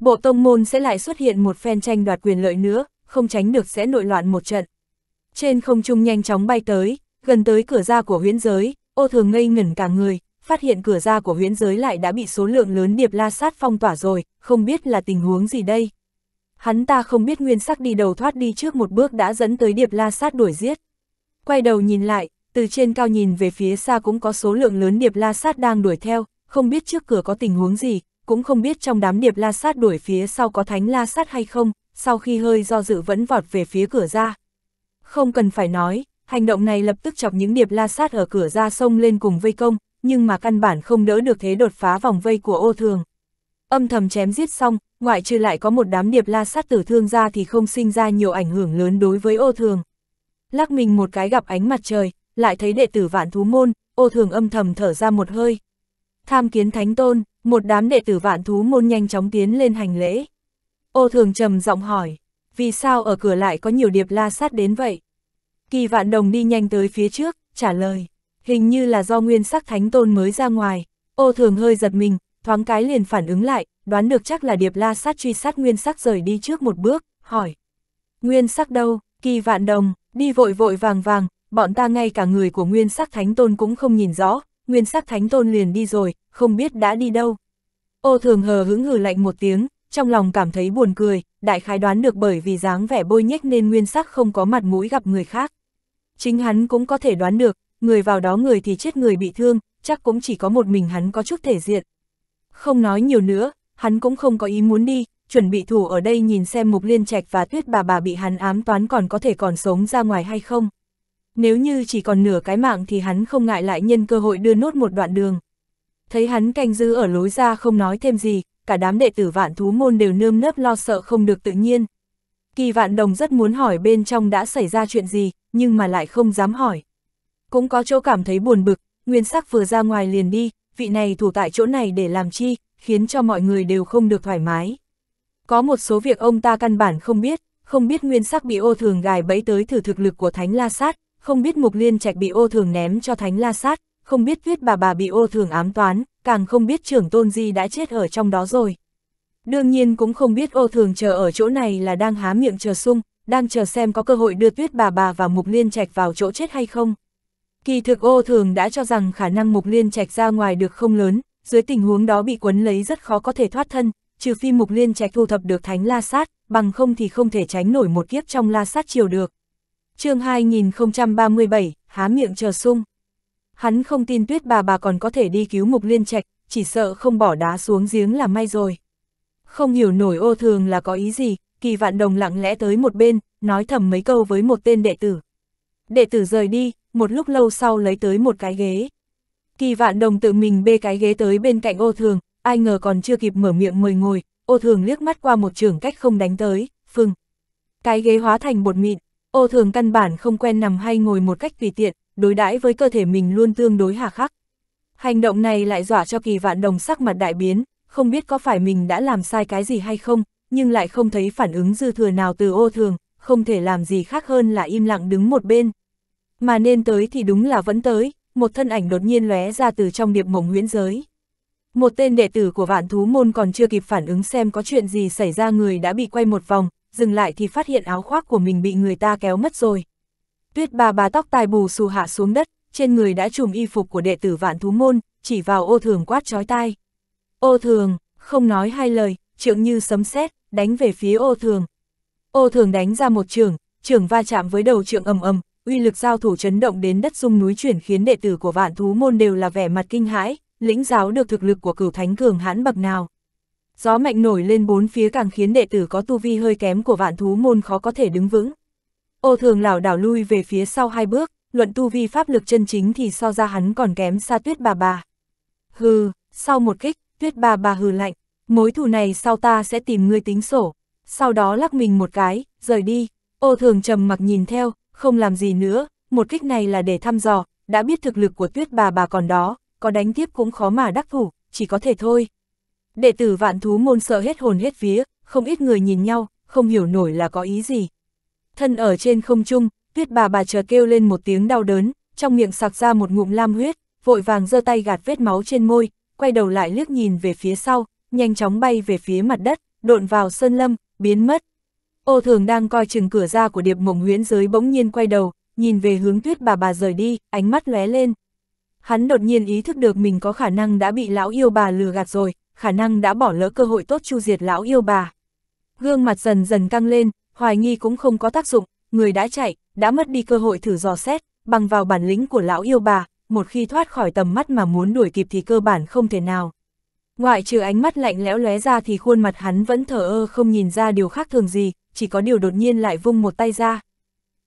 Bộ tông môn sẽ lại xuất hiện một phen tranh đoạt quyền lợi nữa, không tránh được sẽ nội loạn một trận. Trên không trung nhanh chóng bay tới, gần tới cửa ra của huyễn giới, ô thường ngây ngẩn cả người, phát hiện cửa ra của huyễn giới lại đã bị số lượng lớn điệp la sát phong tỏa rồi, không biết là tình huống gì đây. Hắn ta không biết nguyên sắc đi đầu thoát đi trước một bước đã dẫn tới điệp la sát đuổi giết. Quay đầu nhìn lại, từ trên cao nhìn về phía xa cũng có số lượng lớn điệp la sát đang đuổi theo, không biết trước cửa có tình huống gì, cũng không biết trong đám điệp la sát đuổi phía sau có thánh la sát hay không, sau khi hơi do dự vẫn vọt về phía cửa ra. Không cần phải nói, hành động này lập tức chọc những điệp la sát ở cửa ra sông lên cùng vây công, nhưng mà căn bản không đỡ được thế đột phá vòng vây của ô thường. Âm thầm chém giết xong, ngoại trừ lại có một đám điệp la sát tử thương ra thì không sinh ra nhiều ảnh hưởng lớn đối với ô thường. Lắc mình một cái gặp ánh mặt trời, lại thấy đệ tử vạn thú môn, ô thường âm thầm thở ra một hơi. Tham kiến thánh tôn, một đám đệ tử vạn thú môn nhanh chóng tiến lên hành lễ. Ô thường trầm giọng hỏi, vì sao ở cửa lại có nhiều điệp la sát đến vậy? Kỳ vạn đồng đi nhanh tới phía trước, trả lời, hình như là do nguyên sắc thánh tôn mới ra ngoài, ô thường hơi giật mình, thoáng cái liền phản ứng lại, đoán được chắc là điệp la sát truy sát nguyên sắc rời đi trước một bước, hỏi. Nguyên sắc đâu, kỳ vạn đồng, đi vội vội vàng vàng, bọn ta ngay cả người của nguyên sắc thánh tôn cũng không nhìn rõ, nguyên sắc thánh tôn liền đi rồi, không biết đã đi đâu. Ô thường hờ hứng hừ lạnh một tiếng, trong lòng cảm thấy buồn cười, đại khái đoán được bởi vì dáng vẻ bôi nhếch nên nguyên sắc không có mặt mũi gặp người khác. Chính hắn cũng có thể đoán được, người vào đó người thì chết người bị thương, chắc cũng chỉ có một mình hắn có chút thể diện. Không nói nhiều nữa, hắn cũng không có ý muốn đi, chuẩn bị thủ ở đây nhìn xem mục liên trạch và tuyết bà bà bị hắn ám toán còn có thể còn sống ra ngoài hay không nếu như chỉ còn nửa cái mạng thì hắn không ngại lại nhân cơ hội đưa nốt một đoạn đường. Thấy hắn canh giữ ở lối ra không nói thêm gì, cả đám đệ tử vạn thú môn đều nơm nớp lo sợ không được tự nhiên. Kỳ vạn đồng rất muốn hỏi bên trong đã xảy ra chuyện gì, nhưng mà lại không dám hỏi. Cũng có chỗ cảm thấy buồn bực, nguyên sắc vừa ra ngoài liền đi, vị này thủ tại chỗ này để làm chi, khiến cho mọi người đều không được thoải mái. Có một số việc ông ta căn bản không biết, không biết nguyên sắc bị ô thường gài bẫy tới thử thực lực của Thánh La Sát, không biết Mục Liên Trạch bị ô thường ném cho Thánh La Sát, không biết Tuyết bà bà bị ô thường ám toán, càng không biết trưởng tôn di đã chết ở trong đó rồi. Đương nhiên cũng không biết ô thường chờ ở chỗ này là đang há miệng chờ sung, đang chờ xem có cơ hội đưa Tuyết bà bà và Mục Liên Trạch vào chỗ chết hay không. Kỳ thực ô thường đã cho rằng khả năng Mục Liên Trạch ra ngoài được không lớn, dưới tình huống đó bị quấn lấy rất khó có thể thoát thân, trừ phi Mục Liên Trạch thu thập được Thánh La Sát, bằng không thì không thể tránh nổi một kiếp trong La Sát chiều được chương 2037, há miệng chờ sung. Hắn không tin tuyết bà bà còn có thể đi cứu mục liên trạch, chỉ sợ không bỏ đá xuống giếng là may rồi. Không hiểu nổi ô thường là có ý gì, kỳ vạn đồng lặng lẽ tới một bên, nói thầm mấy câu với một tên đệ tử. Đệ tử rời đi, một lúc lâu sau lấy tới một cái ghế. Kỳ vạn đồng tự mình bê cái ghế tới bên cạnh ô thường, ai ngờ còn chưa kịp mở miệng mời ngồi, ô thường liếc mắt qua một trường cách không đánh tới, phừng. Cái ghế hóa thành bột mịn, Ô thường căn bản không quen nằm hay ngồi một cách tùy tiện, đối đãi với cơ thể mình luôn tương đối hà khắc. Hành động này lại dọa cho kỳ vạn đồng sắc mặt đại biến, không biết có phải mình đã làm sai cái gì hay không, nhưng lại không thấy phản ứng dư thừa nào từ ô thường, không thể làm gì khác hơn là im lặng đứng một bên. Mà nên tới thì đúng là vẫn tới, một thân ảnh đột nhiên lóe ra từ trong điệp mộng huyễn giới. Một tên đệ tử của vạn thú môn còn chưa kịp phản ứng xem có chuyện gì xảy ra người đã bị quay một vòng, dừng lại thì phát hiện áo khoác của mình bị người ta kéo mất rồi. Tuyết bà bà tóc tai bù xù hạ xuống đất, trên người đã trùm y phục của đệ tử vạn thú môn, chỉ vào ô thường quát chói tai. Ô thường, không nói hai lời, trượng như sấm sét đánh về phía ô thường. Ô thường đánh ra một trường, trường va chạm với đầu trượng ầm ầm, uy lực giao thủ chấn động đến đất rung núi chuyển khiến đệ tử của vạn thú môn đều là vẻ mặt kinh hãi, lĩnh giáo được thực lực của cửu thánh cường hãn bậc nào gió mạnh nổi lên bốn phía càng khiến đệ tử có tu vi hơi kém của vạn thú môn khó có thể đứng vững. Ô thường lảo đảo lui về phía sau hai bước, luận tu vi pháp lực chân chính thì so ra hắn còn kém xa tuyết bà bà. Hừ, sau một kích, tuyết bà bà hừ lạnh, mối thù này sau ta sẽ tìm ngươi tính sổ, sau đó lắc mình một cái, rời đi, ô thường trầm mặc nhìn theo, không làm gì nữa, một kích này là để thăm dò, đã biết thực lực của tuyết bà bà còn đó, có đánh tiếp cũng khó mà đắc thủ, chỉ có thể thôi. Đệ tử vạn thú môn sợ hết hồn hết vía, không ít người nhìn nhau, không hiểu nổi là có ý gì. Thân ở trên không trung, tuyết bà bà chờ kêu lên một tiếng đau đớn, trong miệng sạc ra một ngụm lam huyết, vội vàng giơ tay gạt vết máu trên môi, quay đầu lại liếc nhìn về phía sau, nhanh chóng bay về phía mặt đất, độn vào sơn lâm, biến mất. Ô thường đang coi chừng cửa ra của điệp mộng huyễn giới bỗng nhiên quay đầu, nhìn về hướng tuyết bà bà rời đi, ánh mắt lóe lên. Hắn đột nhiên ý thức được mình có khả năng đã bị lão yêu bà lừa gạt rồi, khả năng đã bỏ lỡ cơ hội tốt chu diệt lão yêu bà. Gương mặt dần dần căng lên, hoài nghi cũng không có tác dụng, người đã chạy, đã mất đi cơ hội thử dò xét, bằng vào bản lĩnh của lão yêu bà, một khi thoát khỏi tầm mắt mà muốn đuổi kịp thì cơ bản không thể nào. Ngoại trừ ánh mắt lạnh lẽo lóe ra thì khuôn mặt hắn vẫn thở ơ không nhìn ra điều khác thường gì, chỉ có điều đột nhiên lại vung một tay ra.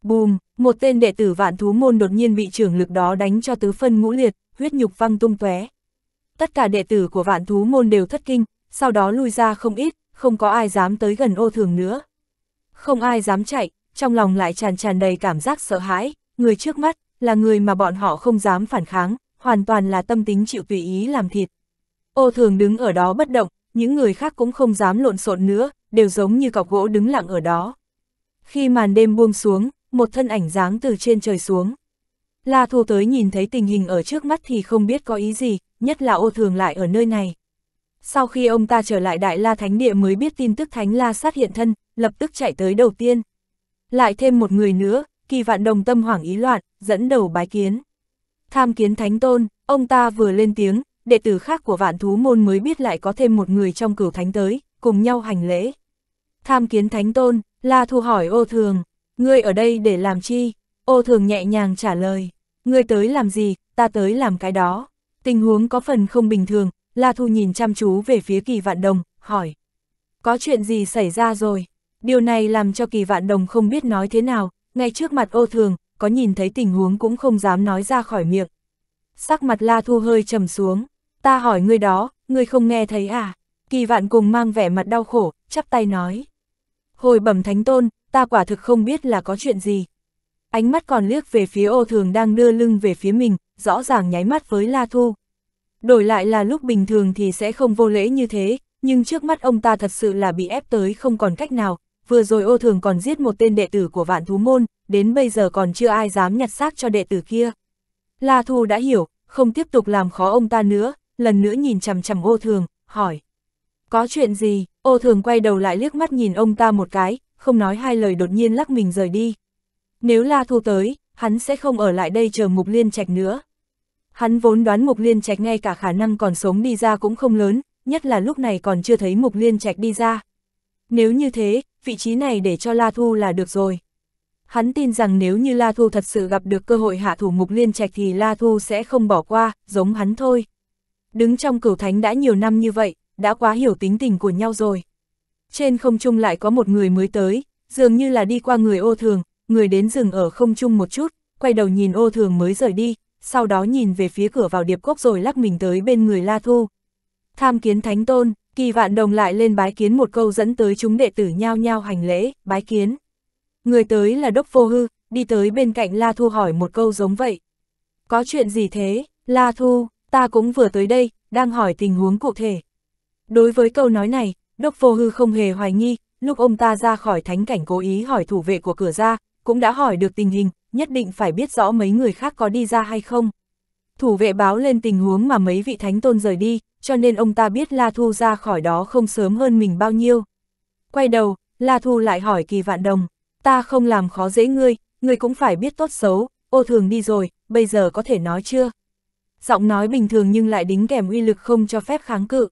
Bùm, một tên đệ tử vạn thú môn đột nhiên bị trưởng lực đó đánh cho tứ phân ngũ liệt, huyết nhục văng tung tóe tất cả đệ tử của vạn thú môn đều thất kinh, sau đó lui ra không ít, không có ai dám tới gần ô thường nữa. Không ai dám chạy, trong lòng lại tràn tràn đầy cảm giác sợ hãi, người trước mắt, là người mà bọn họ không dám phản kháng, hoàn toàn là tâm tính chịu tùy ý làm thịt. Ô thường đứng ở đó bất động, những người khác cũng không dám lộn xộn nữa, đều giống như cọc gỗ đứng lặng ở đó. Khi màn đêm buông xuống, một thân ảnh dáng từ trên trời xuống. La Thu tới nhìn thấy tình hình ở trước mắt thì không biết có ý gì, nhất là ô thường lại ở nơi này. Sau khi ông ta trở lại Đại La Thánh Địa mới biết tin tức Thánh La sát hiện thân, lập tức chạy tới đầu tiên. Lại thêm một người nữa, kỳ vạn đồng tâm hoảng ý loạn, dẫn đầu bái kiến. Tham kiến Thánh Tôn, ông ta vừa lên tiếng, đệ tử khác của vạn thú môn mới biết lại có thêm một người trong cửu thánh tới, cùng nhau hành lễ. Tham kiến Thánh Tôn, La Thu hỏi ô thường, ngươi ở đây để làm chi? Ô thường nhẹ nhàng trả lời, ngươi tới làm gì, ta tới làm cái đó. Tình huống có phần không bình thường, La Thu nhìn chăm chú về phía kỳ vạn đồng, hỏi. Có chuyện gì xảy ra rồi? Điều này làm cho kỳ vạn đồng không biết nói thế nào, ngay trước mặt ô thường, có nhìn thấy tình huống cũng không dám nói ra khỏi miệng. Sắc mặt La Thu hơi trầm xuống, ta hỏi ngươi đó, ngươi không nghe thấy à? Kỳ vạn cùng mang vẻ mặt đau khổ, chắp tay nói. Hồi bẩm thánh tôn, ta quả thực không biết là có chuyện gì, ánh mắt còn liếc về phía ô thường đang đưa lưng về phía mình, rõ ràng nháy mắt với La Thu. Đổi lại là lúc bình thường thì sẽ không vô lễ như thế, nhưng trước mắt ông ta thật sự là bị ép tới không còn cách nào, vừa rồi ô thường còn giết một tên đệ tử của vạn thú môn, đến bây giờ còn chưa ai dám nhặt xác cho đệ tử kia. La Thu đã hiểu, không tiếp tục làm khó ông ta nữa, lần nữa nhìn chằm chằm ô thường, hỏi. Có chuyện gì, ô thường quay đầu lại liếc mắt nhìn ông ta một cái, không nói hai lời đột nhiên lắc mình rời đi. Nếu La Thu tới, hắn sẽ không ở lại đây chờ Mục Liên Trạch nữa. Hắn vốn đoán Mục Liên Trạch ngay cả khả năng còn sống đi ra cũng không lớn, nhất là lúc này còn chưa thấy Mục Liên Trạch đi ra. Nếu như thế, vị trí này để cho La Thu là được rồi. Hắn tin rằng nếu như La Thu thật sự gặp được cơ hội hạ thủ Mục Liên Trạch thì La Thu sẽ không bỏ qua, giống hắn thôi. Đứng trong cửu thánh đã nhiều năm như vậy, đã quá hiểu tính tình của nhau rồi. Trên không trung lại có một người mới tới, dường như là đi qua người ô thường, người đến rừng ở không chung một chút, quay đầu nhìn ô thường mới rời đi, sau đó nhìn về phía cửa vào điệp cốc rồi lắc mình tới bên người La Thu. Tham kiến Thánh Tôn, kỳ vạn đồng lại lên bái kiến một câu dẫn tới chúng đệ tử nhao nhao hành lễ, bái kiến. Người tới là Đốc Vô Hư, đi tới bên cạnh La Thu hỏi một câu giống vậy. Có chuyện gì thế, La Thu, ta cũng vừa tới đây, đang hỏi tình huống cụ thể. Đối với câu nói này, Đốc Vô Hư không hề hoài nghi, lúc ông ta ra khỏi thánh cảnh cố ý hỏi thủ vệ của cửa ra, cũng đã hỏi được tình hình, nhất định phải biết rõ mấy người khác có đi ra hay không. Thủ vệ báo lên tình huống mà mấy vị thánh tôn rời đi, cho nên ông ta biết La Thu ra khỏi đó không sớm hơn mình bao nhiêu. Quay đầu, La Thu lại hỏi kỳ vạn đồng, ta không làm khó dễ ngươi, ngươi cũng phải biết tốt xấu, ô thường đi rồi, bây giờ có thể nói chưa? Giọng nói bình thường nhưng lại đính kèm uy lực không cho phép kháng cự.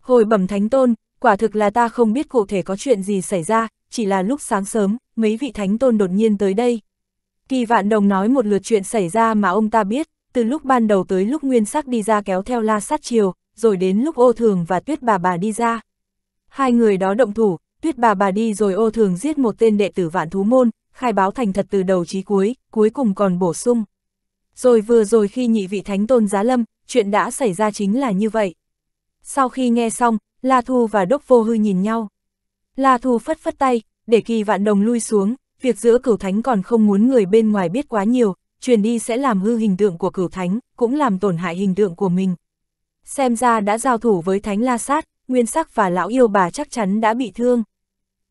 Hồi bẩm thánh tôn, quả thực là ta không biết cụ thể có chuyện gì xảy ra, chỉ là lúc sáng sớm, mấy vị thánh tôn đột nhiên tới đây. Kỳ vạn đồng nói một lượt chuyện xảy ra mà ông ta biết, từ lúc ban đầu tới lúc nguyên sắc đi ra kéo theo la sát chiều, rồi đến lúc ô thường và tuyết bà bà đi ra. Hai người đó động thủ, tuyết bà bà đi rồi ô thường giết một tên đệ tử vạn thú môn, khai báo thành thật từ đầu chí cuối, cuối cùng còn bổ sung. Rồi vừa rồi khi nhị vị thánh tôn giá lâm, chuyện đã xảy ra chính là như vậy. Sau khi nghe xong, La Thu và Đốc Vô Hư nhìn nhau. La Thu phất phất tay, để kỳ vạn đồng lui xuống, việc giữa cửu thánh còn không muốn người bên ngoài biết quá nhiều, truyền đi sẽ làm hư hình tượng của cửu thánh, cũng làm tổn hại hình tượng của mình. Xem ra đã giao thủ với thánh la sát, nguyên sắc và lão yêu bà chắc chắn đã bị thương.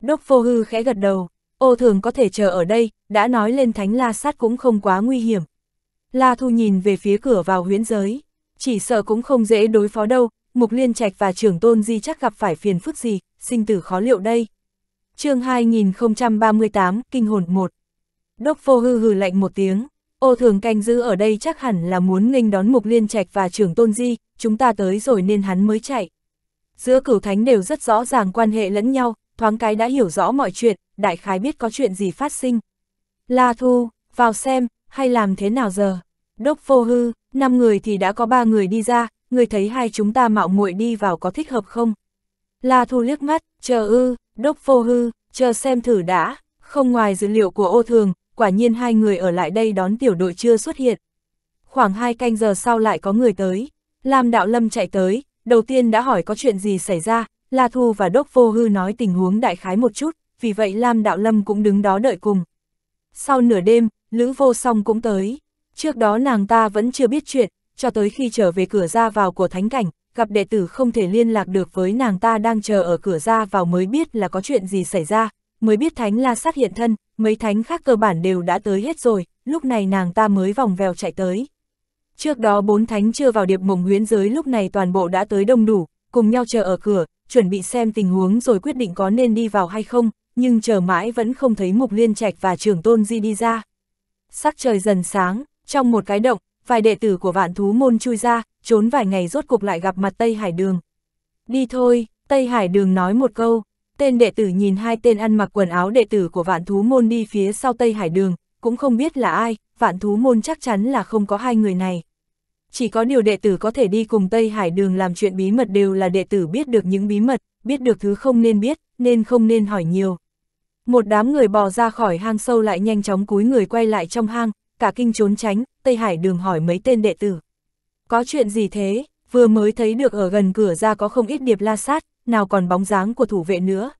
Đốc vô hư khẽ gật đầu, ô thường có thể chờ ở đây, đã nói lên thánh la sát cũng không quá nguy hiểm. La Thu nhìn về phía cửa vào huyễn giới, chỉ sợ cũng không dễ đối phó đâu, Mục Liên Trạch và trưởng tôn di chắc gặp phải phiền phức gì, sinh tử khó liệu đây. chương 2038, Kinh hồn 1 Đốc phô hư hừ lạnh một tiếng, ô thường canh giữ ở đây chắc hẳn là muốn nghênh đón Mục Liên Trạch và trưởng tôn di, chúng ta tới rồi nên hắn mới chạy. Giữa cửu thánh đều rất rõ ràng quan hệ lẫn nhau, thoáng cái đã hiểu rõ mọi chuyện, đại khái biết có chuyện gì phát sinh. La Thu, vào xem, hay làm thế nào giờ? Đốc phô hư, năm người thì đã có ba người đi ra, người thấy hai chúng ta mạo muội đi vào có thích hợp không? La Thu liếc mắt, chờ ư, đốc Phô hư, chờ xem thử đã, không ngoài dữ liệu của ô thường, quả nhiên hai người ở lại đây đón tiểu đội chưa xuất hiện. Khoảng hai canh giờ sau lại có người tới, Lam Đạo Lâm chạy tới, đầu tiên đã hỏi có chuyện gì xảy ra, La Thu và Đốc Phô Hư nói tình huống đại khái một chút, vì vậy Lam Đạo Lâm cũng đứng đó đợi cùng. Sau nửa đêm, Lữ Vô Song cũng tới, trước đó nàng ta vẫn chưa biết chuyện, cho tới khi trở về cửa ra vào của thánh cảnh, gặp đệ tử không thể liên lạc được với nàng ta đang chờ ở cửa ra vào mới biết là có chuyện gì xảy ra, mới biết thánh la sát hiện thân, mấy thánh khác cơ bản đều đã tới hết rồi, lúc này nàng ta mới vòng vèo chạy tới. Trước đó bốn thánh chưa vào điệp mộng huyến giới lúc này toàn bộ đã tới đông đủ, cùng nhau chờ ở cửa, chuẩn bị xem tình huống rồi quyết định có nên đi vào hay không, nhưng chờ mãi vẫn không thấy Mục Liên Trạch và trưởng Tôn Di đi ra. Sắc trời dần sáng, trong một cái động, vài đệ tử của vạn thú môn chui ra, trốn vài ngày rốt cuộc lại gặp mặt Tây Hải Đường. Đi thôi, Tây Hải Đường nói một câu, tên đệ tử nhìn hai tên ăn mặc quần áo đệ tử của vạn thú môn đi phía sau Tây Hải Đường, cũng không biết là ai, vạn thú môn chắc chắn là không có hai người này. Chỉ có điều đệ tử có thể đi cùng Tây Hải Đường làm chuyện bí mật đều là đệ tử biết được những bí mật, biết được thứ không nên biết, nên không nên hỏi nhiều. Một đám người bò ra khỏi hang sâu lại nhanh chóng cúi người quay lại trong hang, cả kinh trốn tránh, Tây Hải đường hỏi mấy tên đệ tử. Có chuyện gì thế, vừa mới thấy được ở gần cửa ra có không ít điệp la sát, nào còn bóng dáng của thủ vệ nữa.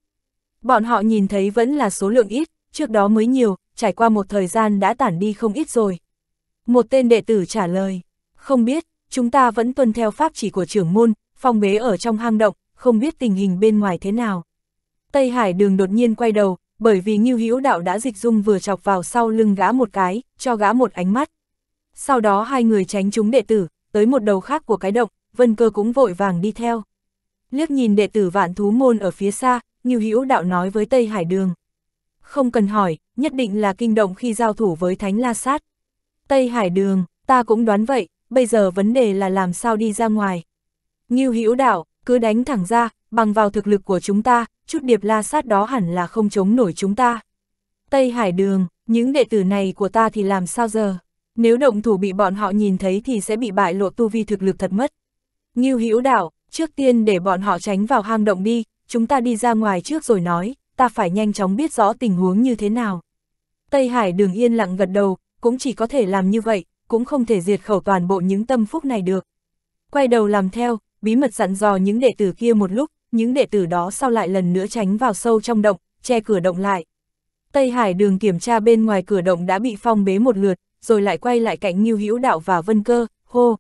Bọn họ nhìn thấy vẫn là số lượng ít, trước đó mới nhiều, trải qua một thời gian đã tản đi không ít rồi. Một tên đệ tử trả lời, không biết, chúng ta vẫn tuân theo pháp chỉ của trưởng môn, phong bế ở trong hang động, không biết tình hình bên ngoài thế nào. Tây Hải đường đột nhiên quay đầu, bởi vì Ngưu Hữu Đạo đã dịch dung vừa chọc vào sau lưng gã một cái, cho gã một ánh mắt. Sau đó hai người tránh chúng đệ tử, tới một đầu khác của cái động, Vân Cơ cũng vội vàng đi theo. Liếc nhìn đệ tử Vạn Thú Môn ở phía xa, Ngưu Hữu Đạo nói với Tây Hải Đường. Không cần hỏi, nhất định là kinh động khi giao thủ với Thánh La Sát. Tây Hải Đường, ta cũng đoán vậy, bây giờ vấn đề là làm sao đi ra ngoài. Ngưu Hữu Đạo, cứ đánh thẳng ra, bằng vào thực lực của chúng ta, chút điệp la sát đó hẳn là không chống nổi chúng ta. Tây Hải Đường, những đệ tử này của ta thì làm sao giờ? Nếu động thủ bị bọn họ nhìn thấy thì sẽ bị bại lộ tu vi thực lực thật mất. Ngưu Hữu Đạo, trước tiên để bọn họ tránh vào hang động đi, chúng ta đi ra ngoài trước rồi nói, ta phải nhanh chóng biết rõ tình huống như thế nào. Tây Hải Đường yên lặng gật đầu, cũng chỉ có thể làm như vậy, cũng không thể diệt khẩu toàn bộ những tâm phúc này được. Quay đầu làm theo, bí mật dặn dò những đệ tử kia một lúc, những đệ tử đó sau lại lần nữa tránh vào sâu trong động, che cửa động lại. Tây Hải đường kiểm tra bên ngoài cửa động đã bị phong bế một lượt, rồi lại quay lại cạnh Nhiêu Hữu Đạo và Vân Cơ, hô.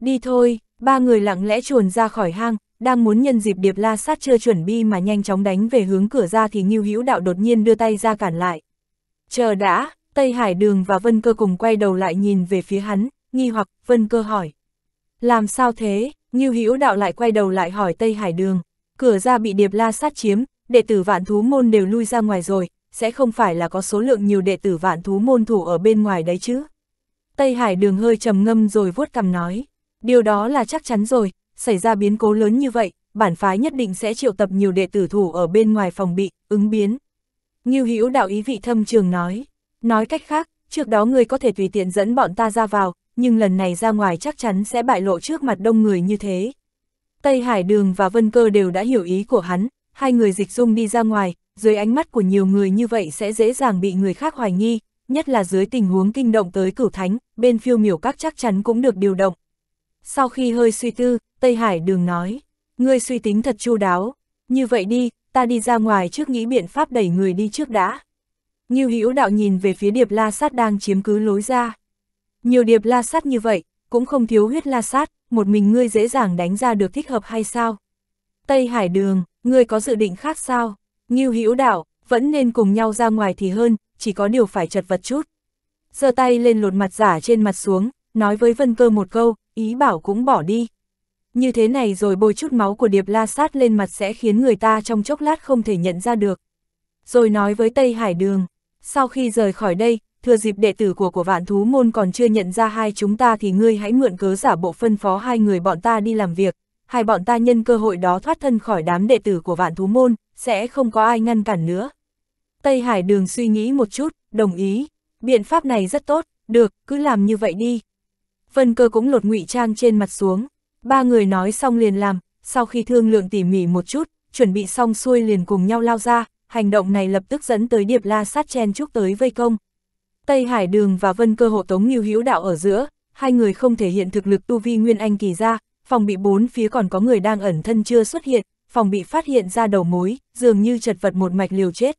Đi thôi, ba người lặng lẽ chuồn ra khỏi hang, đang muốn nhân dịp điệp la sát chưa chuẩn bị mà nhanh chóng đánh về hướng cửa ra thì Nhiêu Hữu Đạo đột nhiên đưa tay ra cản lại. Chờ đã, Tây Hải đường và Vân Cơ cùng quay đầu lại nhìn về phía hắn, nghi hoặc Vân Cơ hỏi. Làm sao thế? Nhiêu Hữu Đạo lại quay đầu lại hỏi Tây Hải đường cửa ra bị Điệp La sát chiếm, đệ tử vạn thú môn đều lui ra ngoài rồi, sẽ không phải là có số lượng nhiều đệ tử vạn thú môn thủ ở bên ngoài đấy chứ. Tây Hải đường hơi trầm ngâm rồi vuốt cằm nói, điều đó là chắc chắn rồi, xảy ra biến cố lớn như vậy, bản phái nhất định sẽ triệu tập nhiều đệ tử thủ ở bên ngoài phòng bị, ứng biến. Ngưu Hữu đạo ý vị thâm trường nói, nói cách khác, trước đó người có thể tùy tiện dẫn bọn ta ra vào, nhưng lần này ra ngoài chắc chắn sẽ bại lộ trước mặt đông người như thế. Tây Hải Đường và Vân Cơ đều đã hiểu ý của hắn, hai người dịch dung đi ra ngoài, dưới ánh mắt của nhiều người như vậy sẽ dễ dàng bị người khác hoài nghi, nhất là dưới tình huống kinh động tới cửu thánh, bên phiêu miểu các chắc chắn cũng được điều động. Sau khi hơi suy tư, Tây Hải Đường nói, ngươi suy tính thật chu đáo, như vậy đi, ta đi ra ngoài trước nghĩ biện pháp đẩy người đi trước đã. Nghiêu hữu đạo nhìn về phía điệp la sát đang chiếm cứ lối ra. Nhiều điệp la sát như vậy, cũng không thiếu huyết la sát, một mình ngươi dễ dàng đánh ra được thích hợp hay sao? Tây Hải Đường, ngươi có dự định khác sao? Ngưu Hữu Đạo, vẫn nên cùng nhau ra ngoài thì hơn, chỉ có điều phải chật vật chút. Giơ tay lên lột mặt giả trên mặt xuống, nói với Vân Cơ một câu, ý bảo cũng bỏ đi. Như thế này rồi bôi chút máu của Điệp La sát lên mặt sẽ khiến người ta trong chốc lát không thể nhận ra được. Rồi nói với Tây Hải Đường, sau khi rời khỏi đây, thừa dịp đệ tử của của vạn thú môn còn chưa nhận ra hai chúng ta thì ngươi hãy mượn cớ giả bộ phân phó hai người bọn ta đi làm việc, hai bọn ta nhân cơ hội đó thoát thân khỏi đám đệ tử của vạn thú môn, sẽ không có ai ngăn cản nữa. Tây Hải Đường suy nghĩ một chút, đồng ý, biện pháp này rất tốt, được, cứ làm như vậy đi. Vân cơ cũng lột ngụy trang trên mặt xuống, ba người nói xong liền làm, sau khi thương lượng tỉ mỉ một chút, chuẩn bị xong xuôi liền cùng nhau lao ra, hành động này lập tức dẫn tới Điệp La sát chen chúc tới vây công. Tây Hải Đường và Vân Cơ hộ tống Ngưu Hữu Đạo ở giữa, hai người không thể hiện thực lực tu vi Nguyên Anh kỳ ra, phòng bị bốn phía còn có người đang ẩn thân chưa xuất hiện, phòng bị phát hiện ra đầu mối, dường như chật vật một mạch liều chết.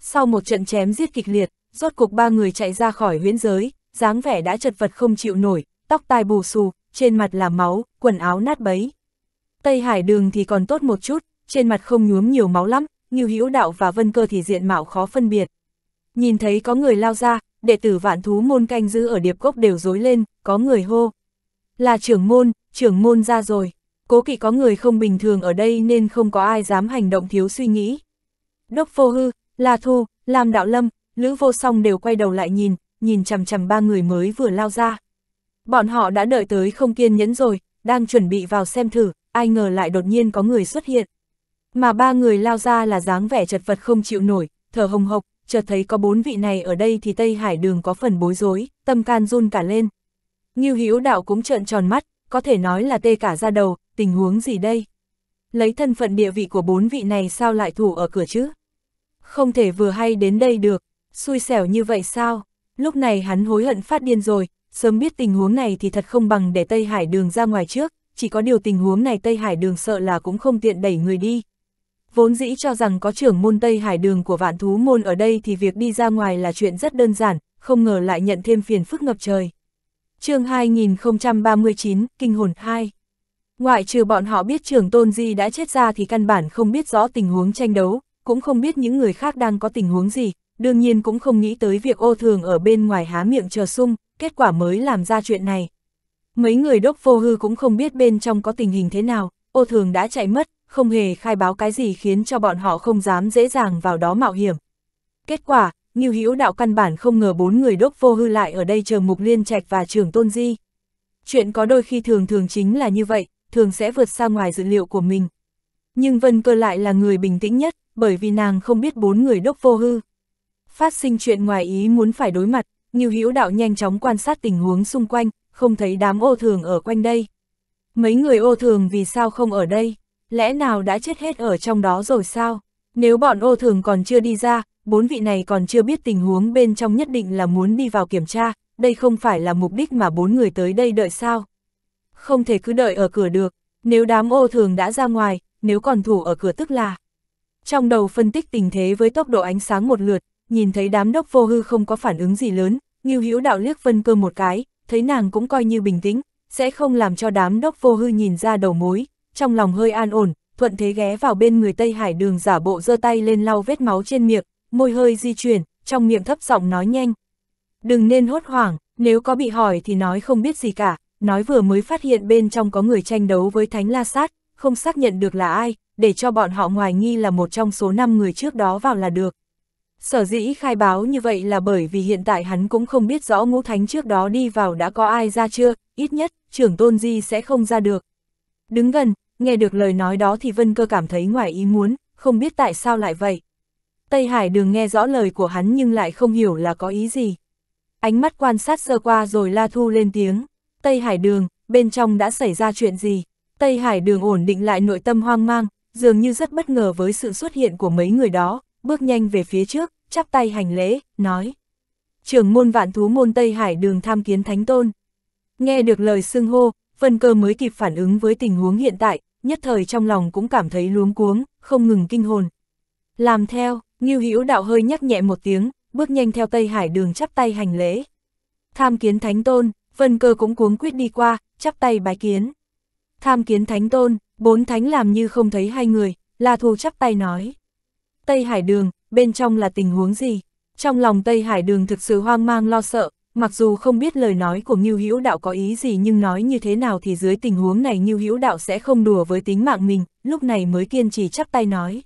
Sau một trận chém giết kịch liệt, rốt cục ba người chạy ra khỏi huyễn giới, dáng vẻ đã chật vật không chịu nổi, tóc tai bù xù, trên mặt là máu, quần áo nát bấy. Tây Hải Đường thì còn tốt một chút, trên mặt không nhuốm nhiều máu lắm, Ngưu Hữu Đạo và Vân Cơ thì diện mạo khó phân biệt. Nhìn thấy có người lao ra, đệ tử vạn thú môn canh giữ ở điệp cốc đều rối lên, có người hô. Là trưởng môn, trưởng môn ra rồi. Cố kỵ có người không bình thường ở đây nên không có ai dám hành động thiếu suy nghĩ. Đốc vô hư, La Thu, Lam Đạo Lâm, Lữ Vô Song đều quay đầu lại nhìn, nhìn chằm chằm ba người mới vừa lao ra. Bọn họ đã đợi tới không kiên nhẫn rồi, đang chuẩn bị vào xem thử, ai ngờ lại đột nhiên có người xuất hiện. Mà ba người lao ra là dáng vẻ chật vật không chịu nổi, thở hồng hộc, chợt thấy có bốn vị này ở đây thì Tây Hải đường có phần bối rối, tâm can run cả lên. Ngưu Hữu đạo cũng trợn tròn mắt, có thể nói là tê cả ra đầu, tình huống gì đây? Lấy thân phận địa vị của bốn vị này sao lại thủ ở cửa chứ? Không thể vừa hay đến đây được, xui xẻo như vậy sao? Lúc này hắn hối hận phát điên rồi, sớm biết tình huống này thì thật không bằng để Tây Hải đường ra ngoài trước, chỉ có điều tình huống này Tây Hải đường sợ là cũng không tiện đẩy người đi, vốn dĩ cho rằng có trưởng môn Tây Hải đường của vạn thú môn ở đây thì việc đi ra ngoài là chuyện rất đơn giản, không ngờ lại nhận thêm phiền phức ngập trời. chương 2039, Kinh hồn 2 Ngoại trừ bọn họ biết trưởng Tôn gì đã chết ra thì căn bản không biết rõ tình huống tranh đấu, cũng không biết những người khác đang có tình huống gì, đương nhiên cũng không nghĩ tới việc ô thường ở bên ngoài há miệng chờ sung, kết quả mới làm ra chuyện này. Mấy người đốc vô hư cũng không biết bên trong có tình hình thế nào, ô thường đã chạy mất, không hề khai báo cái gì khiến cho bọn họ không dám dễ dàng vào đó mạo hiểm. Kết quả, Ngưu Hữu Đạo căn bản không ngờ bốn người đốc vô hư lại ở đây chờ Mục Liên Trạch và Trường Tôn Di. Chuyện có đôi khi thường thường chính là như vậy, thường sẽ vượt xa ngoài dự liệu của mình. Nhưng Vân Cơ lại là người bình tĩnh nhất, bởi vì nàng không biết bốn người đốc vô hư. Phát sinh chuyện ngoài ý muốn phải đối mặt, Ngưu Hữu Đạo nhanh chóng quan sát tình huống xung quanh, không thấy đám ô thường ở quanh đây. Mấy người ô thường vì sao không ở đây? lẽ nào đã chết hết ở trong đó rồi sao? Nếu bọn ô thường còn chưa đi ra, bốn vị này còn chưa biết tình huống bên trong nhất định là muốn đi vào kiểm tra, đây không phải là mục đích mà bốn người tới đây đợi sao? Không thể cứ đợi ở cửa được, nếu đám ô thường đã ra ngoài, nếu còn thủ ở cửa tức là... Trong đầu phân tích tình thế với tốc độ ánh sáng một lượt, nhìn thấy đám đốc vô hư không có phản ứng gì lớn, Ngưu Hữu Đạo liếc Vân Cơ một cái, thấy nàng cũng coi như bình tĩnh, sẽ không làm cho đám đốc vô hư nhìn ra đầu mối, trong lòng hơi an ổn, thuận thế ghé vào bên người Tây Hải đường giả bộ giơ tay lên lau vết máu trên miệng, môi hơi di chuyển, trong miệng thấp giọng nói nhanh. Đừng nên hốt hoảng, nếu có bị hỏi thì nói không biết gì cả, nói vừa mới phát hiện bên trong có người tranh đấu với Thánh La Sát, không xác nhận được là ai, để cho bọn họ ngoài nghi là một trong số 5 người trước đó vào là được. Sở dĩ khai báo như vậy là bởi vì hiện tại hắn cũng không biết rõ ngũ thánh trước đó đi vào đã có ai ra chưa, ít nhất, trưởng tôn di sẽ không ra được. Đứng gần, nghe được lời nói đó thì Vân Cơ cảm thấy ngoài ý muốn, không biết tại sao lại vậy. Tây Hải đường nghe rõ lời của hắn nhưng lại không hiểu là có ý gì. Ánh mắt quan sát sơ qua rồi La Thu lên tiếng, Tây Hải đường, bên trong đã xảy ra chuyện gì? Tây Hải đường ổn định lại nội tâm hoang mang, dường như rất bất ngờ với sự xuất hiện của mấy người đó, bước nhanh về phía trước, chắp tay hành lễ, nói. Trưởng môn vạn thú môn Tây Hải đường tham kiến Thánh Tôn. Nghe được lời xưng hô, Vân Cơ mới kịp phản ứng với tình huống hiện tại, nhất thời trong lòng cũng cảm thấy luống cuống, không ngừng kinh hồn. Làm theo, Ngưu Hữu Đạo hơi nhắc nhẹ một tiếng, bước nhanh theo Tây Hải đường chắp tay hành lễ. Tham kiến Thánh Tôn, Vân Cơ cũng cuống quyết đi qua, chắp tay bái kiến. Tham kiến Thánh Tôn, bốn thánh làm như không thấy hai người, La Thu chắp tay nói. Tây Hải đường, bên trong là tình huống gì? Trong lòng Tây Hải đường thực sự hoang mang lo sợ, Mặc dù không biết lời nói của Ngưu Hữu Đạo có ý gì nhưng nói như thế nào thì dưới tình huống này Ngưu Hữu Đạo sẽ không đùa với tính mạng mình, lúc này mới kiên trì chắp tay nói.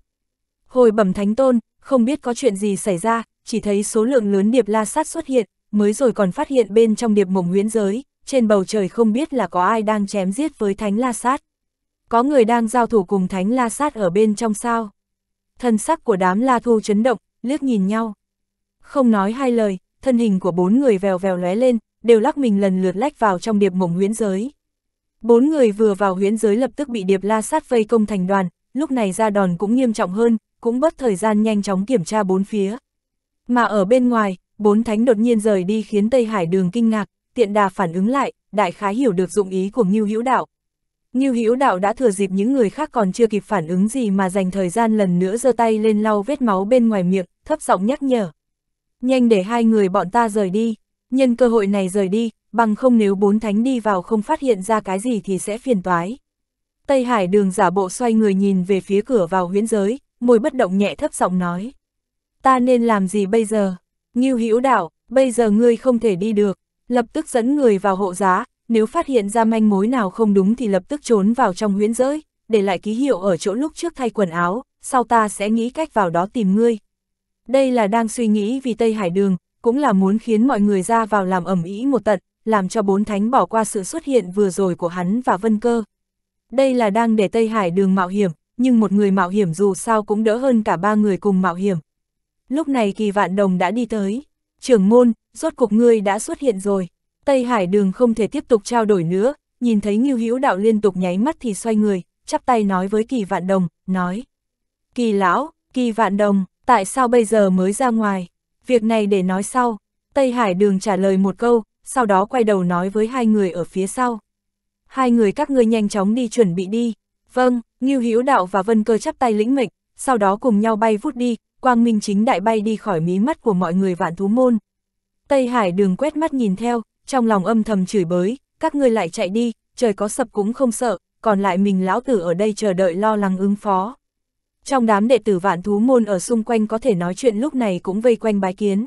Hồi bẩm Thánh Tôn, không biết có chuyện gì xảy ra, chỉ thấy số lượng lớn điệp la sát xuất hiện, mới rồi còn phát hiện bên trong điệp mộng huyễn giới, trên bầu trời không biết là có ai đang chém giết với Thánh La Sát. Có người đang giao thủ cùng Thánh La Sát ở bên trong sao? Thân sắc của đám La Thu chấn động, liếc nhìn nhau. Không nói hai lời, thân hình của bốn người vèo vèo lóe lên, đều lắc mình lần lượt lách vào trong điệp mộng huyễn giới. Bốn người vừa vào huyễn giới lập tức bị điệp la sát vây công thành đoàn, lúc này ra đòn cũng nghiêm trọng hơn, cũng bất thời gian nhanh chóng kiểm tra bốn phía. Mà ở bên ngoài, bốn thánh đột nhiên rời đi khiến Tây Hải đường kinh ngạc, tiện đà phản ứng lại, đại khái hiểu được dụng ý của Ngưu Hữu Đạo. Ngưu Hữu Đạo đã thừa dịp những người khác còn chưa kịp phản ứng gì mà dành thời gian lần nữa giơ tay lên lau vết máu bên ngoài miệng, thấp giọng nhắc nhở nhanh để hai người bọn ta rời đi, nhân cơ hội này rời đi, bằng không nếu bốn thánh đi vào không phát hiện ra cái gì thì sẽ phiền toái. Tây Hải đường giả bộ xoay người nhìn về phía cửa vào huyễn giới, môi bất động nhẹ thấp giọng nói. Ta nên làm gì bây giờ? Ngưu Hữu đạo, bây giờ ngươi không thể đi được, lập tức dẫn người vào hộ giá, nếu phát hiện ra manh mối nào không đúng thì lập tức trốn vào trong huyễn giới, để lại ký hiệu ở chỗ lúc trước thay quần áo, sau ta sẽ nghĩ cách vào đó tìm ngươi, đây là đang suy nghĩ vì Tây Hải Đường, cũng là muốn khiến mọi người ra vào làm ẩm ý một tận, làm cho bốn thánh bỏ qua sự xuất hiện vừa rồi của hắn và Vân Cơ. Đây là đang để Tây Hải Đường mạo hiểm, nhưng một người mạo hiểm dù sao cũng đỡ hơn cả ba người cùng mạo hiểm. Lúc này kỳ vạn đồng đã đi tới. Trưởng môn, rốt cuộc ngươi đã xuất hiện rồi. Tây Hải Đường không thể tiếp tục trao đổi nữa, nhìn thấy Ngưu Hữu Đạo liên tục nháy mắt thì xoay người, chắp tay nói với Kỳ Vạn Đồng, nói: "Kỳ lão, Kỳ Vạn Đồng." tại sao bây giờ mới ra ngoài, việc này để nói sau. Tây Hải Đường trả lời một câu, sau đó quay đầu nói với hai người ở phía sau. Hai người các ngươi nhanh chóng đi chuẩn bị đi. Vâng, Ngưu Hữu Đạo và Vân Cơ chắp tay lĩnh mệnh, sau đó cùng nhau bay vút đi, quang minh chính đại bay đi khỏi mí mắt của mọi người vạn thú môn. Tây Hải Đường quét mắt nhìn theo, trong lòng âm thầm chửi bới, các ngươi lại chạy đi, trời có sập cũng không sợ, còn lại mình lão tử ở đây chờ đợi lo lắng ứng phó. Trong đám đệ tử vạn thú môn ở xung quanh có thể nói chuyện lúc này cũng vây quanh bái kiến.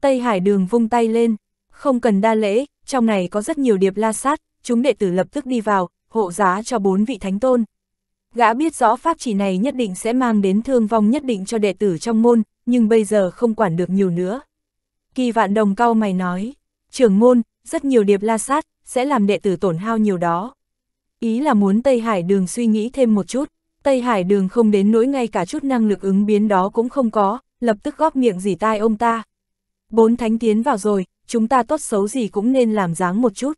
Tây Hải đường vung tay lên, không cần đa lễ, trong này có rất nhiều điệp la sát, chúng đệ tử lập tức đi vào, hộ giá cho bốn vị thánh tôn. Gã biết rõ pháp chỉ này nhất định sẽ mang đến thương vong nhất định cho đệ tử trong môn, nhưng bây giờ không quản được nhiều nữa. Kỳ vạn đồng cao mày nói, trưởng môn, rất nhiều điệp la sát, sẽ làm đệ tử tổn hao nhiều đó. Ý là muốn Tây Hải đường suy nghĩ thêm một chút. Tây Hải đường không đến nỗi ngay cả chút năng lực ứng biến đó cũng không có, lập tức góp miệng dỉ tai ông ta. Bốn thánh tiến vào rồi, chúng ta tốt xấu gì cũng nên làm dáng một chút.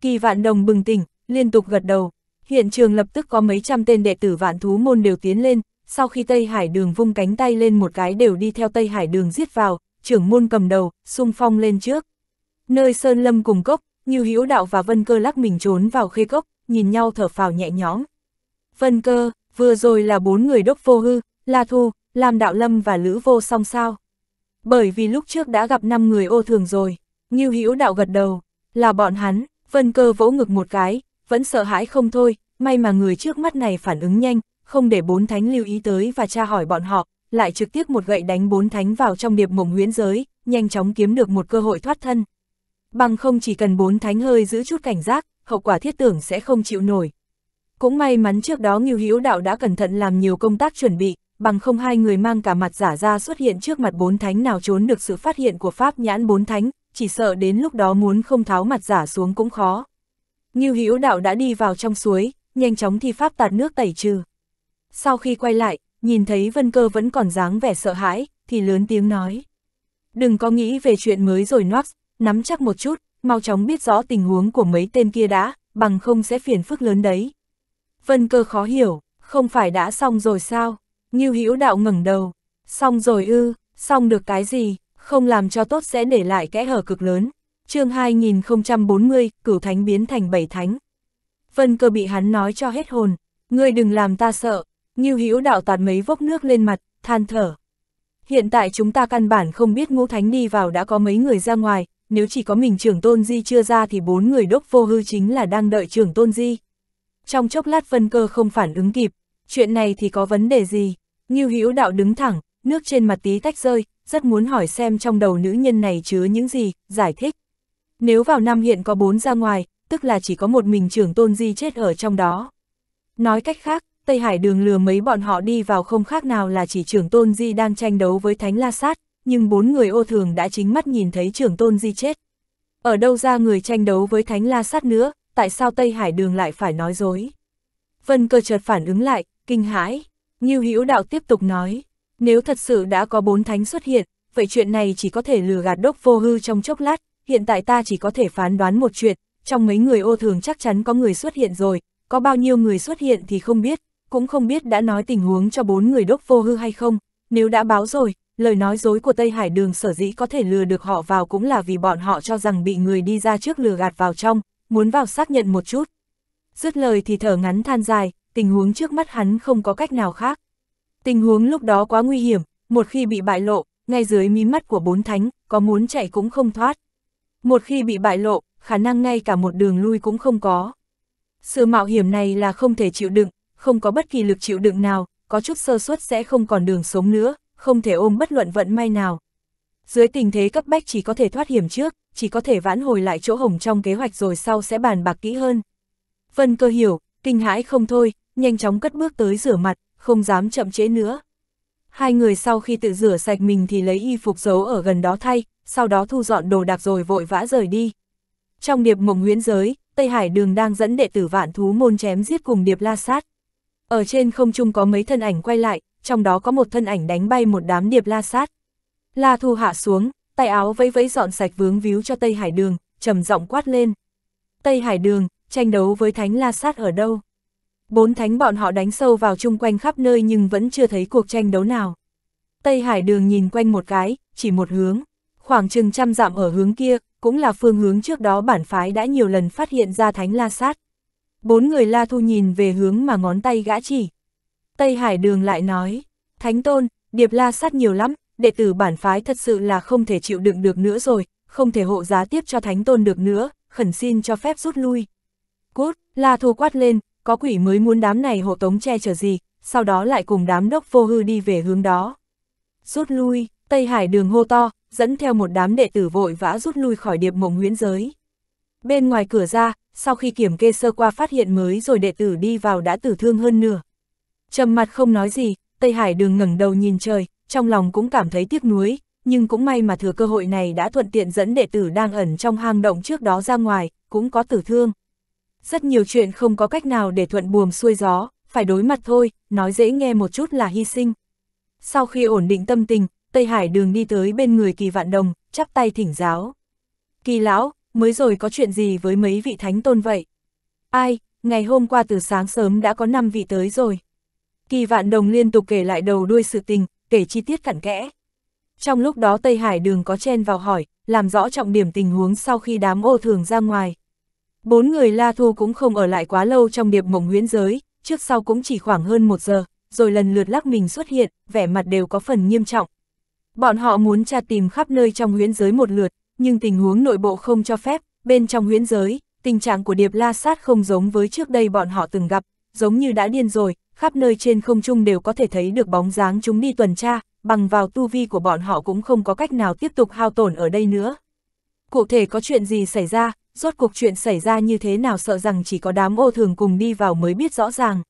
Kỳ vạn đồng bừng tỉnh, liên tục gật đầu. Hiện trường lập tức có mấy trăm tên đệ tử vạn thú môn đều tiến lên, sau khi Tây Hải đường vung cánh tay lên một cái đều đi theo Tây Hải đường giết vào, trưởng môn cầm đầu, sung phong lên trước. Nơi Sơn Lâm cùng cốc, như Hữu Đạo và Vân Cơ lắc mình trốn vào khê cốc, nhìn nhau thở phào nhẹ nhõm. Vân Cơ, vừa rồi là bốn người đốc vô hư, La Thu, Lam Đạo Lâm và Lữ Vô song sao. Bởi vì lúc trước đã gặp năm người ô thường rồi, Ngưu Hữu Đạo gật đầu, là bọn hắn, Vân Cơ vỗ ngực một cái, vẫn sợ hãi không thôi, may mà người trước mắt này phản ứng nhanh, không để bốn thánh lưu ý tới và tra hỏi bọn họ, lại trực tiếp một gậy đánh bốn thánh vào trong điệp mộng huyễn giới, nhanh chóng kiếm được một cơ hội thoát thân. Bằng không chỉ cần bốn thánh hơi giữ chút cảnh giác, hậu quả thiết tưởng sẽ không chịu nổi, cũng may mắn trước đó Ngưu Hữu Đạo đã cẩn thận làm nhiều công tác chuẩn bị, bằng không hai người mang cả mặt giả ra xuất hiện trước mặt bốn thánh nào trốn được sự phát hiện của pháp nhãn bốn thánh, chỉ sợ đến lúc đó muốn không tháo mặt giả xuống cũng khó. Ngưu Hữu Đạo đã đi vào trong suối, nhanh chóng thi pháp tạt nước tẩy trừ. Sau khi quay lại, nhìn thấy Vân Cơ vẫn còn dáng vẻ sợ hãi, thì lớn tiếng nói. Đừng có nghĩ về chuyện mới rồi Nox, nắm chắc một chút, mau chóng biết rõ tình huống của mấy tên kia đã, bằng không sẽ phiền phức lớn đấy. Vân cơ khó hiểu, không phải đã xong rồi sao? Như hữu đạo ngẩng đầu, xong rồi ư, xong được cái gì, không làm cho tốt sẽ để lại kẽ hở cực lớn. chương 2040, cửu thánh biến thành bảy thánh. Vân cơ bị hắn nói cho hết hồn, ngươi đừng làm ta sợ, như hữu đạo tạt mấy vốc nước lên mặt, than thở. Hiện tại chúng ta căn bản không biết ngũ thánh đi vào đã có mấy người ra ngoài, nếu chỉ có mình trưởng tôn di chưa ra thì bốn người đốc vô hư chính là đang đợi trưởng tôn di. Trong chốc lát vân cơ không phản ứng kịp, chuyện này thì có vấn đề gì? Ngưu Hữu đạo đứng thẳng, nước trên mặt tí tách rơi, rất muốn hỏi xem trong đầu nữ nhân này chứa những gì, giải thích. Nếu vào năm hiện có bốn ra ngoài, tức là chỉ có một mình trưởng tôn di chết ở trong đó. Nói cách khác, Tây Hải đường lừa mấy bọn họ đi vào không khác nào là chỉ trưởng tôn di đang tranh đấu với Thánh La Sát, nhưng bốn người ô thường đã chính mắt nhìn thấy trưởng tôn di chết. Ở đâu ra người tranh đấu với Thánh La Sát nữa, tại sao Tây Hải đường lại phải nói dối? Vân cơ chợt phản ứng lại, kinh hãi. Như Hữu đạo tiếp tục nói, nếu thật sự đã có bốn thánh xuất hiện, vậy chuyện này chỉ có thể lừa gạt đốc vô hư trong chốc lát, hiện tại ta chỉ có thể phán đoán một chuyện, trong mấy người ô thường chắc chắn có người xuất hiện rồi, có bao nhiêu người xuất hiện thì không biết, cũng không biết đã nói tình huống cho bốn người đốc vô hư hay không, nếu đã báo rồi, lời nói dối của Tây Hải Đường sở dĩ có thể lừa được họ vào cũng là vì bọn họ cho rằng bị người đi ra trước lừa gạt vào trong, muốn vào xác nhận một chút. Dứt lời thì thở ngắn than dài, tình huống trước mắt hắn không có cách nào khác. Tình huống lúc đó quá nguy hiểm, một khi bị bại lộ, ngay dưới mí mắt của bốn thánh, có muốn chạy cũng không thoát. Một khi bị bại lộ, khả năng ngay cả một đường lui cũng không có. Sự mạo hiểm này là không thể chịu đựng, không có bất kỳ lực chịu đựng nào, có chút sơ suất sẽ không còn đường sống nữa, không thể ôm bất luận vận may nào. Dưới tình thế cấp bách chỉ có thể thoát hiểm trước, chỉ có thể vãn hồi lại chỗ hồng trong kế hoạch rồi sau sẽ bàn bạc kỹ hơn. Vân cơ hiểu, kinh hãi không thôi, nhanh chóng cất bước tới rửa mặt, không dám chậm trễ nữa. Hai người sau khi tự rửa sạch mình thì lấy y phục giấu ở gần đó thay, sau đó thu dọn đồ đạc rồi vội vã rời đi. Trong điệp mộng huyễn giới, Tây Hải Đường đang dẫn đệ tử vạn thú môn chém giết cùng điệp la sát. Ở trên không trung có mấy thân ảnh quay lại, trong đó có một thân ảnh đánh bay một đám điệp la sát. La Thu hạ xuống, tay áo vẫy vẫy dọn sạch vướng víu cho Tây Hải Đường, trầm giọng quát lên. Tây Hải Đường, tranh đấu với Thánh La Sát ở đâu? Bốn thánh bọn họ đánh sâu vào chung quanh khắp nơi nhưng vẫn chưa thấy cuộc tranh đấu nào. Tây Hải Đường nhìn quanh một cái, chỉ một hướng. Khoảng chừng trăm dặm ở hướng kia, cũng là phương hướng trước đó bản phái đã nhiều lần phát hiện ra Thánh La Sát. Bốn người La Thu nhìn về hướng mà ngón tay gã chỉ. Tây Hải Đường lại nói, Thánh Tôn, Điệp La Sát nhiều lắm, đệ tử bản phái thật sự là không thể chịu đựng được nữa rồi, không thể hộ giá tiếp cho thánh tôn được nữa, khẩn xin cho phép rút lui. Cút, La Thu quát lên, có quỷ mới muốn đám này hộ tống che chở gì, sau đó lại cùng đám đốc vô hư đi về hướng đó. Rút lui, Tây Hải đường hô to, dẫn theo một đám đệ tử vội vã rút lui khỏi điệp mộng nguyễn giới. Bên ngoài cửa ra, sau khi kiểm kê sơ qua phát hiện mới rồi đệ tử đi vào đã tử thương hơn nửa. Trầm mặt không nói gì, Tây Hải đường ngẩng đầu nhìn trời, trong lòng cũng cảm thấy tiếc nuối, nhưng cũng may mà thừa cơ hội này đã thuận tiện dẫn đệ tử đang ẩn trong hang động trước đó ra ngoài, cũng có tử thương. Rất nhiều chuyện không có cách nào để thuận buồm xuôi gió, phải đối mặt thôi, nói dễ nghe một chút là hy sinh. Sau khi ổn định tâm tình, Tây Hải đường đi tới bên người kỳ vạn đồng, chắp tay thỉnh giáo. Kỳ lão, mới rồi có chuyện gì với mấy vị thánh tôn vậy? Ai, ngày hôm qua từ sáng sớm đã có 5 vị tới rồi. Kỳ vạn đồng liên tục kể lại đầu đuôi sự tình, kể chi tiết cặn kẽ. Trong lúc đó Tây Hải đường có chen vào hỏi, làm rõ trọng điểm tình huống sau khi đám ô thường ra ngoài. Bốn người La Thu cũng không ở lại quá lâu trong điệp mộng huyễn giới, trước sau cũng chỉ khoảng hơn một giờ, rồi lần lượt lắc mình xuất hiện, vẻ mặt đều có phần nghiêm trọng. Bọn họ muốn tra tìm khắp nơi trong huyễn giới một lượt, nhưng tình huống nội bộ không cho phép, bên trong huyễn giới, tình trạng của điệp la sát không giống với trước đây bọn họ từng gặp, giống như đã điên rồi, khắp nơi trên không trung đều có thể thấy được bóng dáng chúng đi tuần tra, bằng vào tu vi của bọn họ cũng không có cách nào tiếp tục hao tổn ở đây nữa. Cụ thể có chuyện gì xảy ra, rốt cuộc chuyện xảy ra như thế nào sợ rằng chỉ có đám ô thường cùng đi vào mới biết rõ ràng.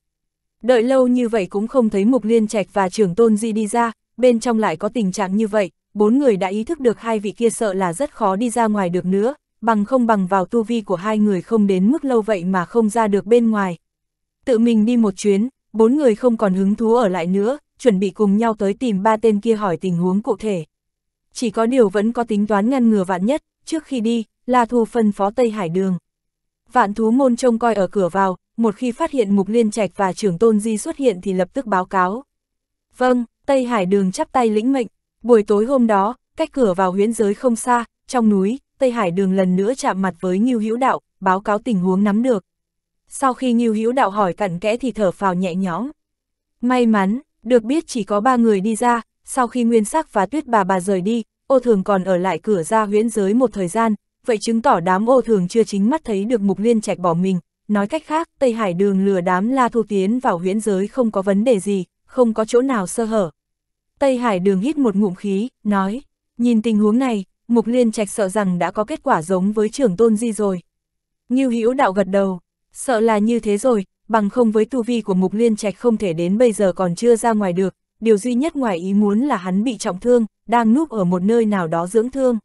Đợi lâu như vậy cũng không thấy Mục Liên Trạch và trưởng Tôn Di đi ra, bên trong lại có tình trạng như vậy, bốn người đã ý thức được hai vị kia sợ là rất khó đi ra ngoài được nữa, bằng không bằng vào tu vi của hai người không đến mức lâu vậy mà không ra được bên ngoài. Tự mình đi một chuyến, bốn người không còn hứng thú ở lại nữa, chuẩn bị cùng nhau tới tìm ba tên kia hỏi tình huống cụ thể. Chỉ có điều vẫn có tính toán ngăn ngừa vạn nhất, trước khi đi, là Thu phân phó Tây Hải Đường. Vạn thú môn trông coi ở cửa vào, một khi phát hiện Mục Liên Trạch và trưởng Tôn Di xuất hiện thì lập tức báo cáo. Vâng, Tây Hải Đường chắp tay lĩnh mệnh, buổi tối hôm đó, cách cửa vào huyễn giới không xa, trong núi, Tây Hải Đường lần nữa chạm mặt với Ngưu Hữu Đạo, báo cáo tình huống nắm được sau khi Ngưu Hữu Đạo hỏi cặn kẽ thì thở phào nhẹ nhõm. May mắn, được biết chỉ có ba người đi ra, sau khi Nguyên Sắc và Tuyết Bà Bà rời đi, ô thường còn ở lại cửa ra huyễn giới một thời gian, vậy chứng tỏ đám ô thường chưa chính mắt thấy được mục liên trạch bỏ mình. Nói cách khác, Tây Hải đường lừa đám La Thu Tiến vào huyễn giới không có vấn đề gì, không có chỗ nào sơ hở. Tây Hải đường hít một ngụm khí, nói, nhìn tình huống này, mục liên trạch sợ rằng đã có kết quả giống với trưởng tôn di rồi. Ngưu Hữu đạo gật đầu, Sợ là như thế rồi, bằng không với tu vi của Mục Liên Trạch không thể đến bây giờ còn chưa ra ngoài được, điều duy nhất ngoài ý muốn là hắn bị trọng thương, đang núp ở một nơi nào đó dưỡng thương.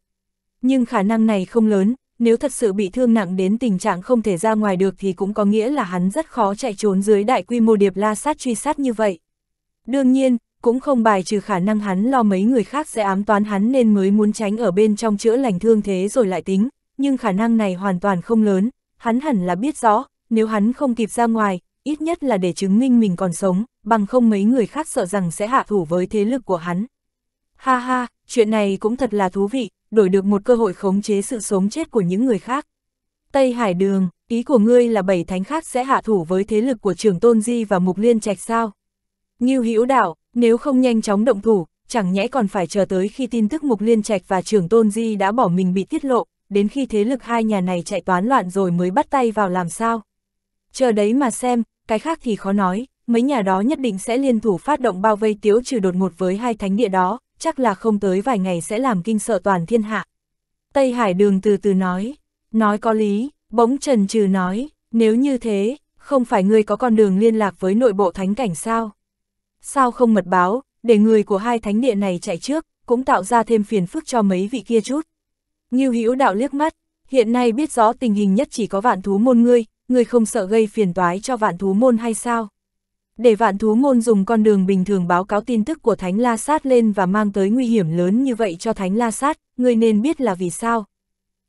Nhưng khả năng này không lớn, nếu thật sự bị thương nặng đến tình trạng không thể ra ngoài được thì cũng có nghĩa là hắn rất khó chạy trốn dưới đại quy mô điệp la sát truy sát như vậy. Đương nhiên, cũng không bài trừ khả năng hắn lo mấy người khác sẽ ám toán hắn nên mới muốn tránh ở bên trong chữa lành thương thế rồi lại tính, nhưng khả năng này hoàn toàn không lớn, hắn hẳn là biết rõ, nếu hắn không kịp ra ngoài, ít nhất là để chứng minh mình còn sống, bằng không mấy người khác sợ rằng sẽ hạ thủ với thế lực của hắn. Ha ha, chuyện này cũng thật là thú vị, đổi được một cơ hội khống chế sự sống chết của những người khác. Tây Hải Đường, ý của ngươi là bảy thánh khác sẽ hạ thủ với thế lực của trường Tôn Di và Mục Liên Trạch sao? Ngưu Hữu Đạo, nếu không nhanh chóng động thủ, chẳng nhẽ còn phải chờ tới khi tin tức Mục Liên Trạch và trường Tôn Di đã bỏ mình bị tiết lộ, đến khi thế lực hai nhà này chạy toán loạn rồi mới bắt tay vào làm sao? chờ đấy mà xem, cái khác thì khó nói, mấy nhà đó nhất định sẽ liên thủ phát động bao vây tiếu trừ đột ngột với hai thánh địa đó, chắc là không tới vài ngày sẽ làm kinh sợ toàn thiên hạ. Tây Hải Đường từ từ nói, nói có lý, bỗng trần trừ nói, nếu như thế, không phải người có con đường liên lạc với nội bộ thánh cảnh sao? Sao không mật báo, để người của hai thánh địa này chạy trước, cũng tạo ra thêm phiền phức cho mấy vị kia chút. Như hữu đạo liếc mắt, hiện nay biết rõ tình hình nhất chỉ có vạn thú môn ngươi, ngươi không sợ gây phiền toái cho vạn thú môn hay sao? Để vạn thú môn dùng con đường bình thường báo cáo tin tức của Thánh La Sát lên và mang tới nguy hiểm lớn như vậy cho Thánh La Sát, ngươi nên biết là vì sao.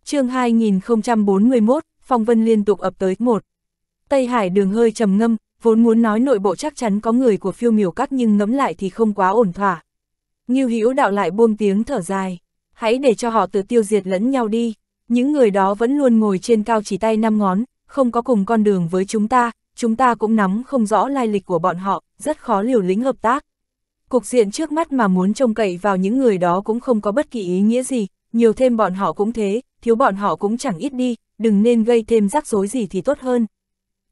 chương 2041, Phong Vân liên tục ập tới một Tây Hải đường hơi trầm ngâm, vốn muốn nói nội bộ chắc chắn có người của phiêu miểu các nhưng ngẫm lại thì không quá ổn thỏa. Nghiêu hữu đạo lại buông tiếng thở dài, hãy để cho họ tự tiêu diệt lẫn nhau đi. Những người đó vẫn luôn ngồi trên cao chỉ tay năm ngón, không có cùng con đường với chúng ta, chúng ta cũng nắm không rõ lai lịch của bọn họ, rất khó liều lĩnh hợp tác. Cục diện trước mắt mà muốn trông cậy vào những người đó cũng không có bất kỳ ý nghĩa gì, nhiều thêm bọn họ cũng thế, thiếu bọn họ cũng chẳng ít đi, đừng nên gây thêm rắc rối gì thì tốt hơn.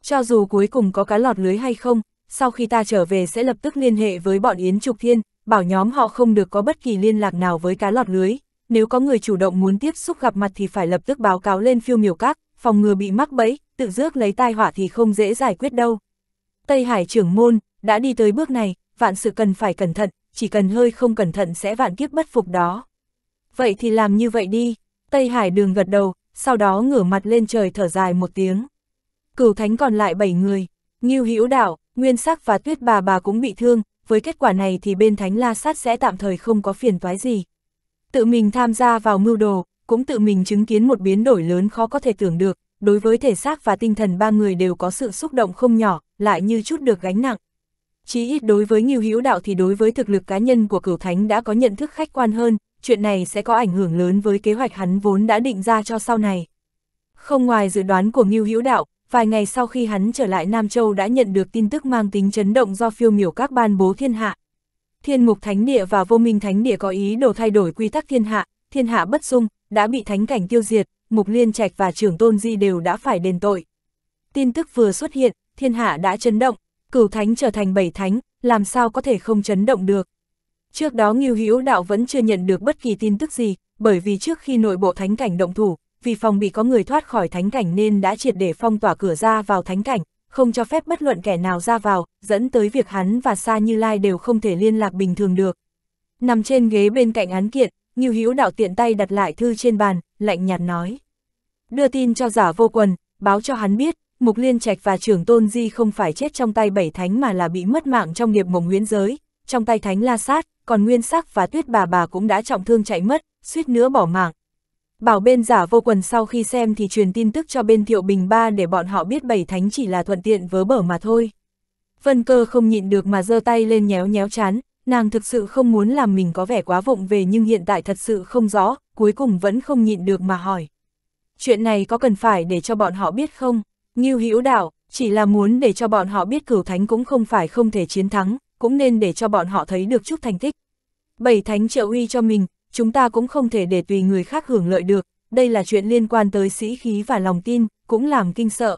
Cho dù cuối cùng có cá lọt lưới hay không, sau khi ta trở về sẽ lập tức liên hệ với bọn Yến Trục Thiên, bảo nhóm họ không được có bất kỳ liên lạc nào với cá lọt lưới. Nếu có người chủ động muốn tiếp xúc gặp mặt thì phải lập tức báo cáo lên phiêu miểu các, phòng ngừa bị mắc bẫy, tự rước lấy tai họa thì không dễ giải quyết đâu. Tây Hải trưởng môn, đã đi tới bước này, vạn sự cần phải cẩn thận, chỉ cần hơi không cẩn thận sẽ vạn kiếp bất phục đó. Vậy thì làm như vậy đi, Tây Hải đường gật đầu, sau đó ngửa mặt lên trời thở dài một tiếng. Cửu thánh còn lại 7 người, Ngưu Hữu Đạo, Nguyên Sắc và Tuyết Bà Bà cũng bị thương, với kết quả này thì bên Thánh La Sát sẽ tạm thời không có phiền toái gì. Tự mình tham gia vào mưu đồ, cũng tự mình chứng kiến một biến đổi lớn khó có thể tưởng được, đối với thể xác và tinh thần ba người đều có sự xúc động không nhỏ, lại như chút được gánh nặng. Chí ít đối với Ngưu Hữu Đạo thì đối với thực lực cá nhân của Cửu Thánh đã có nhận thức khách quan hơn, chuyện này sẽ có ảnh hưởng lớn với kế hoạch hắn vốn đã định ra cho sau này. Không ngoài dự đoán của Ngưu Hữu Đạo, vài ngày sau khi hắn trở lại Nam Châu đã nhận được tin tức mang tính chấn động do phiêu miểu các ban bố thiên hạ. Thiên Mục Thánh Địa và Vô Minh Thánh Địa có ý đồ thay đổi quy tắc thiên hạ, thiên hạ bất dung, đã bị thánh cảnh tiêu diệt, Mục Liên Trạch và trưởng Tôn Di đều đã phải đền tội. Tin tức vừa xuất hiện, thiên hạ đã chấn động, cửu thánh trở thành bảy thánh, làm sao có thể không chấn động được. Trước đó Ngưu Hữu Đạo vẫn chưa nhận được bất kỳ tin tức gì, bởi vì trước khi nội bộ thánh cảnh động thủ, vì phòng bị có người thoát khỏi thánh cảnh nên đã triệt để phong tỏa cửa ra vào thánh cảnh, không cho phép bất luận kẻ nào ra vào, dẫn tới việc hắn và Sa Như Lai đều không thể liên lạc bình thường được. Nằm trên ghế bên cạnh án kiện, Ngưu Hữu Đạo tiện tay đặt lại thư trên bàn, lạnh nhạt nói. Đưa tin cho giả vô quần, báo cho hắn biết, Mục Liên Trạch và trưởng Tôn Di không phải chết trong tay bảy thánh mà là bị mất mạng trong điệp mộng huyễn giới, trong tay thánh la sát, còn Nguyên Sắc và Tuyết bà bà cũng đã trọng thương chạy mất, suýt nữa bỏ mạng. Bảo bên giả vô quần sau khi xem thì truyền tin tức cho bên Thiệu Bình Ba để bọn họ biết bảy thánh chỉ là thuận tiện vớ bở mà thôi. Vân cơ không nhịn được mà giơ tay lên nhéo nhéo chán, nàng thực sự không muốn làm mình có vẻ quá vụng về nhưng hiện tại thật sự không rõ, cuối cùng vẫn không nhịn được mà hỏi. Chuyện này có cần phải để cho bọn họ biết không? Ngưu Hữu Đạo, chỉ là muốn để cho bọn họ biết cửu thánh cũng không phải không thể chiến thắng, cũng nên để cho bọn họ thấy được chút thành tích. Bảy thánh trợ uy cho mình, chúng ta cũng không thể để tùy người khác hưởng lợi được, đây là chuyện liên quan tới sĩ khí và lòng tin, cũng làm kinh sợ.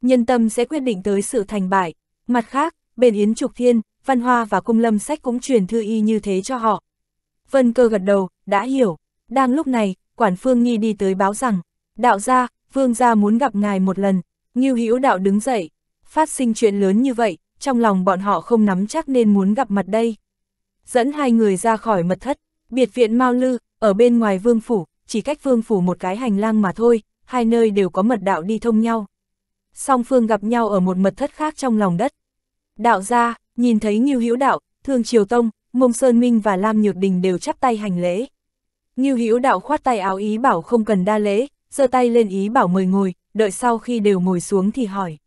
Nhân tâm sẽ quyết định tới sự thành bại. Mặt khác, bên Yến Trục Thiên, văn hoa và cung lâm sách cũng truyền thư y như thế cho họ. Vân cơ gật đầu, đã hiểu. Đang lúc này, quản phương Nhi đi tới báo rằng, đạo gia, vương gia muốn gặp ngài một lần, Ngưu Hữu đạo đứng dậy, phát sinh chuyện lớn như vậy, trong lòng bọn họ không nắm chắc nên muốn gặp mặt đây. Dẫn hai người ra khỏi mật thất, biệt viện Mao Lư, ở bên ngoài vương phủ, chỉ cách vương phủ một cái hành lang mà thôi, hai nơi đều có mật đạo đi thông nhau. Song phương gặp nhau ở một mật thất khác trong lòng đất. Đạo gia, Nhìn thấy Ngưu Hữu Đạo, Thương Triều Tông, Mông Sơn Minh và Lam Nhược Đình đều chắp tay hành lễ. Ngưu Hữu Đạo khoát tay áo ý bảo không cần đa lễ, giơ tay lên ý bảo mời ngồi, đợi sau khi đều ngồi xuống thì hỏi.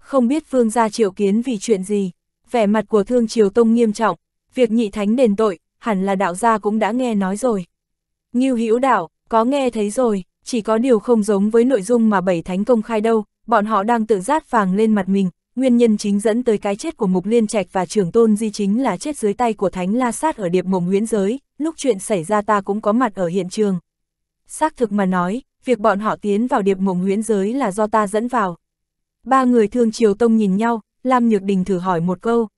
Không biết phương gia triệu kiến vì chuyện gì, vẻ mặt của Thương Triều Tông nghiêm trọng, việc nhị thánh đền tội, hẳn là đạo gia cũng đã nghe nói rồi. Ngưu Hữu Đạo, có nghe thấy rồi, chỉ có điều không giống với nội dung mà bảy thánh công khai đâu, bọn họ đang tự rát vàng lên mặt mình, Nguyên nhân chính dẫn tới cái chết của Mục Liên Trạch và trưởng tôn di chính là chết dưới tay của Thánh La Sát ở điệp mộng huyễn giới, lúc chuyện xảy ra ta cũng có mặt ở hiện trường. Xác thực mà nói, việc bọn họ tiến vào điệp mộng huyễn giới là do ta dẫn vào. Ba người thương triều tông nhìn nhau, Lam Nhược Đình thử hỏi một câu.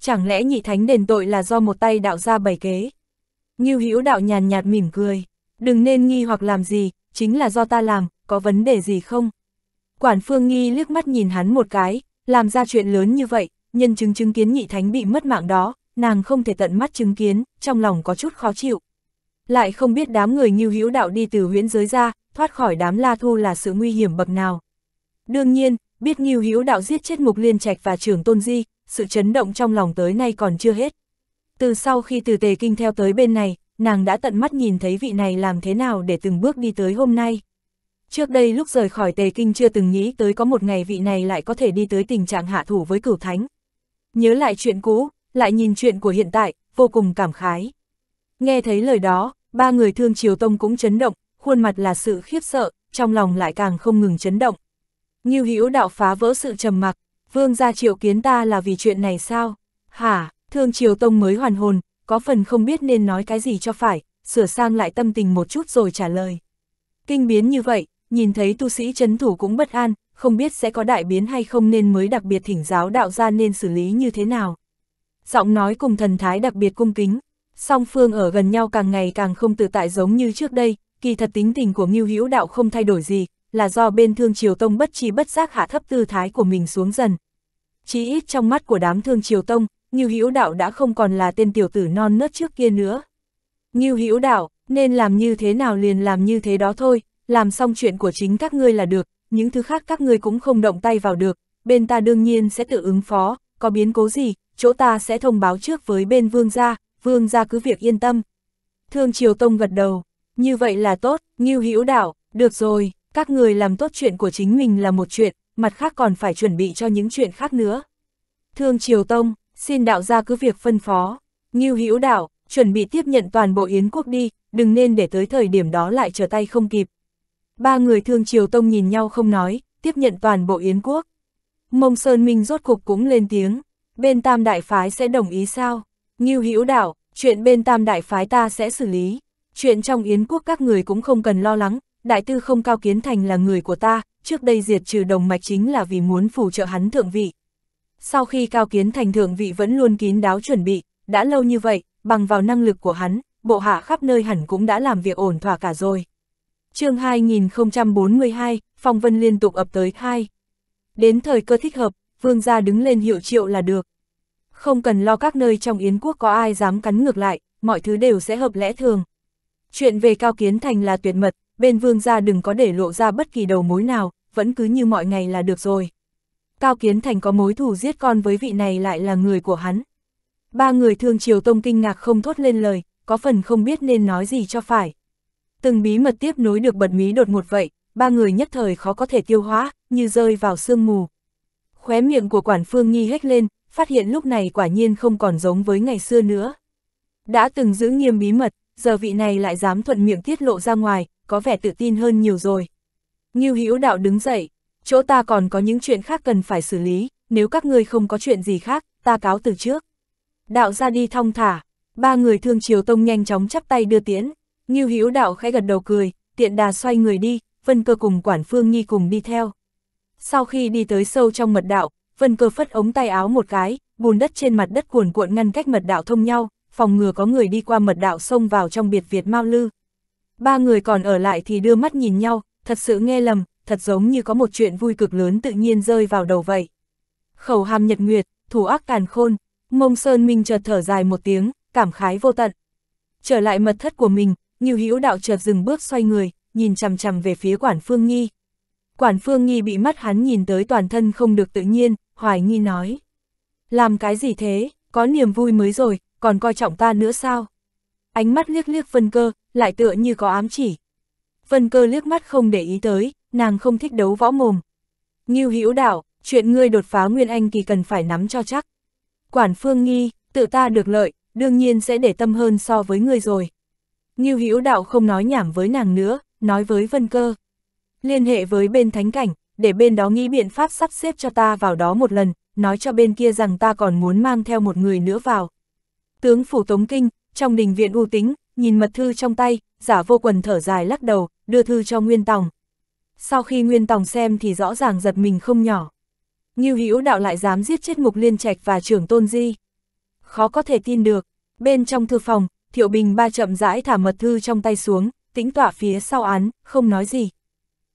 Chẳng lẽ nhị thánh đền tội là do một tay đạo ra bày kế? Ngưu Hữu đạo nhàn nhạt mỉm cười, đừng nên nghi hoặc làm gì, chính là do ta làm, có vấn đề gì không? Quản Phương Nghi liếc mắt nhìn hắn một cái, làm ra chuyện lớn như vậy, nhân chứng chứng kiến nhị thánh bị mất mạng đó, nàng không thể tận mắt chứng kiến, trong lòng có chút khó chịu. Lại không biết đám người nghiêu hữu đạo đi từ huyễn giới ra, thoát khỏi đám la thu là sự nguy hiểm bậc nào. Đương nhiên, biết nghiêu hữu đạo giết chết mục liên trạch và trưởng tôn di, sự chấn động trong lòng tới nay còn chưa hết. Từ sau khi từ tề kinh theo tới bên này, nàng đã tận mắt nhìn thấy vị này làm thế nào để từng bước đi tới hôm nay. Trước đây lúc rời khỏi Tề Kinh chưa từng nghĩ tới có một ngày vị này lại có thể đi tới tình trạng hạ thủ với cửu thánh. Nhớ lại chuyện cũ, lại nhìn chuyện của hiện tại, vô cùng cảm khái. Nghe thấy lời đó, ba người thương Triều Tông cũng chấn động, khuôn mặt là sự khiếp sợ, trong lòng lại càng không ngừng chấn động. Như hữu đạo phá vỡ sự trầm mặc, vương gia triệu kiến ta là vì chuyện này sao? Hả, thương Triều Tông mới hoàn hồn, có phần không biết nên nói cái gì cho phải, sửa sang lại tâm tình một chút rồi trả lời. Kinh biến như vậy, nhìn thấy tu sĩ chấn thủ cũng bất an, không biết sẽ có đại biến hay không nên mới đặc biệt thỉnh giáo đạo gia nên xử lý như thế nào. Giọng nói cùng thần thái đặc biệt cung kính, song phương ở gần nhau càng ngày càng không tự tại giống như trước đây, kỳ thật tính tình của Ngưu Hữu Đạo không thay đổi gì, là do bên Thương Triều Tông bất chi bất giác hạ thấp tư thái của mình xuống dần. Chí ít trong mắt của đám Thương Triều Tông, Ngưu Hữu Đạo đã không còn là tên tiểu tử non nớt trước kia nữa. Ngưu Hữu Đạo, nên làm như thế nào liền làm như thế đó thôi, làm xong chuyện của chính các ngươi là được, những thứ khác các ngươi cũng không động tay vào được, bên ta đương nhiên sẽ tự ứng phó, có biến cố gì, chỗ ta sẽ thông báo trước với bên vương gia, vương gia cứ việc yên tâm. Thương Triều Tông gật đầu, như vậy là tốt, Ngưu Hữu Đạo, được rồi, các người làm tốt chuyện của chính mình là một chuyện, mặt khác còn phải chuẩn bị cho những chuyện khác nữa. Thương Triều Tông, xin đạo gia cứ việc phân phó, Ngưu Hữu Đạo, chuẩn bị tiếp nhận toàn bộ Yến quốc đi, đừng nên để tới thời điểm đó lại trở tay không kịp. Ba người thương Triều Tông nhìn nhau không nói, tiếp nhận toàn bộ Yến quốc. Mông Sơn Minh rốt cục cũng lên tiếng, bên tam đại phái sẽ đồng ý sao? Ngưu Hữu Đạo, chuyện bên tam đại phái ta sẽ xử lý, chuyện trong Yến quốc các người cũng không cần lo lắng, đại tư không cao kiến thành là người của ta, trước đây diệt trừ đồng mạch chính là vì muốn phù trợ hắn thượng vị. Sau khi cao kiến thành thượng vị vẫn luôn kín đáo chuẩn bị, đã lâu như vậy, bằng vào năng lực của hắn, bộ hạ khắp nơi hẳn cũng đã làm việc ổn thỏa cả rồi chương 2042, phong vân liên tục ập tới hai. Đến thời cơ thích hợp, vương gia đứng lên hiệu triệu là được. Không cần lo các nơi trong Yến quốc có ai dám cắn ngược lại, mọi thứ đều sẽ hợp lẽ thường. Chuyện về Cao Kiến Thành là tuyệt mật, bên vương gia đừng có để lộ ra bất kỳ đầu mối nào, vẫn cứ như mọi ngày là được rồi. Cao Kiến Thành có mối thù giết con với vị này lại là người của hắn. Ba người thương triều tông kinh ngạc không thốt lên lời, có phần không biết nên nói gì cho phải. Từng bí mật tiếp nối được bật mí đột ngột vậy, ba người nhất thời khó có thể tiêu hóa, như rơi vào sương mù. Khóe miệng của quản phương nghi hét lên, phát hiện lúc này quả nhiên không còn giống với ngày xưa nữa. Đã từng giữ nghiêm bí mật, giờ vị này lại dám thuận miệng tiết lộ ra ngoài, có vẻ tự tin hơn nhiều rồi. Ngưu Hữu Đạo đứng dậy, chỗ ta còn có những chuyện khác cần phải xử lý, nếu các ngươi không có chuyện gì khác, ta cáo từ trước. Đạo ra đi thong thả, ba người thương triều tông nhanh chóng chắp tay đưa tiến. Ngưu Hữu Đạo khẽ gật đầu cười, tiện đà xoay người đi, Vân Cơ cùng Quản Phương Nhi cùng đi theo. Sau khi đi tới sâu trong mật đạo, Vân Cơ phất ống tay áo một cái, bùn đất trên mặt đất cuồn cuộn ngăn cách mật đạo thông nhau, phòng ngừa có người đi qua mật đạo xông vào trong biệt Việt Mao Lư. Ba người còn ở lại thì đưa mắt nhìn nhau, thật sự nghe lầm, thật giống như có một chuyện vui cực lớn tự nhiên rơi vào đầu vậy. Khẩu hàm nhật nguyệt, thủ ác càn khôn, mông sơn minh chợt thở dài một tiếng, cảm khái vô tận. Trở lại mật thất của mình, Ngưu hữu đạo chợt dừng bước xoay người, nhìn chằm chằm về phía quản phương nghi. Quản phương nghi bị mắt hắn nhìn tới toàn thân không được tự nhiên, hoài nghi nói. Làm cái gì thế, có niềm vui mới rồi, còn coi trọng ta nữa sao? Ánh mắt liếc liếc Vân cơ, lại tựa như có ám chỉ. Vân cơ liếc mắt không để ý tới, nàng không thích đấu võ mồm. Ngưu hữu đạo, chuyện ngươi đột phá Nguyên Anh kỳ cần phải nắm cho chắc. Quản phương nghi, tự ta được lợi, đương nhiên sẽ để tâm hơn so với ngươi rồi. Ngưu Hữu Đạo không nói nhảm với nàng nữa, nói với Vân Cơ. Liên hệ với bên thánh cảnh, để bên đó nghĩ biện pháp sắp xếp cho ta vào đó một lần, nói cho bên kia rằng ta còn muốn mang theo một người nữa vào. Tướng phủ Tống Kinh, trong đình viện u tính, nhìn mật thư trong tay, giả vô quần thở dài lắc đầu, đưa thư cho Nguyên Tòng. Sau khi Nguyên Tòng xem thì rõ ràng giật mình không nhỏ. Ngưu Hữu Đạo lại dám giết chết Mục Liên Trạch và trưởng Tôn Di. Khó có thể tin được, bên trong thư phòng, Thiệu Bình ba chậm rãi thả mật thư trong tay xuống, tĩnh tỏa phía sau án, không nói gì.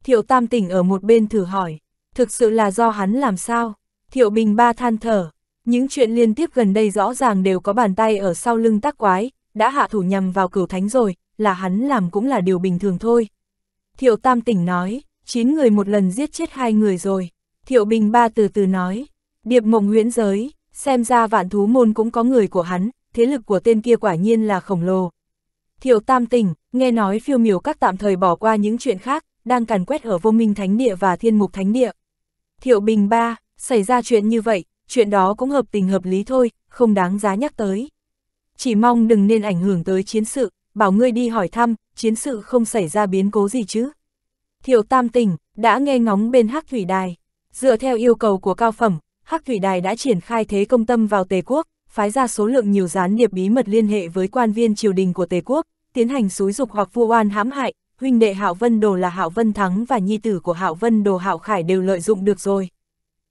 Thiệu Tam tỉnh ở một bên thử hỏi, thực sự là do hắn làm sao? Thiệu Bình ba than thở, những chuyện liên tiếp gần đây rõ ràng đều có bàn tay ở sau lưng tác quái, đã hạ thủ nhầm vào cửu thánh rồi, là hắn làm cũng là điều bình thường thôi. Thiệu Tam tỉnh nói, 9 người một lần giết chết hai người rồi. Thiệu Bình ba từ từ nói, điệp mộng huyễn giới, xem ra vạn thú môn cũng có người của hắn, thế lực của tên kia quả nhiên là khổng lồ. Thiệu Tam Tỉnh, nghe nói phiêu miểu các tạm thời bỏ qua những chuyện khác, đang càn quét ở vô minh thánh địa và thiên mục thánh địa. Thiệu Bình Ba, xảy ra chuyện như vậy, chuyện đó cũng hợp tình hợp lý thôi, không đáng giá nhắc tới. Chỉ mong đừng nên ảnh hưởng tới chiến sự, bảo ngươi đi hỏi thăm, chiến sự không xảy ra biến cố gì chứ. Thiệu Tam Tỉnh, đã nghe ngóng bên Hắc Thủy Đài. Dựa theo yêu cầu của cao phẩm, Hắc Thủy Đài đã triển khai thế công tâm vào Tề Quốc, phái ra số lượng nhiều gián điệp bí mật liên hệ với quan viên triều đình của Tề quốc, tiến hành xúi dục hoặc vu oan hãm hại, huynh đệ Hạo Vân Đồ là Hạo Vân Thắng và nhi tử của Hạo Vân Đồ Hạo Khải đều lợi dụng được rồi.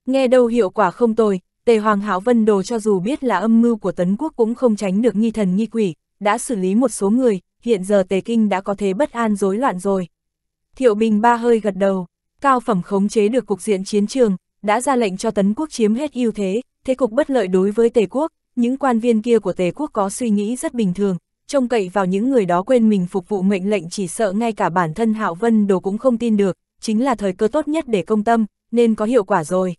Nghe đâu hiệu quả không tồi, Tề Hoàng Hạo Vân Đồ cho dù biết là âm mưu của Tấn Quốc cũng không tránh được nghi thần nghi quỷ, đã xử lý một số người, hiện giờ Tề Kinh đã có thế bất an rối loạn rồi. Thiệu Bình ba hơi gật đầu, cao phẩm khống chế được cục diện chiến trường, đã ra lệnh cho Tấn Quốc chiếm hết ưu thế, thế cục bất lợi đối với Tề Quốc, những quan viên kia của Tề quốc có suy nghĩ rất bình thường, trông cậy vào những người đó quên mình phục vụ mệnh lệnh chỉ sợ ngay cả bản thân Hạo Vân đồ cũng không tin được, chính là thời cơ tốt nhất để công tâm, nên có hiệu quả rồi.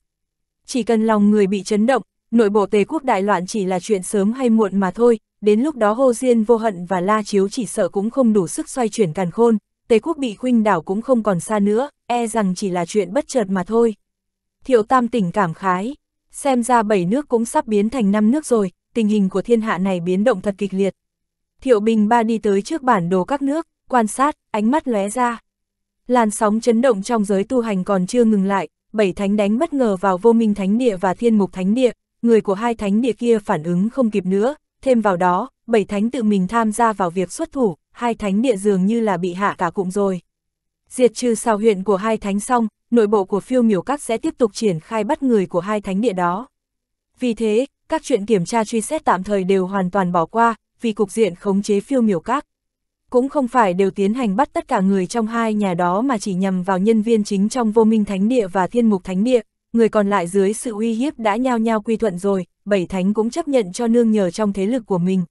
Chỉ cần lòng người bị chấn động, nội bộ Tề quốc đại loạn chỉ là chuyện sớm hay muộn mà thôi, đến lúc đó Hồ Diên vô hận và La Chiếu chỉ sợ cũng không đủ sức xoay chuyển càn khôn, Tề quốc bị khuynh đảo cũng không còn xa nữa, e rằng chỉ là chuyện bất chợt mà thôi. Thiệu Tam tỉnh cảm khái, Xem ra bảy nước cũng sắp biến thành năm nước rồi, tình hình của thiên hạ này biến động thật kịch liệt. Thiệu Bình Ba đi tới trước bản đồ các nước, quan sát, ánh mắt lóe ra. Làn sóng chấn động trong giới tu hành còn chưa ngừng lại, bảy thánh đánh bất ngờ vào vô minh thánh địa và thiên mục thánh địa, người của hai thánh địa kia phản ứng không kịp nữa, thêm vào đó, bảy thánh tự mình tham gia vào việc xuất thủ, hai thánh địa dường như là bị hạ cả cụm rồi. Diệt trừ sao huyện của hai thánh xong, nội bộ của phiêu miểu các sẽ tiếp tục triển khai bắt người của hai thánh địa đó. Vì thế, các chuyện kiểm tra truy xét tạm thời đều hoàn toàn bỏ qua, vì cục diện khống chế phiêu miểu các. Cũng không phải đều tiến hành bắt tất cả người trong hai nhà đó mà chỉ nhằm vào nhân viên chính trong vô minh thánh địa và thiên mục thánh địa, người còn lại dưới sự uy hiếp đã nhao nhao quy thuận rồi, bảy thánh cũng chấp nhận cho nương nhờ trong thế lực của mình.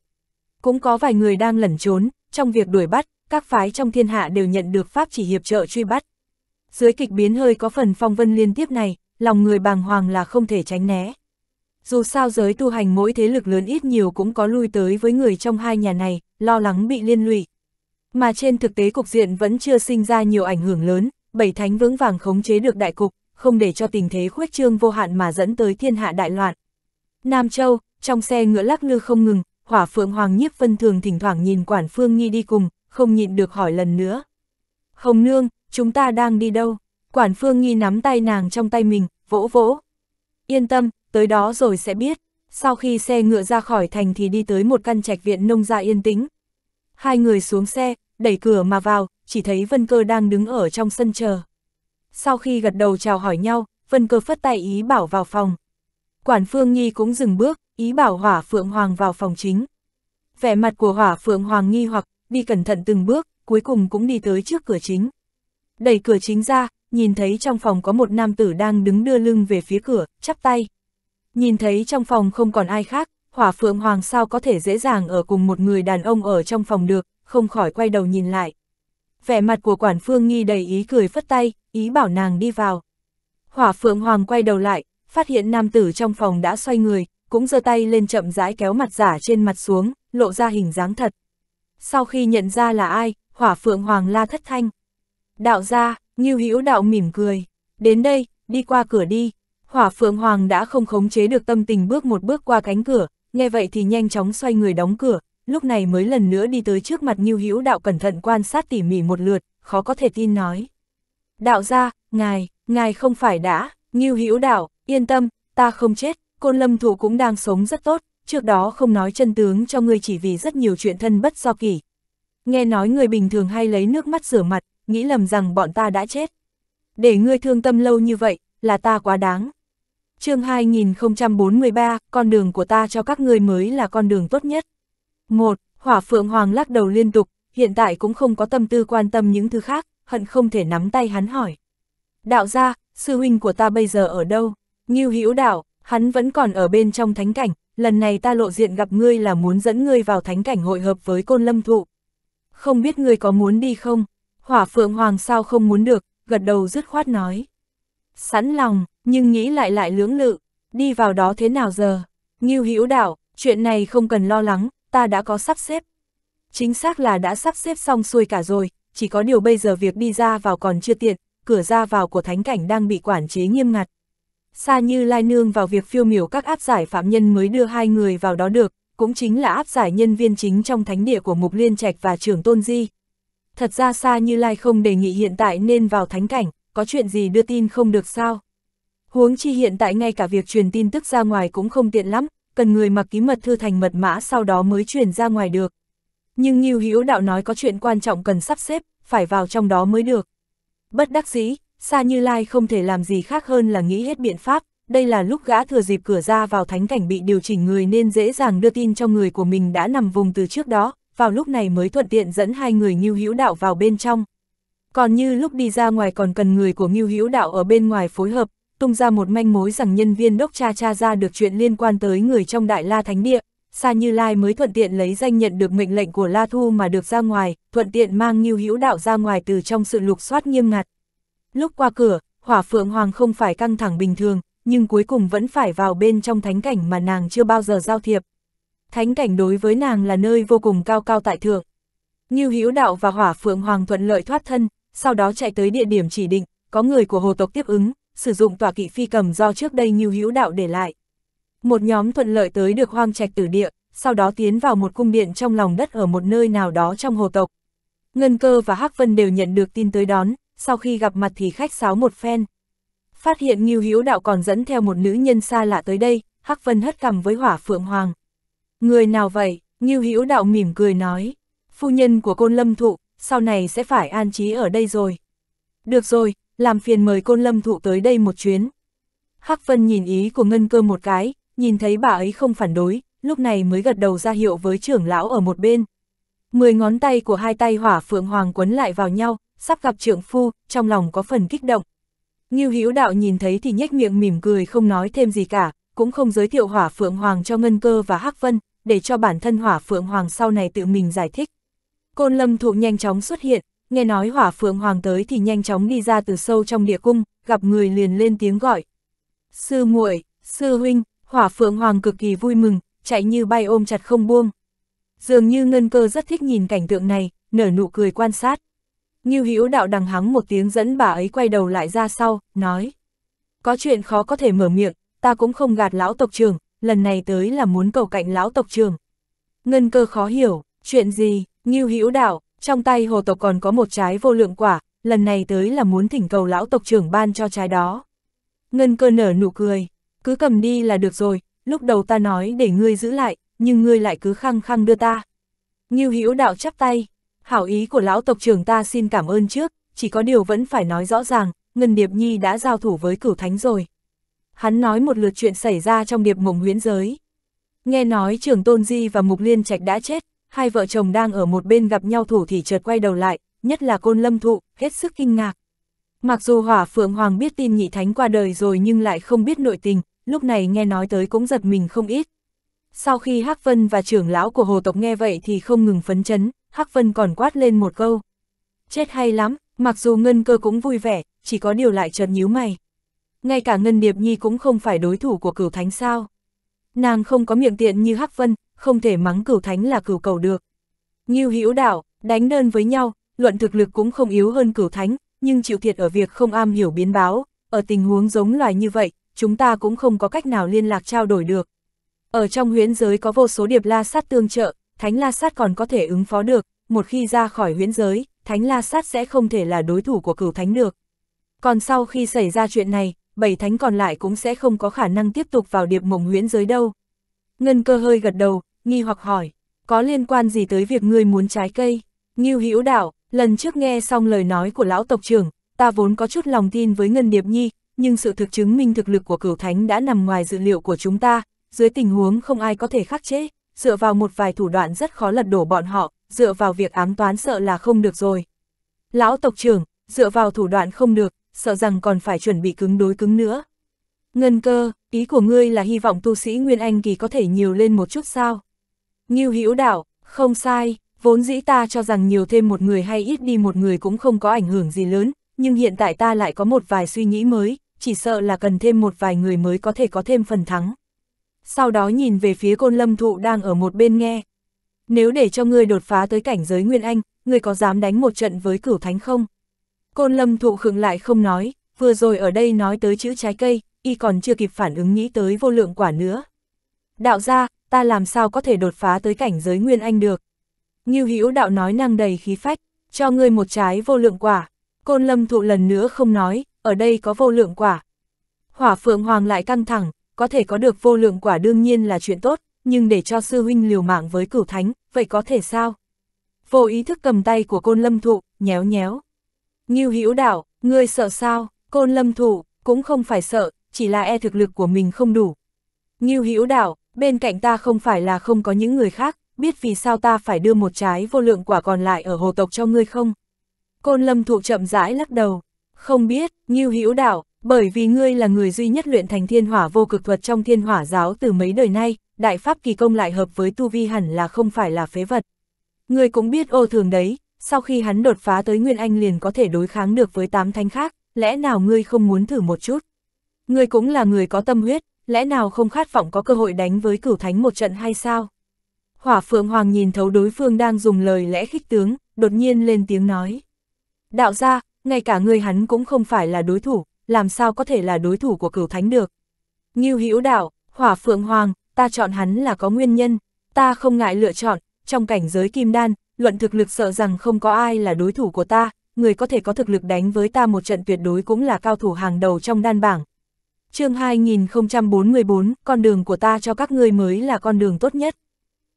Cũng có vài người đang lẩn trốn, trong việc đuổi bắt, các phái trong thiên hạ đều nhận được pháp chỉ hiệp trợ truy bắt dưới kịch biến hơi có phần phong vân liên tiếp này, lòng người bàng hoàng là không thể tránh né. Dù sao giới tu hành mỗi thế lực lớn ít nhiều cũng có lui tới với người trong hai nhà này, lo lắng bị liên lụy. Mà trên thực tế cục diện vẫn chưa sinh ra nhiều ảnh hưởng lớn, bảy thánh vững vàng khống chế được đại cục, không để cho tình thế khuếch trương vô hạn mà dẫn tới thiên hạ đại loạn. Nam Châu, trong xe ngựa lắc lư không ngừng, hỏa phượng hoàng nhiếp vân thường thỉnh thoảng nhìn quản phương nghi đi cùng, không nhịn được hỏi lần nữa. Hồng Nương, chúng ta đang đi đâu? Quản Phương Nghi nắm tay nàng trong tay mình, vỗ vỗ. Yên tâm, tới đó rồi sẽ biết. Sau khi xe ngựa ra khỏi thành thì đi tới một căn trạch viện nông gia yên tĩnh. Hai người xuống xe, đẩy cửa mà vào, chỉ thấy Vân Cơ đang đứng ở trong sân chờ. Sau khi gật đầu chào hỏi nhau, Vân Cơ phất tay ý bảo vào phòng. Quản Phương Nhi cũng dừng bước, ý bảo Hỏa Phượng Hoàng vào phòng chính. Vẻ mặt của Hỏa Phượng Hoàng nghi hoặc, đi cẩn thận từng bước, cuối cùng cũng đi tới trước cửa chính đẩy cửa chính ra, nhìn thấy trong phòng có một nam tử đang đứng đưa lưng về phía cửa, chắp tay. Nhìn thấy trong phòng không còn ai khác, hỏa phượng hoàng sao có thể dễ dàng ở cùng một người đàn ông ở trong phòng được, không khỏi quay đầu nhìn lại. Vẻ mặt của quản phương nghi đầy ý cười phất tay, ý bảo nàng đi vào. Hỏa phượng hoàng quay đầu lại, phát hiện nam tử trong phòng đã xoay người, cũng giơ tay lên chậm rãi kéo mặt giả trên mặt xuống, lộ ra hình dáng thật. Sau khi nhận ra là ai, hỏa phượng hoàng la thất thanh. Đạo gia, Ngưu Hữu Đạo mỉm cười. Đến đây, đi qua cửa đi. Hỏa Phượng Hoàng đã không khống chế được tâm tình bước một bước qua cánh cửa, nghe vậy thì nhanh chóng xoay người đóng cửa, lúc này mới lần nữa đi tới trước mặt Ngưu Hữu Đạo cẩn thận quan sát tỉ mỉ một lượt, khó có thể tin nói. Đạo gia, ngài, ngài không phải đã, Ngưu Hữu Đạo, yên tâm, ta không chết, Côn Lâm Thụ cũng đang sống rất tốt, trước đó không nói chân tướng cho ngươi chỉ vì rất nhiều chuyện thân bất do kỳ. Nghe nói người bình thường hay lấy nước mắt rửa mặt, nghĩ lầm rằng bọn ta đã chết. Để ngươi thương tâm lâu như vậy, là ta quá đáng. chương 2043, con đường của ta cho các ngươi mới là con đường tốt nhất. một Hỏa Phượng Hoàng lắc đầu liên tục, hiện tại cũng không có tâm tư quan tâm những thứ khác, hận không thể nắm tay hắn hỏi. Đạo gia sư huynh của ta bây giờ ở đâu? như hữu đạo, hắn vẫn còn ở bên trong thánh cảnh, lần này ta lộ diện gặp ngươi là muốn dẫn ngươi vào thánh cảnh hội hợp với côn lâm thụ. Không biết ngươi có muốn đi không? Hỏa Phượng Hoàng sao không muốn được, gật đầu dứt khoát nói. Sẵn lòng, nhưng nghĩ lại lại lưỡng lự, đi vào đó thế nào giờ? Ngưu Hữu Đạo, chuyện này không cần lo lắng, ta đã có sắp xếp. Chính xác là đã sắp xếp xong xuôi cả rồi, chỉ có điều bây giờ việc đi ra vào còn chưa tiện, cửa ra vào của thánh cảnh đang bị quản chế nghiêm ngặt. Sa như lai nương vào việc phiêu miểu các áp giải phạm nhân mới đưa hai người vào đó được, cũng chính là áp giải nhân viên chính trong thánh địa của Mục Liên Trạch và trưởng Tôn Di, thật ra xa như Lai không đề nghị hiện tại nên vào thánh cảnh, có chuyện gì đưa tin không được sao. Huống chi hiện tại ngay cả việc truyền tin tức ra ngoài cũng không tiện lắm, cần người mặc ký mật thư thành mật mã sau đó mới truyền ra ngoài được. Nhưng Nghiêu Hữu Đạo nói có chuyện quan trọng cần sắp xếp, phải vào trong đó mới được. Bất đắc dĩ, xa Như Lai không thể làm gì khác hơn là nghĩ hết biện pháp, đây là lúc gã thừa dịp cửa ra vào thánh cảnh bị điều chỉnh người nên dễ dàng đưa tin cho người của mình đã nằm vùng từ trước đó, vào lúc này mới thuận tiện dẫn hai người Ngưu Hữu Đạo vào bên trong. Còn như lúc đi ra ngoài còn cần người của Ngưu Hữu Đạo ở bên ngoài phối hợp, tung ra một manh mối rằng nhân viên đốc cha cha ra được chuyện liên quan tới người trong Đại La Thánh Địa, Sa Như Lai mới thuận tiện lấy danh nhận được mệnh lệnh của La Thu mà được ra ngoài, thuận tiện mang Ngưu Hữu Đạo ra ngoài từ trong sự lục soát nghiêm ngặt. Lúc qua cửa, Hỏa Phượng Hoàng không phải căng thẳng bình thường, nhưng cuối cùng vẫn phải vào bên trong thánh cảnh mà nàng chưa bao giờ giao thiệp, thánh cảnh đối với nàng là nơi vô cùng cao cao tại thượng. Như Hữu Đạo và Hỏa Phượng Hoàng thuận lợi thoát thân, sau đó chạy tới địa điểm chỉ định, có người của hồ tộc tiếp ứng, sử dụng tòa kỵ phi cầm do trước đây Như Hữu Đạo để lại. Một nhóm thuận lợi tới được hoang trạch tử địa, sau đó tiến vào một cung điện trong lòng đất ở một nơi nào đó trong hồ tộc. Ngân Cơ và Hắc Vân đều nhận được tin tới đón, sau khi gặp mặt thì khách sáo một phen. Phát hiện Ngưu Hữu Đạo còn dẫn theo một nữ nhân xa lạ tới đây, Hắc Vân hất cằm với Hỏa Phượng Hoàng, Người nào vậy? Ngưu Hữu Đạo mỉm cười nói. Phu nhân của Côn Lâm Thụ, sau này sẽ phải an trí ở đây rồi. Được rồi, làm phiền mời Côn Lâm Thụ tới đây một chuyến. Hắc Vân nhìn ý của Ngân Cơ một cái, nhìn thấy bà ấy không phản đối, lúc này mới gật đầu ra hiệu với trưởng lão ở một bên. Mười ngón tay của hai tay hỏa phượng hoàng quấn lại vào nhau, sắp gặp trưởng phu, trong lòng có phần kích động. Ngưu Hữu Đạo nhìn thấy thì nhếch miệng mỉm cười không nói thêm gì cả, cũng không giới thiệu hỏa phượng hoàng cho Ngân Cơ và Hắc Vân, để cho bản thân hỏa phượng hoàng sau này tự mình giải thích. Côn Lâm Thụ nhanh chóng xuất hiện, nghe nói hỏa phượng hoàng tới thì nhanh chóng đi ra từ sâu trong địa cung, gặp người liền lên tiếng gọi. Sư muội, sư huynh, hỏa phượng hoàng cực kỳ vui mừng, chạy như bay ôm chặt không buông. Dường như Ngân Cơ rất thích nhìn cảnh tượng này, nở nụ cười quan sát. như Hữu đạo đằng hắng một tiếng dẫn bà ấy quay đầu lại ra sau, nói: "Có chuyện khó có thể mở miệng, ta cũng không gạt lão tộc trưởng, lần này tới là muốn cầu cạnh lão tộc trưởng. Ngân cơ khó hiểu, chuyện gì, Ngưu Hữu Đạo, trong tay hồ tộc còn có một trái vô lượng quả, lần này tới là muốn thỉnh cầu lão tộc trưởng ban cho trái đó. Ngân cơ nở nụ cười, cứ cầm đi là được rồi, lúc đầu ta nói để ngươi giữ lại, nhưng ngươi lại cứ khăng khăng đưa ta. Ngưu Hữu Đạo chắp tay, hảo ý của lão tộc trưởng ta xin cảm ơn trước, chỉ có điều vẫn phải nói rõ ràng, Ngân Điệp Nhi đã giao thủ với cửu thánh rồi hắn nói một lượt chuyện xảy ra trong điệp mộng huyến giới. Nghe nói trưởng Tôn Di và Mục Liên Trạch đã chết, hai vợ chồng đang ở một bên gặp nhau thủ thì chợt quay đầu lại, nhất là côn lâm thụ, hết sức kinh ngạc. Mặc dù hỏa phượng hoàng biết tin nhị thánh qua đời rồi nhưng lại không biết nội tình, lúc này nghe nói tới cũng giật mình không ít. Sau khi Hắc Vân và trưởng lão của hồ tộc nghe vậy thì không ngừng phấn chấn, Hắc Vân còn quát lên một câu. Chết hay lắm, mặc dù ngân cơ cũng vui vẻ, chỉ có điều lại chợt nhíu mày ngay cả Ngân Điệp Nhi cũng không phải đối thủ của cửu thánh sao. Nàng không có miệng tiện như Hắc Vân, không thể mắng cửu thánh là cửu cầu được. như hữu đạo, đánh đơn với nhau, luận thực lực cũng không yếu hơn cửu thánh, nhưng chịu thiệt ở việc không am hiểu biến báo, ở tình huống giống loài như vậy, chúng ta cũng không có cách nào liên lạc trao đổi được. Ở trong huyễn giới có vô số điệp la sát tương trợ, thánh la sát còn có thể ứng phó được, một khi ra khỏi huyễn giới, thánh la sát sẽ không thể là đối thủ của cửu thánh được. Còn sau khi xảy ra chuyện này, bảy thánh còn lại cũng sẽ không có khả năng tiếp tục vào điệp mộng huyễn giới đâu. Ngân cơ hơi gật đầu, nghi hoặc hỏi, có liên quan gì tới việc ngươi muốn trái cây? Ngưu Hữu Đạo, lần trước nghe xong lời nói của lão tộc trưởng, ta vốn có chút lòng tin với Ngân Điệp Nhi, nhưng sự thực chứng minh thực lực của cửu thánh đã nằm ngoài dự liệu của chúng ta, dưới tình huống không ai có thể khắc chế, dựa vào một vài thủ đoạn rất khó lật đổ bọn họ, dựa vào việc ám toán sợ là không được rồi. Lão tộc trưởng, dựa vào thủ đoạn không được, sợ rằng còn phải chuẩn bị cứng đối cứng nữa. Ngân cơ, ý của ngươi là hy vọng tu sĩ Nguyên Anh kỳ có thể nhiều lên một chút sao? Nghiêu hữu đạo, không sai, vốn dĩ ta cho rằng nhiều thêm một người hay ít đi một người cũng không có ảnh hưởng gì lớn, nhưng hiện tại ta lại có một vài suy nghĩ mới, chỉ sợ là cần thêm một vài người mới có thể có thêm phần thắng. Sau đó nhìn về phía côn lâm thụ đang ở một bên nghe. Nếu để cho ngươi đột phá tới cảnh giới Nguyên Anh, ngươi có dám đánh một trận với cửu thánh không? Côn lâm thụ khựng lại không nói, vừa rồi ở đây nói tới chữ trái cây, y còn chưa kịp phản ứng nghĩ tới vô lượng quả nữa. Đạo gia, ta làm sao có thể đột phá tới cảnh giới nguyên anh được. Ngưu Hữu đạo nói năng đầy khí phách, cho ngươi một trái vô lượng quả. Côn lâm thụ lần nữa không nói, ở đây có vô lượng quả. Hỏa phượng hoàng lại căng thẳng, có thể có được vô lượng quả đương nhiên là chuyện tốt, nhưng để cho sư huynh liều mạng với cửu thánh, vậy có thể sao? Vô ý thức cầm tay của côn lâm thụ, nhéo nhéo. Ngưu Hữu Đảo, ngươi sợ sao? Côn Lâm Thủ cũng không phải sợ, chỉ là e thực lực của mình không đủ. Ngưu Hữu Đảo, bên cạnh ta không phải là không có những người khác, biết vì sao ta phải đưa một trái vô lượng quả còn lại ở hồ tộc cho ngươi không? Côn Lâm Thủ chậm rãi lắc đầu, không biết, Ngưu Hữu Đảo, bởi vì ngươi là người duy nhất luyện thành thiên hỏa vô cực thuật trong thiên hỏa giáo từ mấy đời nay, đại pháp kỳ công lại hợp với tu vi hẳn là không phải là phế vật. Ngươi cũng biết ô thường đấy, sau khi hắn đột phá tới Nguyên Anh liền có thể đối kháng được với tám thánh khác, lẽ nào ngươi không muốn thử một chút? Ngươi cũng là người có tâm huyết, lẽ nào không khát vọng có cơ hội đánh với cửu thánh một trận hay sao? Hỏa Phượng Hoàng nhìn thấu đối phương đang dùng lời lẽ khích tướng, đột nhiên lên tiếng nói. Đạo gia ngay cả ngươi hắn cũng không phải là đối thủ, làm sao có thể là đối thủ của cửu thánh được? Ngưu hữu đạo, Hỏa Phượng Hoàng, ta chọn hắn là có nguyên nhân, ta không ngại lựa chọn, trong cảnh giới kim đan, luận thực lực sợ rằng không có ai là đối thủ của ta, người có thể có thực lực đánh với ta một trận tuyệt đối cũng là cao thủ hàng đầu trong đan bảng. chương 2044, con đường của ta cho các ngươi mới là con đường tốt nhất.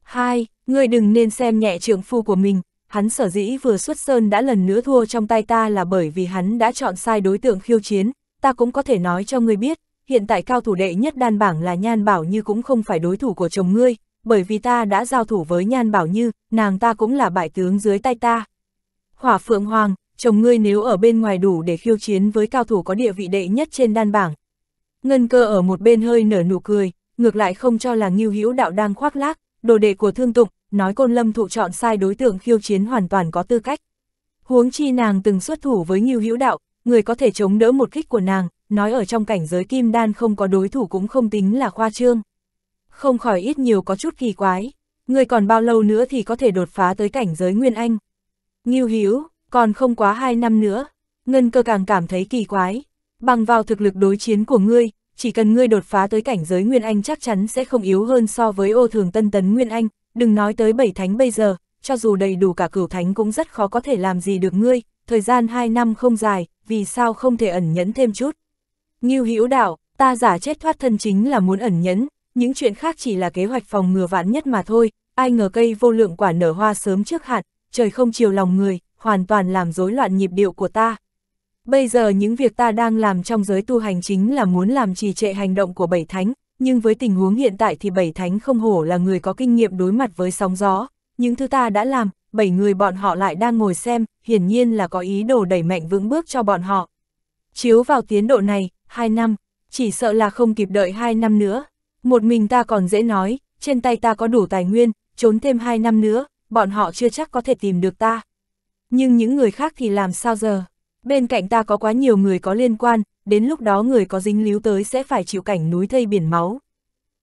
2. Ngươi đừng nên xem nhẹ trượng phu của mình, hắn sở dĩ vừa xuất sơn đã lần nữa thua trong tay ta là bởi vì hắn đã chọn sai đối tượng khiêu chiến, ta cũng có thể nói cho ngươi biết, hiện tại cao thủ đệ nhất đan bảng là nhan bảo như cũng không phải đối thủ của chồng ngươi, bởi vì ta đã giao thủ với Nhan Bảo Như, nàng ta cũng là bại tướng dưới tay ta. Hỏa Phượng Hoàng, chồng ngươi nếu ở bên ngoài đủ để khiêu chiến với cao thủ có địa vị đệ nhất trên đan bảng. Ngân cơ ở một bên hơi nở nụ cười, ngược lại không cho là nghiêu hữu đạo đang khoác lác, đồ đệ của thương tụng, nói côn lâm thụ chọn sai đối tượng khiêu chiến hoàn toàn có tư cách. Huống chi nàng từng xuất thủ với nghiêu hữu đạo, người có thể chống đỡ một kích của nàng, nói ở trong cảnh giới kim đan không có đối thủ cũng không tính là khoa trương không khỏi ít nhiều có chút kỳ quái. Người còn bao lâu nữa thì có thể đột phá tới cảnh giới Nguyên Anh? Ngưu Hiếu, còn không quá hai năm nữa. Ngân cơ càng cảm thấy kỳ quái. Bằng vào thực lực đối chiến của ngươi, chỉ cần ngươi đột phá tới cảnh giới Nguyên Anh chắc chắn sẽ không yếu hơn so với ô thường tân tấn Nguyên Anh, đừng nói tới bảy thánh bây giờ, cho dù đầy đủ cả cửu thánh cũng rất khó có thể làm gì được ngươi, thời gian hai năm không dài, vì sao không thể ẩn nhẫn thêm chút. Ngưu Hữu đạo, ta giả chết thoát thân chính là muốn ẩn nhẫn, những chuyện khác chỉ là kế hoạch phòng ngừa vạn nhất mà thôi, ai ngờ cây vô lượng quả nở hoa sớm trước hạn, trời không chiều lòng người, hoàn toàn làm rối loạn nhịp điệu của ta. Bây giờ những việc ta đang làm trong giới tu hành chính là muốn làm trì trệ hành động của bảy thánh, nhưng với tình huống hiện tại thì bảy thánh không hổ là người có kinh nghiệm đối mặt với sóng gió, những thứ ta đã làm, bảy người bọn họ lại đang ngồi xem, hiển nhiên là có ý đồ đẩy mạnh vững bước cho bọn họ. Chiếu vào tiến độ này, 2 năm, chỉ sợ là không kịp đợi 2 năm nữa. Một mình ta còn dễ nói, trên tay ta có đủ tài nguyên, trốn thêm hai năm nữa, bọn họ chưa chắc có thể tìm được ta. Nhưng những người khác thì làm sao giờ? Bên cạnh ta có quá nhiều người có liên quan, đến lúc đó người có dính líu tới sẽ phải chịu cảnh núi thây biển máu.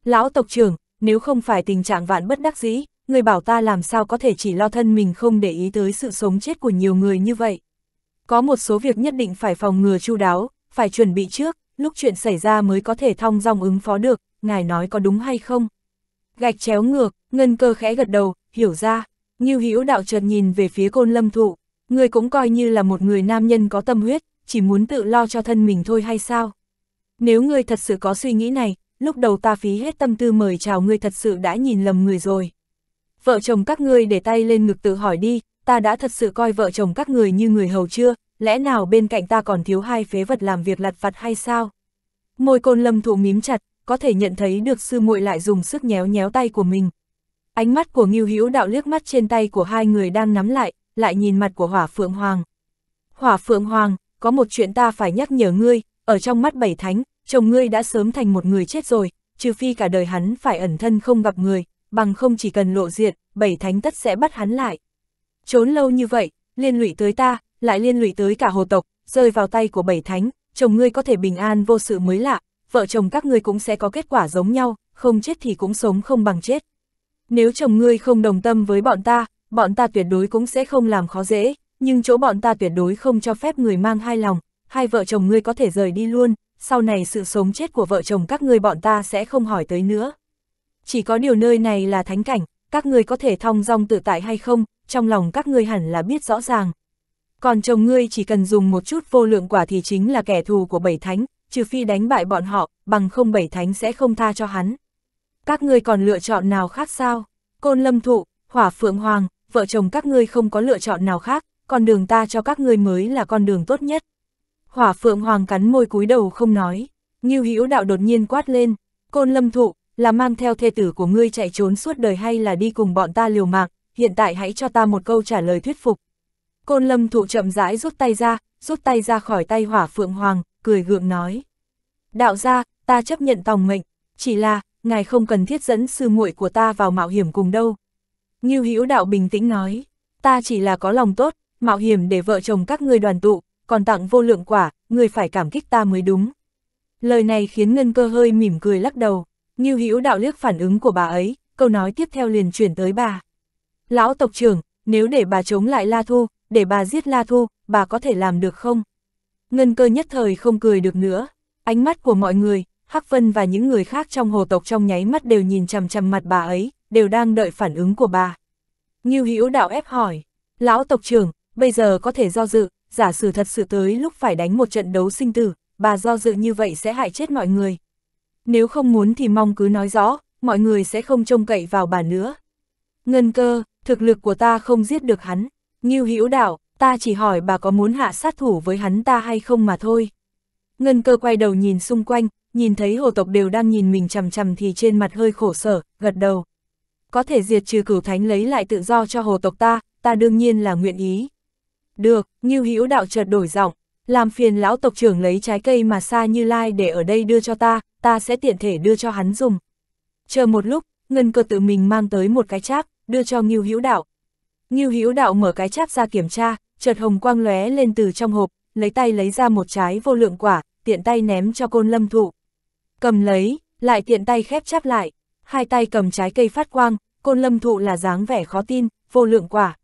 Lão tộc trưởng, nếu không phải tình trạng vạn bất đắc dĩ, người bảo ta làm sao có thể chỉ lo thân mình không để ý tới sự sống chết của nhiều người như vậy. Có một số việc nhất định phải phòng ngừa chu đáo, phải chuẩn bị trước, lúc chuyện xảy ra mới có thể thong dong ứng phó được, ngài nói có đúng hay không? Gạch chéo ngược, ngân cơ khẽ gật đầu, hiểu ra, như Hữu đạo chợt nhìn về phía côn lâm thụ, người cũng coi như là một người nam nhân có tâm huyết, chỉ muốn tự lo cho thân mình thôi hay sao? Nếu người thật sự có suy nghĩ này, lúc đầu ta phí hết tâm tư mời chào người thật sự đã nhìn lầm người rồi. Vợ chồng các ngươi để tay lên ngực tự hỏi đi, ta đã thật sự coi vợ chồng các người như người hầu chưa, lẽ nào bên cạnh ta còn thiếu hai phế vật làm việc lặt vặt hay sao? Môi côn lâm thụ mím chặt, có thể nhận thấy được sư muội lại dùng sức nhéo nhéo tay của mình. Ánh mắt của Ngưu Hữu Đạo liếc mắt trên tay của hai người đang nắm lại, lại nhìn mặt của Hỏa Phượng Hoàng. Hỏa Phượng Hoàng, có một chuyện ta phải nhắc nhở ngươi, ở trong mắt bảy thánh, chồng ngươi đã sớm thành một người chết rồi, trừ phi cả đời hắn phải ẩn thân không gặp người, bằng không chỉ cần lộ diện, bảy thánh tất sẽ bắt hắn lại. Trốn lâu như vậy, liên lụy tới ta, lại liên lụy tới cả hồ tộc, rơi vào tay của bảy thánh, chồng ngươi có thể bình an vô sự mới lạ, vợ chồng các ngươi cũng sẽ có kết quả giống nhau, không chết thì cũng sống không bằng chết. Nếu chồng ngươi không đồng tâm với bọn ta, bọn ta tuyệt đối cũng sẽ không làm khó dễ, nhưng chỗ bọn ta tuyệt đối không cho phép người mang hai lòng, hai vợ chồng ngươi có thể rời đi luôn, sau này sự sống chết của vợ chồng các ngươi bọn ta sẽ không hỏi tới nữa. Chỉ có điều nơi này là thánh cảnh, các ngươi có thể thong dong tự tại hay không, trong lòng các ngươi hẳn là biết rõ ràng. Còn chồng ngươi chỉ cần dùng một chút vô lượng quả thì chính là kẻ thù của bảy thánh, trừ phi đánh bại bọn họ, bằng không bảy thánh sẽ không tha cho hắn. Các ngươi còn lựa chọn nào khác sao? Côn Lâm Thụ, Hỏa Phượng Hoàng, vợ chồng các ngươi không có lựa chọn nào khác, con đường ta cho các ngươi mới là con đường tốt nhất. Hỏa Phượng Hoàng cắn môi cúi đầu không nói, Ngưu Hữu Đạo đột nhiên quát lên, Côn Lâm Thụ, là mang theo thê tử của ngươi chạy trốn suốt đời hay là đi cùng bọn ta liều mạng, hiện tại hãy cho ta một câu trả lời thuyết phục. Côn Lâm Thụ chậm rãi rút tay ra, rút tay ra khỏi tay Hỏa Phượng Hoàng, cười gượng nói. Đạo gia, ta chấp nhận tòng mệnh, chỉ là, ngài không cần thiết dẫn sư muội của ta vào mạo hiểm cùng đâu. Ngưu Hữu đạo bình tĩnh nói, ta chỉ là có lòng tốt, mạo hiểm để vợ chồng các ngươi đoàn tụ, còn tặng vô lượng quả, người phải cảm kích ta mới đúng. Lời này khiến Ngân Cơ hơi mỉm cười lắc đầu, Ngưu Hữu đạo liếc phản ứng của bà ấy, câu nói tiếp theo liền chuyển tới bà. Lão tộc trưởng, nếu để bà chống lại La Thu, để bà giết La Thu, bà có thể làm được không? Ngân cơ nhất thời không cười được nữa, ánh mắt của mọi người, Hắc Vân và những người khác trong hồ tộc trong nháy mắt đều nhìn chằm chằm mặt bà ấy, đều đang đợi phản ứng của bà. Ngưu Hữu Đạo ép hỏi, lão tộc trưởng, bây giờ có thể do dự, giả sử thật sự tới lúc phải đánh một trận đấu sinh tử, bà do dự như vậy sẽ hại chết mọi người. Nếu không muốn thì mong cứ nói rõ, mọi người sẽ không trông cậy vào bà nữa. Ngân cơ, thực lực của ta không giết được hắn, Ngưu Hữu Đạo, ta chỉ hỏi bà có muốn hạ sát thủ với hắn ta hay không mà thôi. Ngân cơ quay đầu nhìn xung quanh, nhìn thấy hồ tộc đều đang nhìn mình chằm chằm thì trên mặt hơi khổ sở, gật đầu. Có thể diệt trừ cửu thánh lấy lại tự do cho hồ tộc ta, ta đương nhiên là nguyện ý. Được, Ngưu Hữu đạo chợt đổi giọng, làm phiền lão tộc trưởng lấy trái cây mà xa như lai để ở đây đưa cho ta, ta sẽ tiện thể đưa cho hắn dùng. Chờ một lúc, Ngân cơ tự mình mang tới một cái cháp, đưa cho Ngưu Hữu đạo, Ngưu Hữu Đạo mở cái cháp ra kiểm tra, chợt hồng quang lóe lên từ trong hộp, lấy tay lấy ra một trái vô lượng quả, tiện tay ném cho côn lâm thụ. Cầm lấy, lại tiện tay khép cháp lại, hai tay cầm trái cây phát quang, côn lâm thụ là dáng vẻ khó tin, vô lượng quả.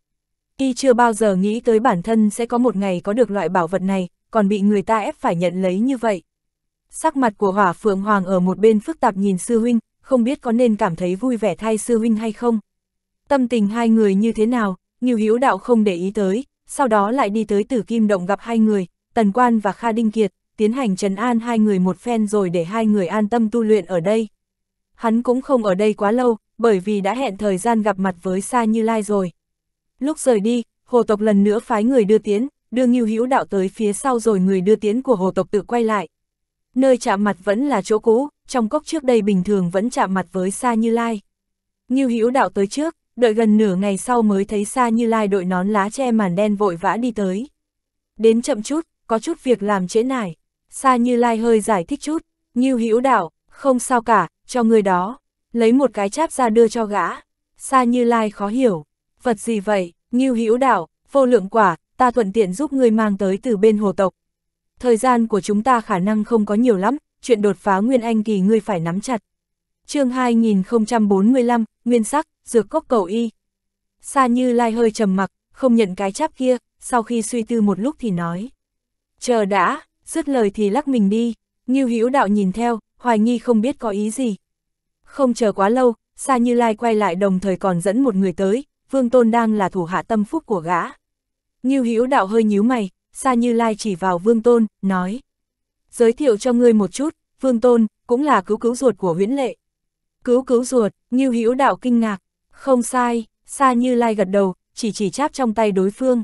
Y chưa bao giờ nghĩ tới bản thân sẽ có một ngày có được loại bảo vật này, còn bị người ta ép phải nhận lấy như vậy. Sắc mặt của hỏa phượng hoàng ở một bên phức tạp nhìn sư huynh, không biết có nên cảm thấy vui vẻ thay sư huynh hay không. Tâm tình hai người như thế nào, Nghiêu Hữu Đạo không để ý tới, sau đó lại đi tới Tử Kim Động gặp hai người, Tần Quan và Kha Đinh Kiệt, tiến hành trấn an hai người một phen rồi để hai người an tâm tu luyện ở đây. Hắn cũng không ở đây quá lâu, bởi vì đã hẹn thời gian gặp mặt với Sa Như Lai rồi. Lúc rời đi, hồ tộc lần nữa phái người đưa tiến, đưa Ngưu Hữu Đạo tới phía sau rồi người đưa tiến của hồ tộc tự quay lại. Nơi chạm mặt vẫn là chỗ cũ, trong cốc trước đây bình thường vẫn chạm mặt với Sa Như Lai. Ngưu Hữu Đạo tới trước, đợi gần nửa ngày sau mới thấy xa như lai đội nón lá che màn đen vội vã đi tới. Đến chậm chút, có chút việc làm trễ nải, xa như lai hơi giải thích chút, như hữu đạo, không sao cả, cho người đó, lấy một cái cháp ra đưa cho gã, xa như lai khó hiểu, vật gì vậy, như hữu đạo, vô lượng quả, ta thuận tiện giúp ngươi mang tới từ bên hồ tộc. Thời gian của chúng ta khả năng không có nhiều lắm, chuyện đột phá Nguyên Anh kỳ ngươi phải nắm chặt chương 2045, Nguyên sắc, dược cốc cầu y. xa Như Lai hơi trầm mặc, không nhận cái cháp kia, sau khi suy tư một lúc thì nói. Chờ đã, dứt lời thì lắc mình đi, Ngưu Hữu Đạo nhìn theo, hoài nghi không biết có ý gì. Không chờ quá lâu, xa Như Lai quay lại đồng thời còn dẫn một người tới, Vương Tôn đang là thủ hạ tâm phúc của gã. Ngưu Hữu Đạo hơi nhíu mày, xa Như Lai chỉ vào Vương Tôn, nói. Giới thiệu cho ngươi một chút, Vương Tôn, cũng là cứu cứu ruột của huyễn lệ, Cứu cứu ruột, như Hữu Đạo kinh ngạc. Không sai, xa Như Lai gật đầu, chỉ chỉ cháp trong tay đối phương.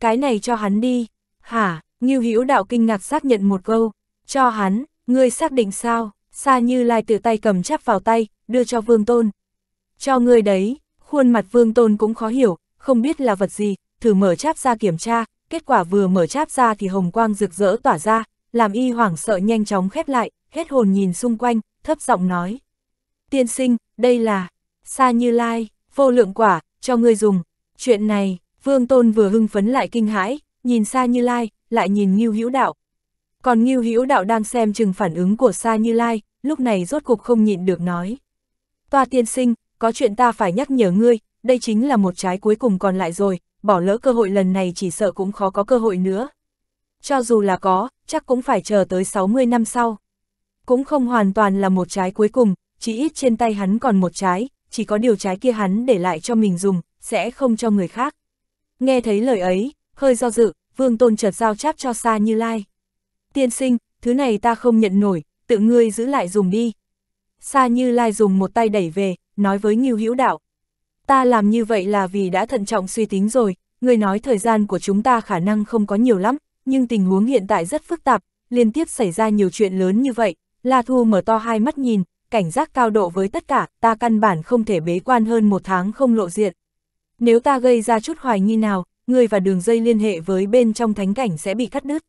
Cái này cho hắn đi. Hả, như Hữu Đạo kinh ngạc xác nhận một câu. Cho hắn, ngươi xác định sao? xa Như Lai tự tay cầm cháp vào tay, đưa cho Vương Tôn. Cho ngươi đấy, khuôn mặt Vương Tôn cũng khó hiểu, không biết là vật gì, thử mở cháp ra kiểm tra, kết quả vừa mở cháp ra thì hồng quang rực rỡ tỏa ra, làm y hoảng sợ nhanh chóng khép lại, hết hồn nhìn xung quanh, thấp giọng nói tiên sinh, đây là, xa như lai, vô lượng quả, cho ngươi dùng. Chuyện này, Vương Tôn vừa hưng phấn lại kinh hãi, nhìn xa như lai, lại nhìn Ngưu Hữu Đạo. Còn Ngưu Hữu Đạo đang xem chừng phản ứng của xa như lai, lúc này rốt cục không nhịn được nói. Toa tiên sinh, có chuyện ta phải nhắc nhở ngươi, đây chính là một trái cuối cùng còn lại rồi, bỏ lỡ cơ hội lần này chỉ sợ cũng khó có cơ hội nữa. Cho dù là có, chắc cũng phải chờ tới 60 năm sau. Cũng không hoàn toàn là một trái cuối cùng, chí ít trên tay hắn còn một trái, chỉ có điều trái kia hắn để lại cho mình dùng, sẽ không cho người khác. Nghe thấy lời ấy, hơi do dự, vương tôn chợt giao cháp cho xa như lai. Tiên sinh, thứ này ta không nhận nổi, tự ngươi giữ lại dùng đi. xa như lai dùng một tay đẩy về, nói với Ngưu Hữu Đạo. Ta làm như vậy là vì đã thận trọng suy tính rồi, người nói thời gian của chúng ta khả năng không có nhiều lắm, nhưng tình huống hiện tại rất phức tạp, liên tiếp xảy ra nhiều chuyện lớn như vậy. La Thu mở to hai mắt nhìn, cảnh giác cao độ với tất cả, ta căn bản không thể bế quan hơn một tháng không lộ diện. Nếu ta gây ra chút hoài nghi nào, người và đường dây liên hệ với bên trong thánh cảnh sẽ bị cắt đứt.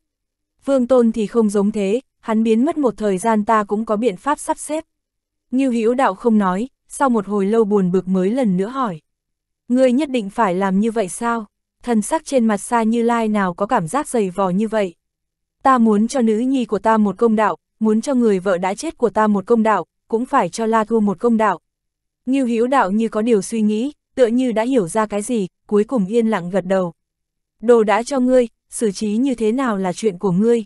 Vương Tôn thì không giống thế, hắn biến mất một thời gian ta cũng có biện pháp sắp xếp. Như Hữu Đạo không nói, sau một hồi lâu buồn bực mới lần nữa hỏi. Ngươi nhất định phải làm như vậy sao? Thần sắc trên mặt xa như lai nào có cảm giác dày vò như vậy. Ta muốn cho nữ nhi của ta một công đạo, muốn cho người vợ đã chết của ta một công đạo, cũng phải cho La Thu một công đạo. Ngưu Hữu Đạo như có điều suy nghĩ, tựa như đã hiểu ra cái gì, cuối cùng yên lặng gật đầu. Đồ đã cho ngươi, xử trí như thế nào là chuyện của ngươi.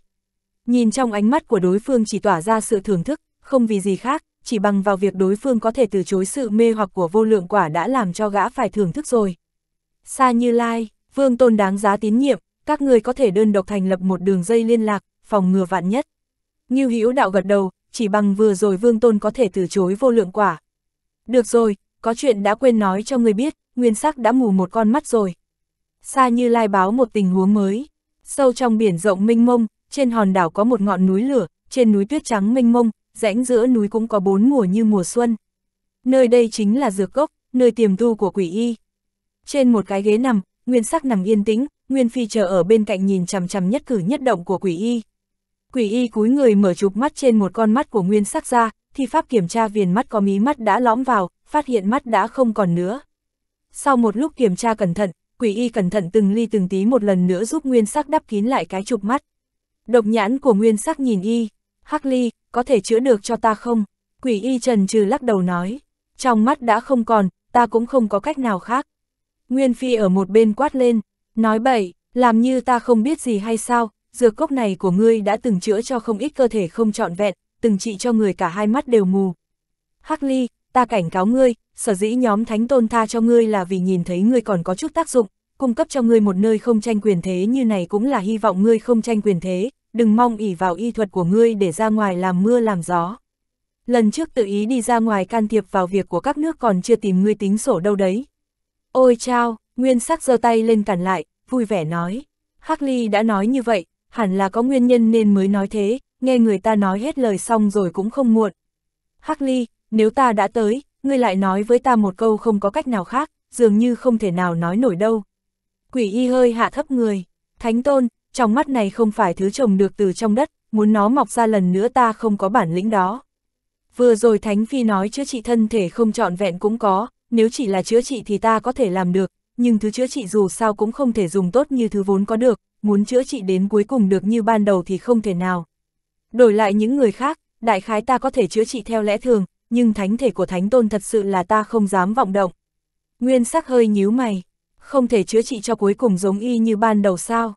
Nhìn trong ánh mắt của đối phương chỉ tỏa ra sự thưởng thức, không vì gì khác, chỉ bằng vào việc đối phương có thể từ chối sự mê hoặc của vô lượng quả đã làm cho gã phải thưởng thức rồi. Sa Như Lai, Vương Tôn đáng giá tín nhiệm, các ngươi có thể đơn độc thành lập một đường dây liên lạc, phòng ngừa vạn nhất. Ngưu Hữu Đạo gật đầu, chỉ bằng vừa rồi Vương Tôn có thể từ chối vô lượng quả. Được rồi, có chuyện đã quên nói cho người biết, nguyên sắc đã mù một con mắt rồi. Xa như lai báo một tình huống mới, sâu trong biển rộng minh mông, trên hòn đảo có một ngọn núi lửa, trên núi tuyết trắng minh mông, rãnh giữa núi cũng có bốn mùa như mùa xuân. Nơi đây chính là dược gốc, nơi tiềm tu của quỷ y. Trên một cái ghế nằm, nguyên sắc nằm yên tĩnh, nguyên phi chờ ở bên cạnh nhìn chằm chằm nhất cử nhất động của quỷ y quỷ y cúi người mở chụp mắt trên một con mắt của nguyên sắc ra, thì pháp kiểm tra viền mắt có mí mắt đã lõm vào, phát hiện mắt đã không còn nữa. Sau một lúc kiểm tra cẩn thận, quỷ y cẩn thận từng ly từng tí một lần nữa giúp nguyên sắc đắp kín lại cái chụp mắt. Độc nhãn của nguyên sắc nhìn y, hắc ly, có thể chữa được cho ta không? Quỷ y trần trừ lắc đầu nói, trong mắt đã không còn, ta cũng không có cách nào khác. Nguyên phi ở một bên quát lên, nói bậy, làm như ta không biết gì hay sao, dược cốc này của ngươi đã từng chữa cho không ít cơ thể không trọn vẹn, từng trị cho người cả hai mắt đều mù. Hắc Ly, ta cảnh cáo ngươi, sở dĩ nhóm Thánh Tôn tha cho ngươi là vì nhìn thấy ngươi còn có chút tác dụng, cung cấp cho ngươi một nơi không tranh quyền thế như này cũng là hy vọng ngươi không tranh quyền thế, đừng mong ỉ vào y thuật của ngươi để ra ngoài làm mưa làm gió. Lần trước tự ý đi ra ngoài can thiệp vào việc của các nước còn chưa tìm ngươi tính sổ đâu đấy. Ôi chao, Nguyên Sắc giơ tay lên cản lại, vui vẻ nói. Hắc Ly đã nói như vậy, hẳn là có nguyên nhân nên mới nói thế, nghe người ta nói hết lời xong rồi cũng không muộn. Hắc Ly, nếu ta đã tới, ngươi lại nói với ta một câu không có cách nào khác, dường như không thể nào nói nổi đâu. Quỷ y hơi hạ thấp người, thánh tôn, trong mắt này không phải thứ trồng được từ trong đất, muốn nó mọc ra lần nữa ta không có bản lĩnh đó. Vừa rồi Thánh Phi nói chữa trị thân thể không trọn vẹn cũng có, nếu chỉ là chữa trị thì ta có thể làm được, nhưng thứ chữa trị dù sao cũng không thể dùng tốt như thứ vốn có được, muốn chữa trị đến cuối cùng được như ban đầu thì không thể nào. Đổi lại những người khác, đại khái ta có thể chữa trị theo lẽ thường, nhưng thánh thể của thánh tôn thật sự là ta không dám vọng động. Nguyên sắc hơi nhíu mày, không thể chữa trị cho cuối cùng giống y như ban đầu sao.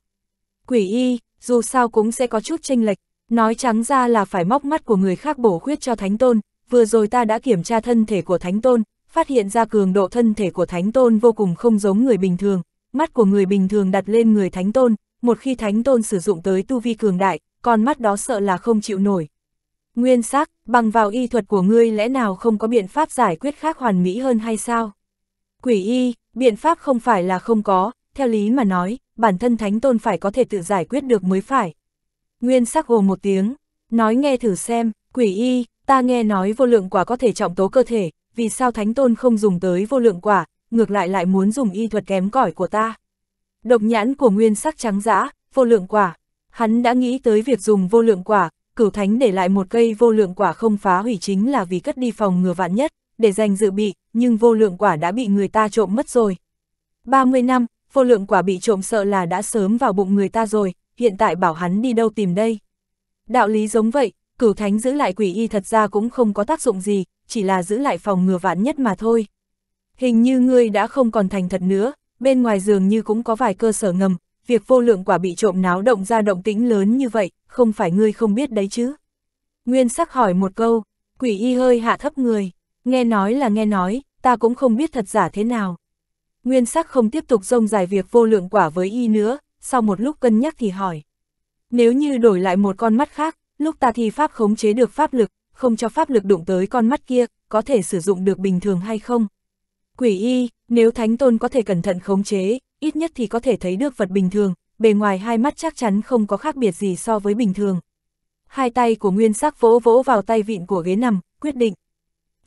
Quỷ y, dù sao cũng sẽ có chút tranh lệch, nói trắng ra là phải móc mắt của người khác bổ khuyết cho thánh tôn, vừa rồi ta đã kiểm tra thân thể của thánh tôn, phát hiện ra cường độ thân thể của thánh tôn vô cùng không giống người bình thường, mắt của người bình thường đặt lên người thánh tôn, một khi thánh tôn sử dụng tới tu vi cường đại, con mắt đó sợ là không chịu nổi. Nguyên sắc bằng vào y thuật của ngươi lẽ nào không có biện pháp giải quyết khác hoàn mỹ hơn hay sao? Quỷ y, biện pháp không phải là không có, theo lý mà nói, bản thân thánh tôn phải có thể tự giải quyết được mới phải. Nguyên sắc hồ một tiếng, nói nghe thử xem, quỷ y, ta nghe nói vô lượng quả có thể trọng tố cơ thể, vì sao thánh tôn không dùng tới vô lượng quả, ngược lại lại muốn dùng y thuật kém cỏi của ta. Độc nhãn của nguyên sắc trắng dã, vô lượng quả. Hắn đã nghĩ tới việc dùng vô lượng quả, cửu thánh để lại một cây vô lượng quả không phá hủy chính là vì cất đi phòng ngừa vạn nhất, để dành dự bị, nhưng vô lượng quả đã bị người ta trộm mất rồi. 30 năm, vô lượng quả bị trộm sợ là đã sớm vào bụng người ta rồi, hiện tại bảo hắn đi đâu tìm đây. Đạo lý giống vậy, cửu thánh giữ lại quỷ y thật ra cũng không có tác dụng gì, chỉ là giữ lại phòng ngừa vạn nhất mà thôi. Hình như ngươi đã không còn thành thật nữa, bên ngoài giường như cũng có vài cơ sở ngầm, việc vô lượng quả bị trộm náo động ra động tĩnh lớn như vậy, không phải ngươi không biết đấy chứ. Nguyên sắc hỏi một câu, quỷ y hơi hạ thấp người, nghe nói là nghe nói, ta cũng không biết thật giả thế nào. Nguyên sắc không tiếp tục rông dài việc vô lượng quả với y nữa, sau một lúc cân nhắc thì hỏi. Nếu như đổi lại một con mắt khác, lúc ta thi pháp khống chế được pháp lực, không cho pháp lực đụng tới con mắt kia, có thể sử dụng được bình thường hay không? Quỷ y, nếu thánh tôn có thể cẩn thận khống chế, ít nhất thì có thể thấy được vật bình thường, bề ngoài hai mắt chắc chắn không có khác biệt gì so với bình thường. Hai tay của nguyên sắc vỗ vỗ vào tay vịn của ghế nằm, quyết định.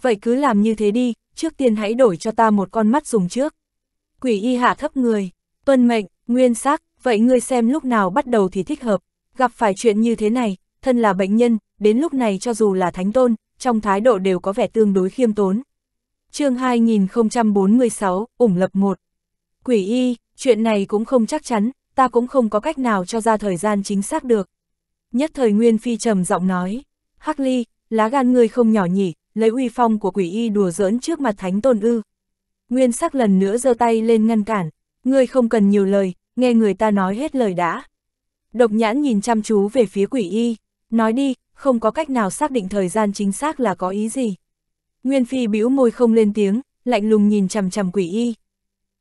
Vậy cứ làm như thế đi, trước tiên hãy đổi cho ta một con mắt dùng trước. Quỷ y hạ thấp người, tuân mệnh, nguyên sắc, vậy ngươi xem lúc nào bắt đầu thì thích hợp. Gặp phải chuyện như thế này, thân là bệnh nhân, đến lúc này cho dù là thánh tôn, trong thái độ đều có vẻ tương đối khiêm tốn chương 2046, ủng lập một Quỷ y, chuyện này cũng không chắc chắn, ta cũng không có cách nào cho ra thời gian chính xác được. Nhất thời Nguyên Phi trầm giọng nói, Hắc Ly, lá gan ngươi không nhỏ nhỉ, lấy uy phong của quỷ y đùa giỡn trước mặt thánh tôn ư. Nguyên sắc lần nữa giơ tay lên ngăn cản, ngươi không cần nhiều lời, nghe người ta nói hết lời đã. Độc nhãn nhìn chăm chú về phía quỷ y, nói đi, không có cách nào xác định thời gian chính xác là có ý gì. Nguyên Phi bĩu môi không lên tiếng, lạnh lùng nhìn chằm chằm quỷ y.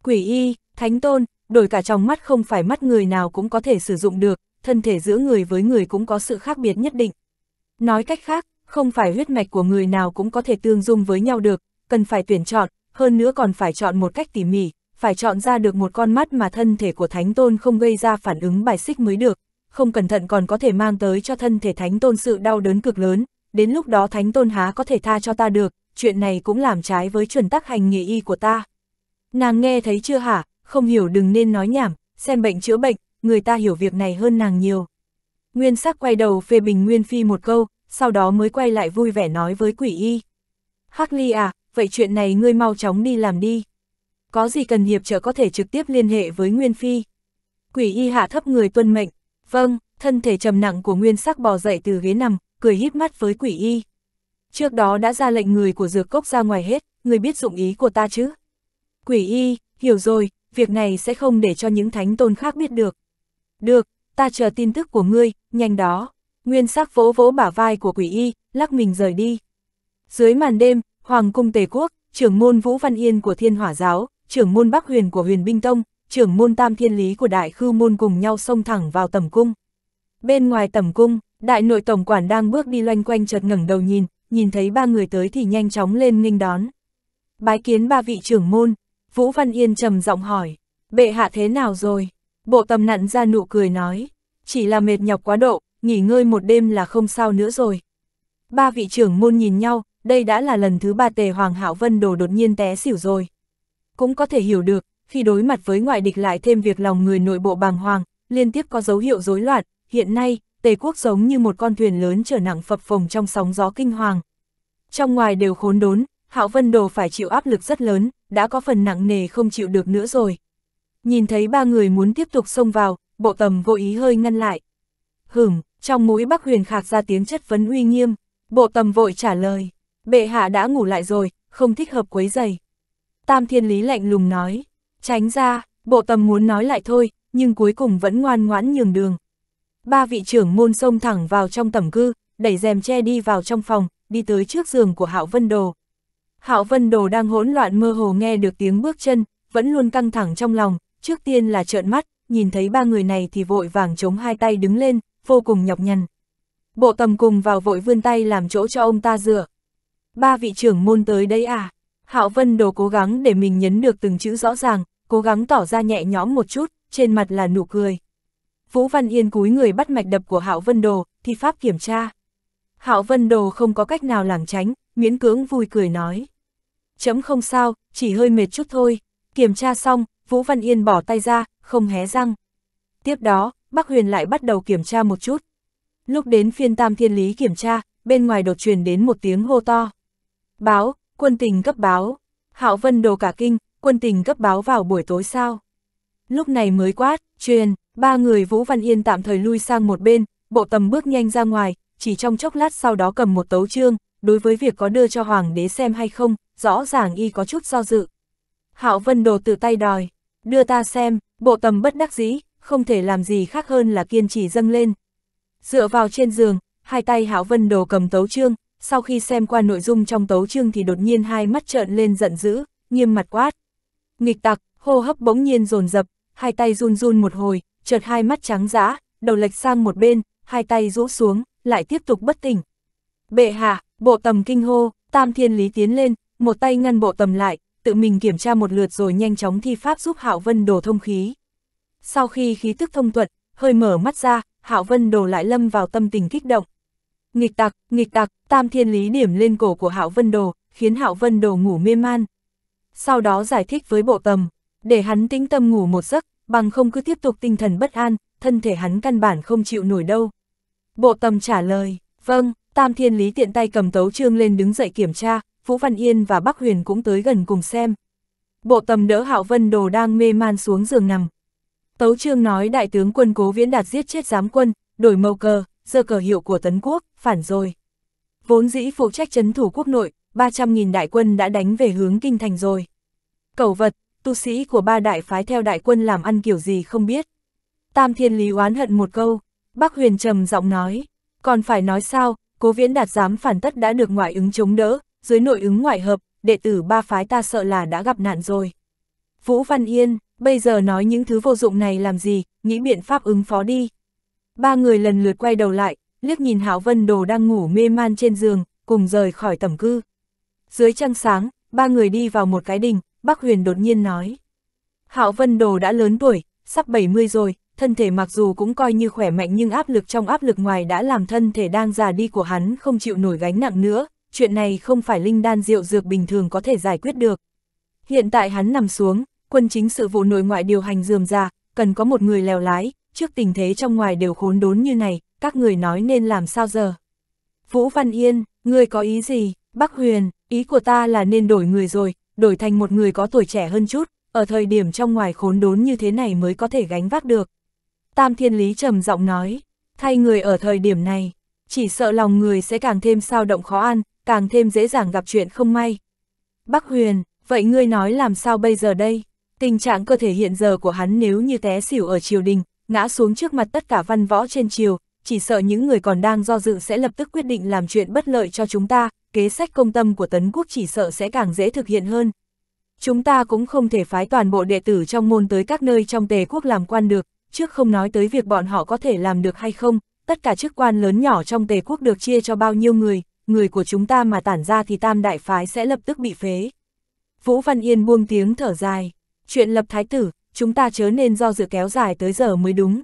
Quỷ y, thánh tôn, đổi cả trong mắt không phải mắt người nào cũng có thể sử dụng được, thân thể giữa người với người cũng có sự khác biệt nhất định. Nói cách khác, không phải huyết mạch của người nào cũng có thể tương dung với nhau được, cần phải tuyển chọn, hơn nữa còn phải chọn một cách tỉ mỉ, phải chọn ra được một con mắt mà thân thể của thánh tôn không gây ra phản ứng bài xích mới được, không cẩn thận còn có thể mang tới cho thân thể thánh tôn sự đau đớn cực lớn, đến lúc đó thánh tôn há có thể tha cho ta được, chuyện này cũng làm trái với chuẩn tắc hành nghề y của ta. Nàng nghe thấy chưa hả, không hiểu đừng nên nói nhảm, xem bệnh chữa bệnh, người ta hiểu việc này hơn nàng nhiều. Nguyên sắc quay đầu phê bình Nguyên Phi một câu, sau đó mới quay lại vui vẻ nói với quỷ y. Hắc ly à, vậy chuyện này ngươi mau chóng đi làm đi. Có gì cần hiệp trợ có thể trực tiếp liên hệ với Nguyên Phi. Quỷ y hạ thấp người tuân mệnh. Vâng, thân thể trầm nặng của Nguyên sắc bò dậy từ ghế nằm, cười híp mắt với quỷ y trước đó đã ra lệnh người của dược cốc ra ngoài hết, người biết dụng ý của ta chứ? Quỷ y, hiểu rồi, việc này sẽ không để cho những thánh tôn khác biết được. Được, ta chờ tin tức của ngươi, nhanh đó. Nguyên sắc vỗ vỗ bả vai của quỷ y, lắc mình rời đi. Dưới màn đêm, Hoàng cung Tề Quốc, trưởng môn Vũ Văn Yên của Thiên Hỏa Giáo, trưởng môn Bắc Huyền của Huyền Binh Tông, trưởng môn Tam Thiên Lý của Đại Khư Môn cùng nhau xông thẳng vào tầm cung. Bên ngoài tầm cung, đại nội tổng quản đang bước đi loanh quanh chợt ngẩng đầu nhìn, nhìn thấy ba người tới thì nhanh chóng lên nghênh đón. Bái kiến ba vị trưởng môn, Vũ Văn Yên trầm giọng hỏi, bệ hạ thế nào rồi? Bộ tầm nặn ra nụ cười nói, chỉ là mệt nhọc quá độ, nghỉ ngơi một đêm là không sao nữa rồi. Ba vị trưởng môn nhìn nhau, đây đã là lần thứ ba tề Hoàng Hạo Vân Đồ đột nhiên té xỉu rồi. Cũng có thể hiểu được, khi đối mặt với ngoại địch lại thêm việc lòng người nội bộ bàng hoàng, liên tiếp có dấu hiệu rối loạn, hiện nay, Tề quốc giống như một con thuyền lớn trở nặng phập phồng trong sóng gió kinh hoàng. Trong ngoài đều khốn đốn, Hạo Vân Đồ phải chịu áp lực rất lớn, đã có phần nặng nề không chịu được nữa rồi. Nhìn thấy ba người muốn tiếp tục xông vào, bộ tầm vô ý hơi ngăn lại. Hửm, trong mũi Bắc Huyền khạc ra tiếng chất vấn uy nghiêm, bộ tầm vội trả lời, bệ hạ đã ngủ lại rồi, không thích hợp quấy giày. Tam Thiên Lý lạnh lùng nói, tránh ra, bộ tầm muốn nói lại thôi, nhưng cuối cùng vẫn ngoan ngoãn nhường đường. Ba vị trưởng môn xông thẳng vào trong tầm cư, đẩy rèm che đi vào trong phòng, đi tới trước giường của Hạo Vân Đồ. Hạo Vân Đồ đang hỗn loạn mơ hồ nghe được tiếng bước chân, vẫn luôn căng thẳng trong lòng, trước tiên là trợn mắt, nhìn thấy ba người này thì vội vàng chống hai tay đứng lên, vô cùng nhọc nhằn. Bộ tầm cùng vào vội vươn tay làm chỗ cho ông ta dựa. Ba vị trưởng môn tới đây à? Hạo Vân Đồ cố gắng để mình nhấn được từng chữ rõ ràng, cố gắng tỏ ra nhẹ nhõm một chút, trên mặt là nụ cười. Vũ Văn Yên cúi người bắt mạch đập của Hạo Vân Đồ, thi pháp kiểm tra. Hạo Vân Đồ không có cách nào lảng tránh, miễn cưỡng vui cười nói. Chấm không sao, chỉ hơi mệt chút thôi. Kiểm tra xong, Vũ Văn Yên bỏ tay ra, không hé răng. Tiếp đó, Bắc Huyền lại bắt đầu kiểm tra một chút. Lúc đến phiên Tam Thiên Lý kiểm tra, bên ngoài đột truyền đến một tiếng hô to. Báo, quân tình cấp báo. Hạo Vân Đồ cả kinh, quân tình cấp báo vào buổi tối sao. Lúc này mới quát, truyền, Ba người Vũ Văn Yên tạm thời lui sang một bên, bộ tầm bước nhanh ra ngoài, chỉ trong chốc lát sau đó cầm một tấu chương, đối với việc có đưa cho Hoàng đế xem hay không, rõ ràng y có chút do dự. Hạo Vân Đồ tự tay đòi, đưa ta xem, bộ tầm bất đắc dĩ, không thể làm gì khác hơn là kiên trì dâng lên. Dựa vào trên giường, hai tay Hạo Vân Đồ cầm tấu chương, sau khi xem qua nội dung trong tấu chương thì đột nhiên hai mắt trợn lên giận dữ, nghiêm mặt quát. Nghịch tặc, hô hấp bỗng nhiên dồn dập, hai tay run run một hồi, chợt hai mắt trắng dã, đầu lệch sang một bên, hai tay rũ xuống, lại tiếp tục bất tỉnh. Bệ hạ, bộ tầm kinh hô, tam thiên lý tiến lên, một tay ngăn bộ tầm lại, tự mình kiểm tra một lượt rồi nhanh chóng thi pháp giúp Hạo Vân đồ thông khí. Sau khi khí tức thông thuận hơi mở mắt ra, Hạo Vân đồ lại lâm vào tâm tình kích động. Nghịch tặc, nghịch tặc, tam thiên lý điểm lên cổ của Hạo Vân đồ, khiến Hạo Vân đồ ngủ mê man. Sau đó giải thích với bộ tầm, để hắn tĩnh tâm ngủ một giấc, bằng không cứ tiếp tục tinh thần bất an, thân thể hắn căn bản không chịu nổi đâu. Bộ tầm trả lời, vâng, Tam Thiên Lý tiện tay cầm tấu trương lên đứng dậy kiểm tra, Vũ Văn Yên và Bắc Huyền cũng tới gần cùng xem. Bộ tầm đỡ Hạo Vân Đồ đang mê man xuống giường nằm. Tấu trương nói đại tướng quân cố viễn đạt giết chết giám quân, đổi màu cờ, giơ cờ hiệu của Tấn Quốc, phản rồi. Vốn dĩ phụ trách chấn thủ quốc nội, 300.000 đại quân đã đánh về hướng kinh thành rồi. cầu vật, tu sĩ của ba đại phái theo đại quân làm ăn kiểu gì không biết. Tam Thiên Lý oán hận một câu, Bác Huyền trầm giọng nói, còn phải nói sao, cố viễn đạt dám phản tất đã được ngoại ứng chống đỡ, dưới nội ứng ngoại hợp, đệ tử ba phái ta sợ là đã gặp nạn rồi. Vũ Văn Yên, bây giờ nói những thứ vô dụng này làm gì, nghĩ biện pháp ứng phó đi. Ba người lần lượt quay đầu lại, liếc nhìn Hảo Vân Đồ đang ngủ mê man trên giường, cùng rời khỏi tầm cư. Dưới trăng sáng, ba người đi vào một cái đình, Bác Huyền đột nhiên nói. Hạo Vân Đồ đã lớn tuổi, sắp 70 rồi, thân thể mặc dù cũng coi như khỏe mạnh nhưng áp lực trong áp lực ngoài đã làm thân thể đang già đi của hắn không chịu nổi gánh nặng nữa, chuyện này không phải linh đan rượu dược bình thường có thể giải quyết được. Hiện tại hắn nằm xuống, quân chính sự vụ nội ngoại điều hành dườm ra, cần có một người lèo lái, trước tình thế trong ngoài đều khốn đốn như này, các người nói nên làm sao giờ. Vũ Văn Yên, người có ý gì, Bắc Huyền, ý của ta là nên đổi người rồi, đổi thành một người có tuổi trẻ hơn chút, ở thời điểm trong ngoài khốn đốn như thế này mới có thể gánh vác được. Tam Thiên Lý trầm giọng nói, thay người ở thời điểm này, chỉ sợ lòng người sẽ càng thêm sao động khó ăn, càng thêm dễ dàng gặp chuyện không may. Bắc Huyền, vậy ngươi nói làm sao bây giờ đây? Tình trạng cơ thể hiện giờ của hắn nếu như té xỉu ở triều đình, ngã xuống trước mặt tất cả văn võ trên triều, chỉ sợ những người còn đang do dự sẽ lập tức quyết định làm chuyện bất lợi cho chúng ta, kế sách công tâm của Tấn Quốc chỉ sợ sẽ càng dễ thực hiện hơn. Chúng ta cũng không thể phái toàn bộ đệ tử trong môn tới các nơi trong tề quốc làm quan được, trước không nói tới việc bọn họ có thể làm được hay không, tất cả chức quan lớn nhỏ trong tề quốc được chia cho bao nhiêu người, người của chúng ta mà tản ra thì tam đại phái sẽ lập tức bị phế. Vũ Văn Yên buông tiếng thở dài, chuyện lập thái tử, chúng ta chớ nên do dự kéo dài tới giờ mới đúng.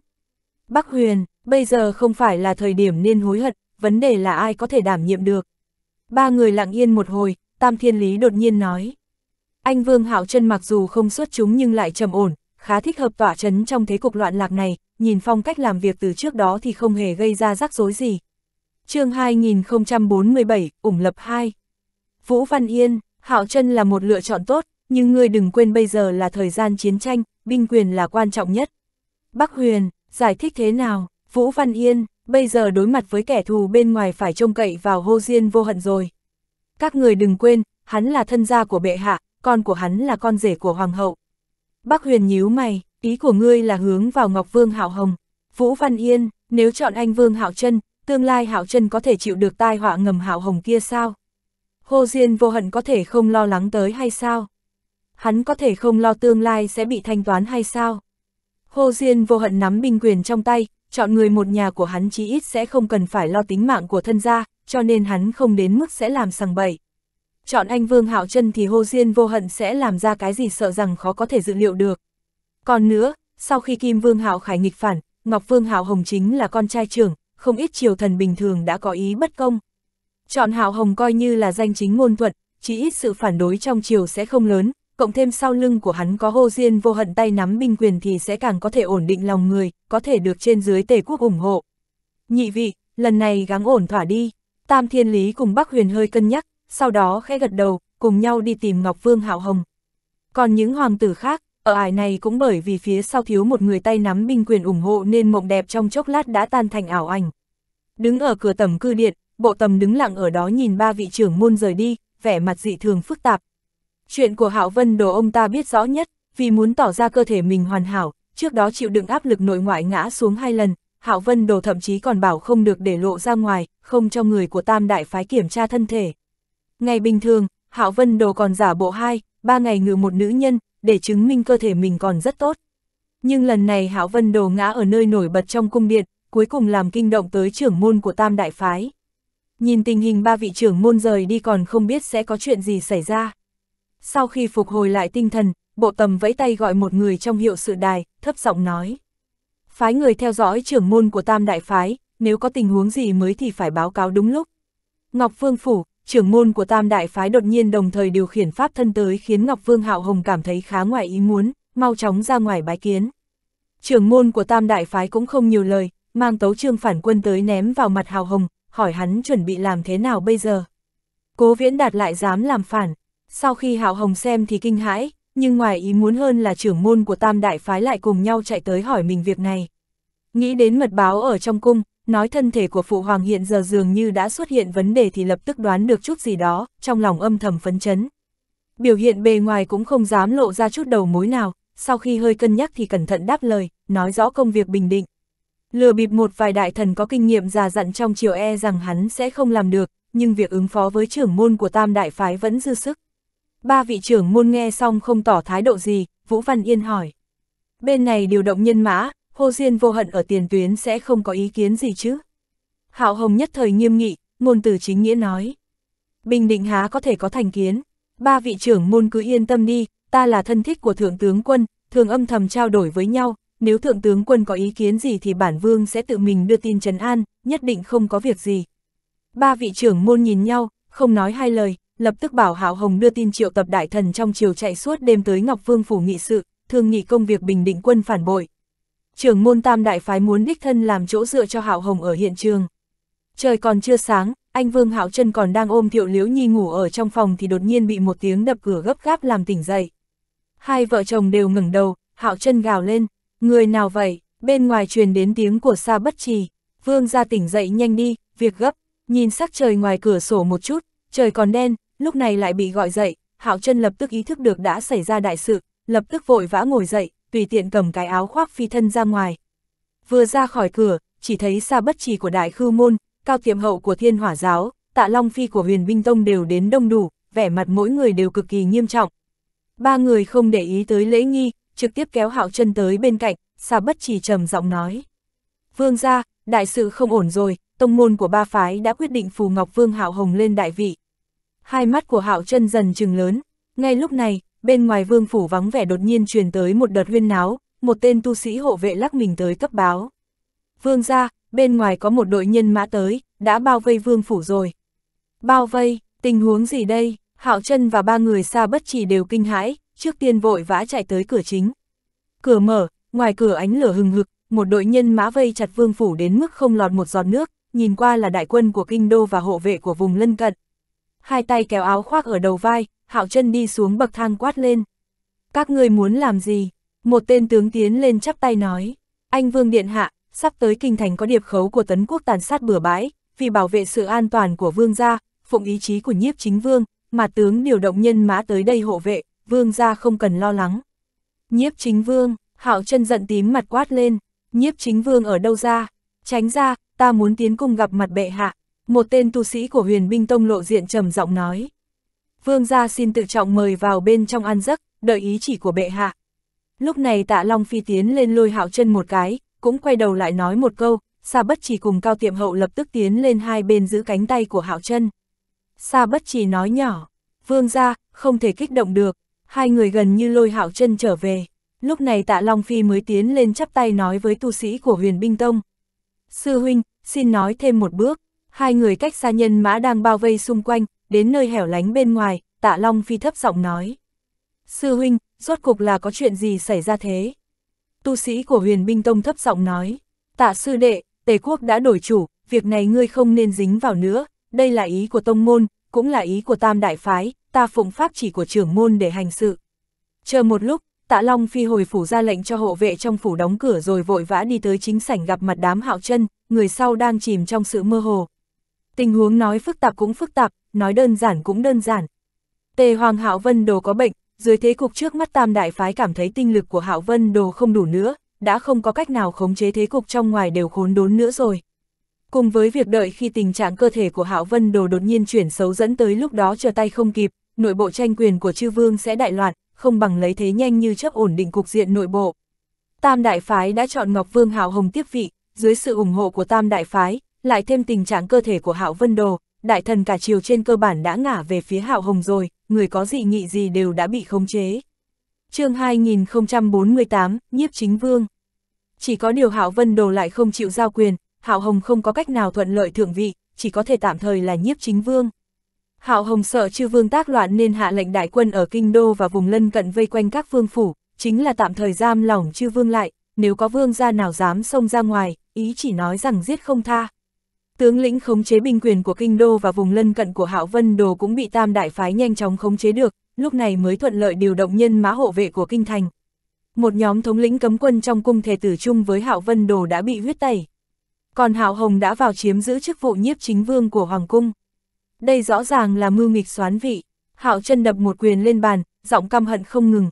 Bắc Huyền, bây giờ không phải là thời điểm nên hối hận, vấn đề là ai có thể đảm nhiệm được. Ba người lặng yên một hồi, Tam Thiên Lý đột nhiên nói. Anh Vương Hạo chân mặc dù không xuất chúng nhưng lại trầm ổn, khá thích hợp tỏa chấn trong thế cục loạn lạc này, nhìn phong cách làm việc từ trước đó thì không hề gây ra rắc rối gì. chương 2047, ủng lập 2 Vũ Văn Yên, Hạo chân là một lựa chọn tốt, nhưng ngươi đừng quên bây giờ là thời gian chiến tranh, binh quyền là quan trọng nhất. Bắc Huyền, giải thích thế nào? Vũ Văn Yên, bây giờ đối mặt với kẻ thù bên ngoài phải trông cậy vào hô diên vô hận rồi. Các người đừng quên, hắn là thân gia của bệ hạ, con của hắn là con rể của hoàng hậu. Bác Huyền nhíu mày, ý của ngươi là hướng vào Ngọc Vương Hạo Hồng. Vũ Văn Yên, nếu chọn anh Vương Hạo Trân, tương lai Hạo Trân có thể chịu được tai họa ngầm Hạo Hồng kia sao? Hồ Diên vô hận có thể không lo lắng tới hay sao? Hắn có thể không lo tương lai sẽ bị thanh toán hay sao? Hồ Diên vô hận nắm binh quyền trong tay, chọn người một nhà của hắn chí ít sẽ không cần phải lo tính mạng của thân gia, cho nên hắn không đến mức sẽ làm sằng bậy. Chọn anh Vương Hạo Trân thì hô Diên vô hận sẽ làm ra cái gì sợ rằng khó có thể dự liệu được. Còn nữa, sau khi Kim Vương Hạo khải nghịch phản, Ngọc Vương Hạo Hồng chính là con trai trưởng, không ít triều thần bình thường đã có ý bất công. Chọn Hạo Hồng coi như là danh chính ngôn thuận, chỉ ít sự phản đối trong triều sẽ không lớn, cộng thêm sau lưng của hắn có hô diên vô hận tay nắm binh quyền thì sẽ càng có thể ổn định lòng người, có thể được trên dưới tề quốc ủng hộ. Nhị vị, lần này gắng ổn thỏa đi, Tam Thiên Lý cùng Bắc Huyền hơi cân nhắc, sau đó khẽ gật đầu, cùng nhau đi tìm Ngọc Vương Hạo Hồng. Còn những hoàng tử khác, ở ải này cũng bởi vì phía sau thiếu một người tay nắm binh quyền ủng hộ nên mộng đẹp trong chốc lát đã tan thành ảo ảnh. Đứng ở cửa tầm cư điện, bộ tầm đứng lặng ở đó nhìn ba vị trưởng môn rời đi, vẻ mặt dị thường phức tạp, Chuyện của Hạo Vân Đồ ông ta biết rõ nhất, vì muốn tỏ ra cơ thể mình hoàn hảo, trước đó chịu đựng áp lực nội ngoại ngã xuống hai lần, Hạo Vân Đồ thậm chí còn bảo không được để lộ ra ngoài, không cho người của Tam Đại Phái kiểm tra thân thể. Ngày bình thường, Hạo Vân Đồ còn giả bộ hai, ba ngày ngự một nữ nhân, để chứng minh cơ thể mình còn rất tốt. Nhưng lần này Hạo Vân Đồ ngã ở nơi nổi bật trong cung điện, cuối cùng làm kinh động tới trưởng môn của Tam Đại Phái. Nhìn tình hình ba vị trưởng môn rời đi còn không biết sẽ có chuyện gì xảy ra. Sau khi phục hồi lại tinh thần, bộ tầm vẫy tay gọi một người trong hiệu sự đài, thấp giọng nói. Phái người theo dõi trưởng môn của tam đại phái, nếu có tình huống gì mới thì phải báo cáo đúng lúc. Ngọc Vương Phủ, trưởng môn của tam đại phái đột nhiên đồng thời điều khiển pháp thân tới khiến Ngọc Vương Hạo Hồng cảm thấy khá ngoài ý muốn, mau chóng ra ngoài bái kiến. Trưởng môn của tam đại phái cũng không nhiều lời, mang tấu trương phản quân tới ném vào mặt Hạo Hồng, hỏi hắn chuẩn bị làm thế nào bây giờ. Cố viễn đạt lại dám làm phản, sau khi Hạo Hồng xem thì kinh hãi, nhưng ngoài ý muốn hơn là trưởng môn của tam đại phái lại cùng nhau chạy tới hỏi mình việc này. Nghĩ đến mật báo ở trong cung, nói thân thể của phụ hoàng hiện giờ dường như đã xuất hiện vấn đề thì lập tức đoán được chút gì đó, trong lòng âm thầm phấn chấn. Biểu hiện bề ngoài cũng không dám lộ ra chút đầu mối nào, sau khi hơi cân nhắc thì cẩn thận đáp lời, nói rõ công việc bình định. Lừa bịp một vài đại thần có kinh nghiệm già dặn trong triều e rằng hắn sẽ không làm được, nhưng việc ứng phó với trưởng môn của tam đại phái vẫn dư sức. Ba vị trưởng môn nghe xong không tỏ thái độ gì, Vũ Văn Yên hỏi. Bên này điều động nhân mã, Hồ Diên vô hận ở tiền tuyến sẽ không có ý kiến gì chứ. Hạo Hồng nhất thời nghiêm nghị, ngôn từ chính nghĩa nói. Bình Định Há có thể có thành kiến, ba vị trưởng môn cứ yên tâm đi, ta là thân thích của Thượng tướng quân, thường âm thầm trao đổi với nhau, nếu Thượng tướng quân có ý kiến gì thì bản vương sẽ tự mình đưa tin trấn an, nhất định không có việc gì. Ba vị trưởng môn nhìn nhau, không nói hai lời, lập tức bảo Hạo Hồng đưa tin triệu tập đại thần trong chiều chạy suốt đêm tới Ngọc Vương phủ nghị sự, thương nghị công việc bình định quân phản bội. Trưởng môn Tam đại phái muốn đích thân làm chỗ dựa cho Hạo Hồng ở hiện trường. Trời còn chưa sáng, anh Vương Hạo Trân còn đang ôm Thiệu Liễu Nhi ngủ ở trong phòng thì đột nhiên bị một tiếng đập cửa gấp gáp làm tỉnh dậy. Hai vợ chồng đều ngẩng đầu, Hạo Trân gào lên, người nào vậy, bên ngoài truyền đến tiếng của Sa Bất Trì, Vương ra tỉnh dậy nhanh đi, việc gấp, nhìn sắc trời ngoài cửa sổ một chút, trời còn đen, lúc này lại bị gọi dậy, Hạo chân lập tức ý thức được đã xảy ra đại sự, lập tức vội vã ngồi dậy, tùy tiện cầm cái áo khoác phi thân ra ngoài. Vừa ra khỏi cửa, chỉ thấy xa bất trì của đại khư môn, cao tiệm hậu của thiên hỏa giáo, tạ long phi của huyền binh tông đều đến đông đủ, vẻ mặt mỗi người đều cực kỳ nghiêm trọng. Ba người không để ý tới lễ nghi, trực tiếp kéo hạo chân tới bên cạnh, xa bất trì trầm giọng nói. Vương gia, đại sự không ổn rồi, tông môn của ba phái đã quyết định phù ngọc vương hạo hồng lên đại vị, hai mắt của hạo chân dần chừng lớn. Ngay lúc này, bên ngoài vương phủ vắng vẻ đột nhiên truyền tới một đợt huyên náo, một tên tu sĩ hộ vệ lắc mình tới cấp báo. Vương ra, bên ngoài có một đội nhân mã tới, đã bao vây vương phủ rồi. Bao vây, tình huống gì đây? Hạo chân và ba người xa bất chỉ đều kinh hãi, trước tiên vội vã chạy tới cửa chính. Cửa mở, ngoài cửa ánh lửa hừng hực, một đội nhân mã vây chặt vương phủ đến mức không lọt một giọt nước, nhìn qua là đại quân của kinh đô và hộ vệ của vùng lân cận, hai tay kéo áo khoác ở đầu vai, hạo chân đi xuống bậc thang quát lên. Các ngươi muốn làm gì? Một tên tướng tiến lên chắp tay nói. Anh Vương Điện Hạ, sắp tới kinh thành có điệp khấu của tấn quốc tàn sát bừa bãi, vì bảo vệ sự an toàn của vương gia, phụng ý chí của nhiếp chính vương, mà tướng điều động nhân mã tới đây hộ vệ, vương gia không cần lo lắng. Nhiếp chính vương, hạo chân giận tím mặt quát lên, nhiếp chính vương ở đâu ra, tránh ra, ta muốn tiến cùng gặp mặt bệ hạ, một tên tu sĩ của huyền binh tông lộ diện trầm giọng nói. Vương gia xin tự trọng mời vào bên trong ăn giấc, đợi ý chỉ của bệ hạ. Lúc này tạ Long Phi tiến lên lôi hạo chân một cái, cũng quay đầu lại nói một câu, Sa Bất chỉ cùng Cao Tiệm Hậu lập tức tiến lên hai bên giữ cánh tay của Hạo Chân. Sa Bất chỉ nói nhỏ, "Vương gia, không thể kích động được." Hai người gần như lôi Hạo Chân trở về. Lúc này Tạ Long Phi mới tiến lên chắp tay nói với tu sĩ của Huyền Binh Tông. "Sư huynh, xin nói thêm một bước." Hai người cách xa nhân mã đang bao vây xung quanh, đến nơi hẻo lánh bên ngoài, tạ Long Phi thấp giọng nói. Sư huynh, rốt cục là có chuyện gì xảy ra thế? Tu sĩ của huyền binh tông thấp giọng nói. Tạ sư đệ, Tề quốc đã đổi chủ, việc này ngươi không nên dính vào nữa, đây là ý của tông môn, cũng là ý của tam đại phái, ta phụng pháp chỉ của trưởng môn để hành sự. Chờ một lúc, tạ Long Phi hồi phủ ra lệnh cho hộ vệ trong phủ đóng cửa rồi vội vã đi tới chính sảnh gặp mặt đám hạo chân, người sau đang chìm trong sự mơ hồ, Tình huống nói phức tạp cũng phức tạp, nói đơn giản cũng đơn giản. Tề Hoàng Hạo Vân Đồ có bệnh, dưới thế cục trước mắt Tam Đại Phái cảm thấy tinh lực của Hạo Vân Đồ không đủ nữa, đã không có cách nào khống chế thế cục trong ngoài đều khốn đốn nữa rồi. Cùng với việc đợi khi tình trạng cơ thể của Hạo Vân Đồ đột nhiên chuyển xấu dẫn tới lúc đó trở tay không kịp, nội bộ tranh quyền của chư vương sẽ đại loạn, không bằng lấy thế nhanh như chấp ổn định cục diện nội bộ. Tam Đại Phái đã chọn Ngọc Vương Hạo Hồng tiếp vị, dưới sự ủng hộ của Tam Đại Phái, lại thêm tình trạng cơ thể của Hạo Vân Đồ, đại thần cả chiều trên cơ bản đã ngả về phía Hạo Hồng rồi, người có dị nghị gì đều đã bị khống chế. chương 2048, Nhiếp Chính Vương Chỉ có điều Hạo Vân Đồ lại không chịu giao quyền, Hạo Hồng không có cách nào thuận lợi thượng vị, chỉ có thể tạm thời là Nhiếp Chính Vương. Hạo Hồng sợ chư vương tác loạn nên hạ lệnh đại quân ở kinh đô và vùng lân cận vây quanh các vương phủ, chính là tạm thời giam lỏng chư vương lại, nếu có vương gia nào dám xông ra ngoài, ý chỉ nói rằng giết không tha, Tướng lĩnh khống chế binh quyền của kinh đô và vùng lân cận của Hạo Vân Đồ cũng bị tam đại phái nhanh chóng khống chế được, lúc này mới thuận lợi điều động nhân mã hộ vệ của kinh thành. Một nhóm thống lĩnh cấm quân trong cung thể tử chung với Hạo Vân Đồ đã bị huyết tẩy. Còn Hạo Hồng đã vào chiếm giữ chức vụ nhiếp chính vương của Hoàng Cung. Đây rõ ràng là mưu nghịch xoán vị. Hạo chân đập một quyền lên bàn, giọng căm hận không ngừng.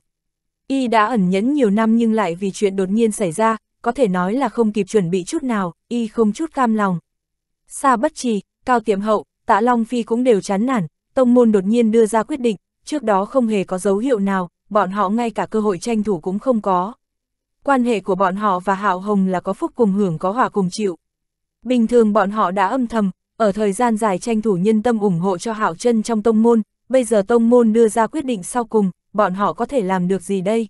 Y đã ẩn nhẫn nhiều năm nhưng lại vì chuyện đột nhiên xảy ra, có thể nói là không kịp chuẩn bị chút nào, Y không chút cam lòng. Sa Bất Trì, Cao Tiệm Hậu, Tạ Long Phi cũng đều chán nản, tông môn đột nhiên đưa ra quyết định, trước đó không hề có dấu hiệu nào, bọn họ ngay cả cơ hội tranh thủ cũng không có. Quan hệ của bọn họ và Hạo Hồng là có phúc cùng hưởng có hòa cùng chịu. Bình thường bọn họ đã âm thầm, ở thời gian dài tranh thủ nhân tâm ủng hộ cho Hạo Chân trong tông môn, bây giờ tông môn đưa ra quyết định sau cùng, bọn họ có thể làm được gì đây?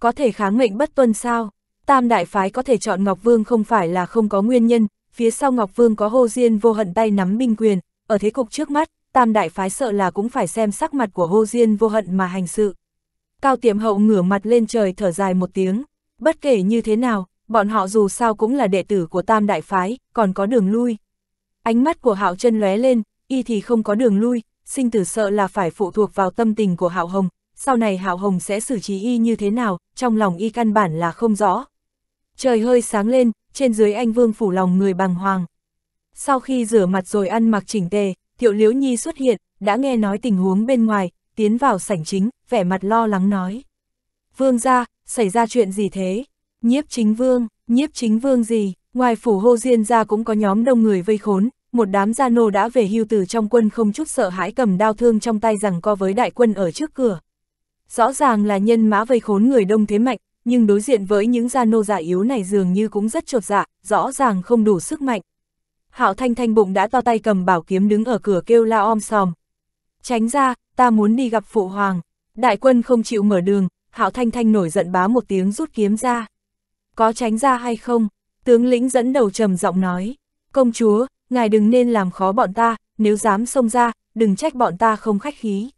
Có thể kháng mệnh bất tuân sao? Tam đại phái có thể chọn Ngọc Vương không phải là không có nguyên nhân, phía sau Ngọc Vương có Hồ Diên vô hận tay nắm binh quyền, ở thế cục trước mắt, tam đại phái sợ là cũng phải xem sắc mặt của Hồ Diên vô hận mà hành sự. Cao tiệm hậu ngửa mặt lên trời thở dài một tiếng, bất kể như thế nào, bọn họ dù sao cũng là đệ tử của tam đại phái, còn có đường lui. Ánh mắt của hạo chân lóe lên, y thì không có đường lui, sinh tử sợ là phải phụ thuộc vào tâm tình của hạo hồng, sau này hạo hồng sẽ xử trí y như thế nào, trong lòng y căn bản là không rõ. Trời hơi sáng lên, trên dưới anh Vương phủ lòng người bằng hoàng. Sau khi rửa mặt rồi ăn mặc chỉnh tề, Thiệu Liễu Nhi xuất hiện, đã nghe nói tình huống bên ngoài, tiến vào sảnh chính, vẻ mặt lo lắng nói. Vương ra, xảy ra chuyện gì thế? Nhiếp chính vương, nhiếp chính vương gì? Ngoài phủ hô diên ra cũng có nhóm đông người vây khốn, một đám gia nô đã về hưu từ trong quân không chút sợ hãi cầm đao thương trong tay rằng co với đại quân ở trước cửa. Rõ ràng là nhân mã vây khốn người đông thế mạnh, nhưng đối diện với những gia nô già yếu này dường như cũng rất trột dạ, rõ ràng không đủ sức mạnh. Hạo Thanh Thanh bụng đã to tay cầm bảo kiếm đứng ở cửa kêu la om sòm. Tránh ra, ta muốn đi gặp phụ hoàng. Đại quân không chịu mở đường, Hạo Thanh Thanh nổi giận bá một tiếng rút kiếm ra. Có tránh ra hay không? Tướng lĩnh dẫn đầu trầm giọng nói. Công chúa, ngài đừng nên làm khó bọn ta, nếu dám xông ra, đừng trách bọn ta không khách khí.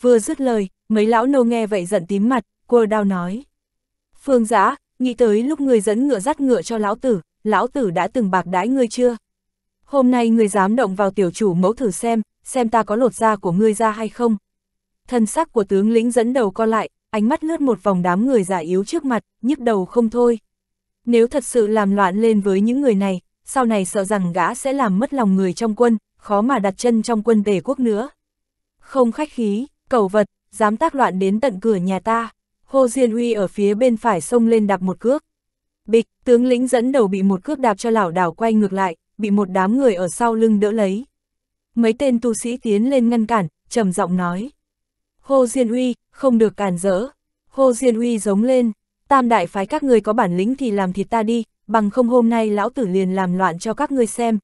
Vừa dứt lời, mấy lão nô nghe vậy giận tím mặt, cô đao nói. Phương Giã, nghĩ tới lúc người dẫn ngựa dắt ngựa cho lão tử, lão tử đã từng bạc đái ngươi chưa? Hôm nay người dám động vào tiểu chủ mẫu thử xem, xem ta có lột da của ngươi ra hay không? Thân sắc của tướng lĩnh dẫn đầu co lại, ánh mắt lướt một vòng đám người già yếu trước mặt, nhức đầu không thôi. Nếu thật sự làm loạn lên với những người này, sau này sợ rằng gã sẽ làm mất lòng người trong quân, khó mà đặt chân trong quân tề quốc nữa. Không khách khí, cầu vật, dám tác loạn đến tận cửa nhà ta. Hồ Diên Huy ở phía bên phải xông lên đạp một cước. Bịch, tướng lĩnh dẫn đầu bị một cước đạp cho lảo đảo quay ngược lại, bị một đám người ở sau lưng đỡ lấy. Mấy tên tu sĩ tiến lên ngăn cản, trầm giọng nói. Hồ Diên Huy, không được cản rỡ. Hồ Diên Huy giống lên, tam đại phái các người có bản lĩnh thì làm thịt ta đi, bằng không hôm nay lão tử liền làm loạn cho các ngươi xem.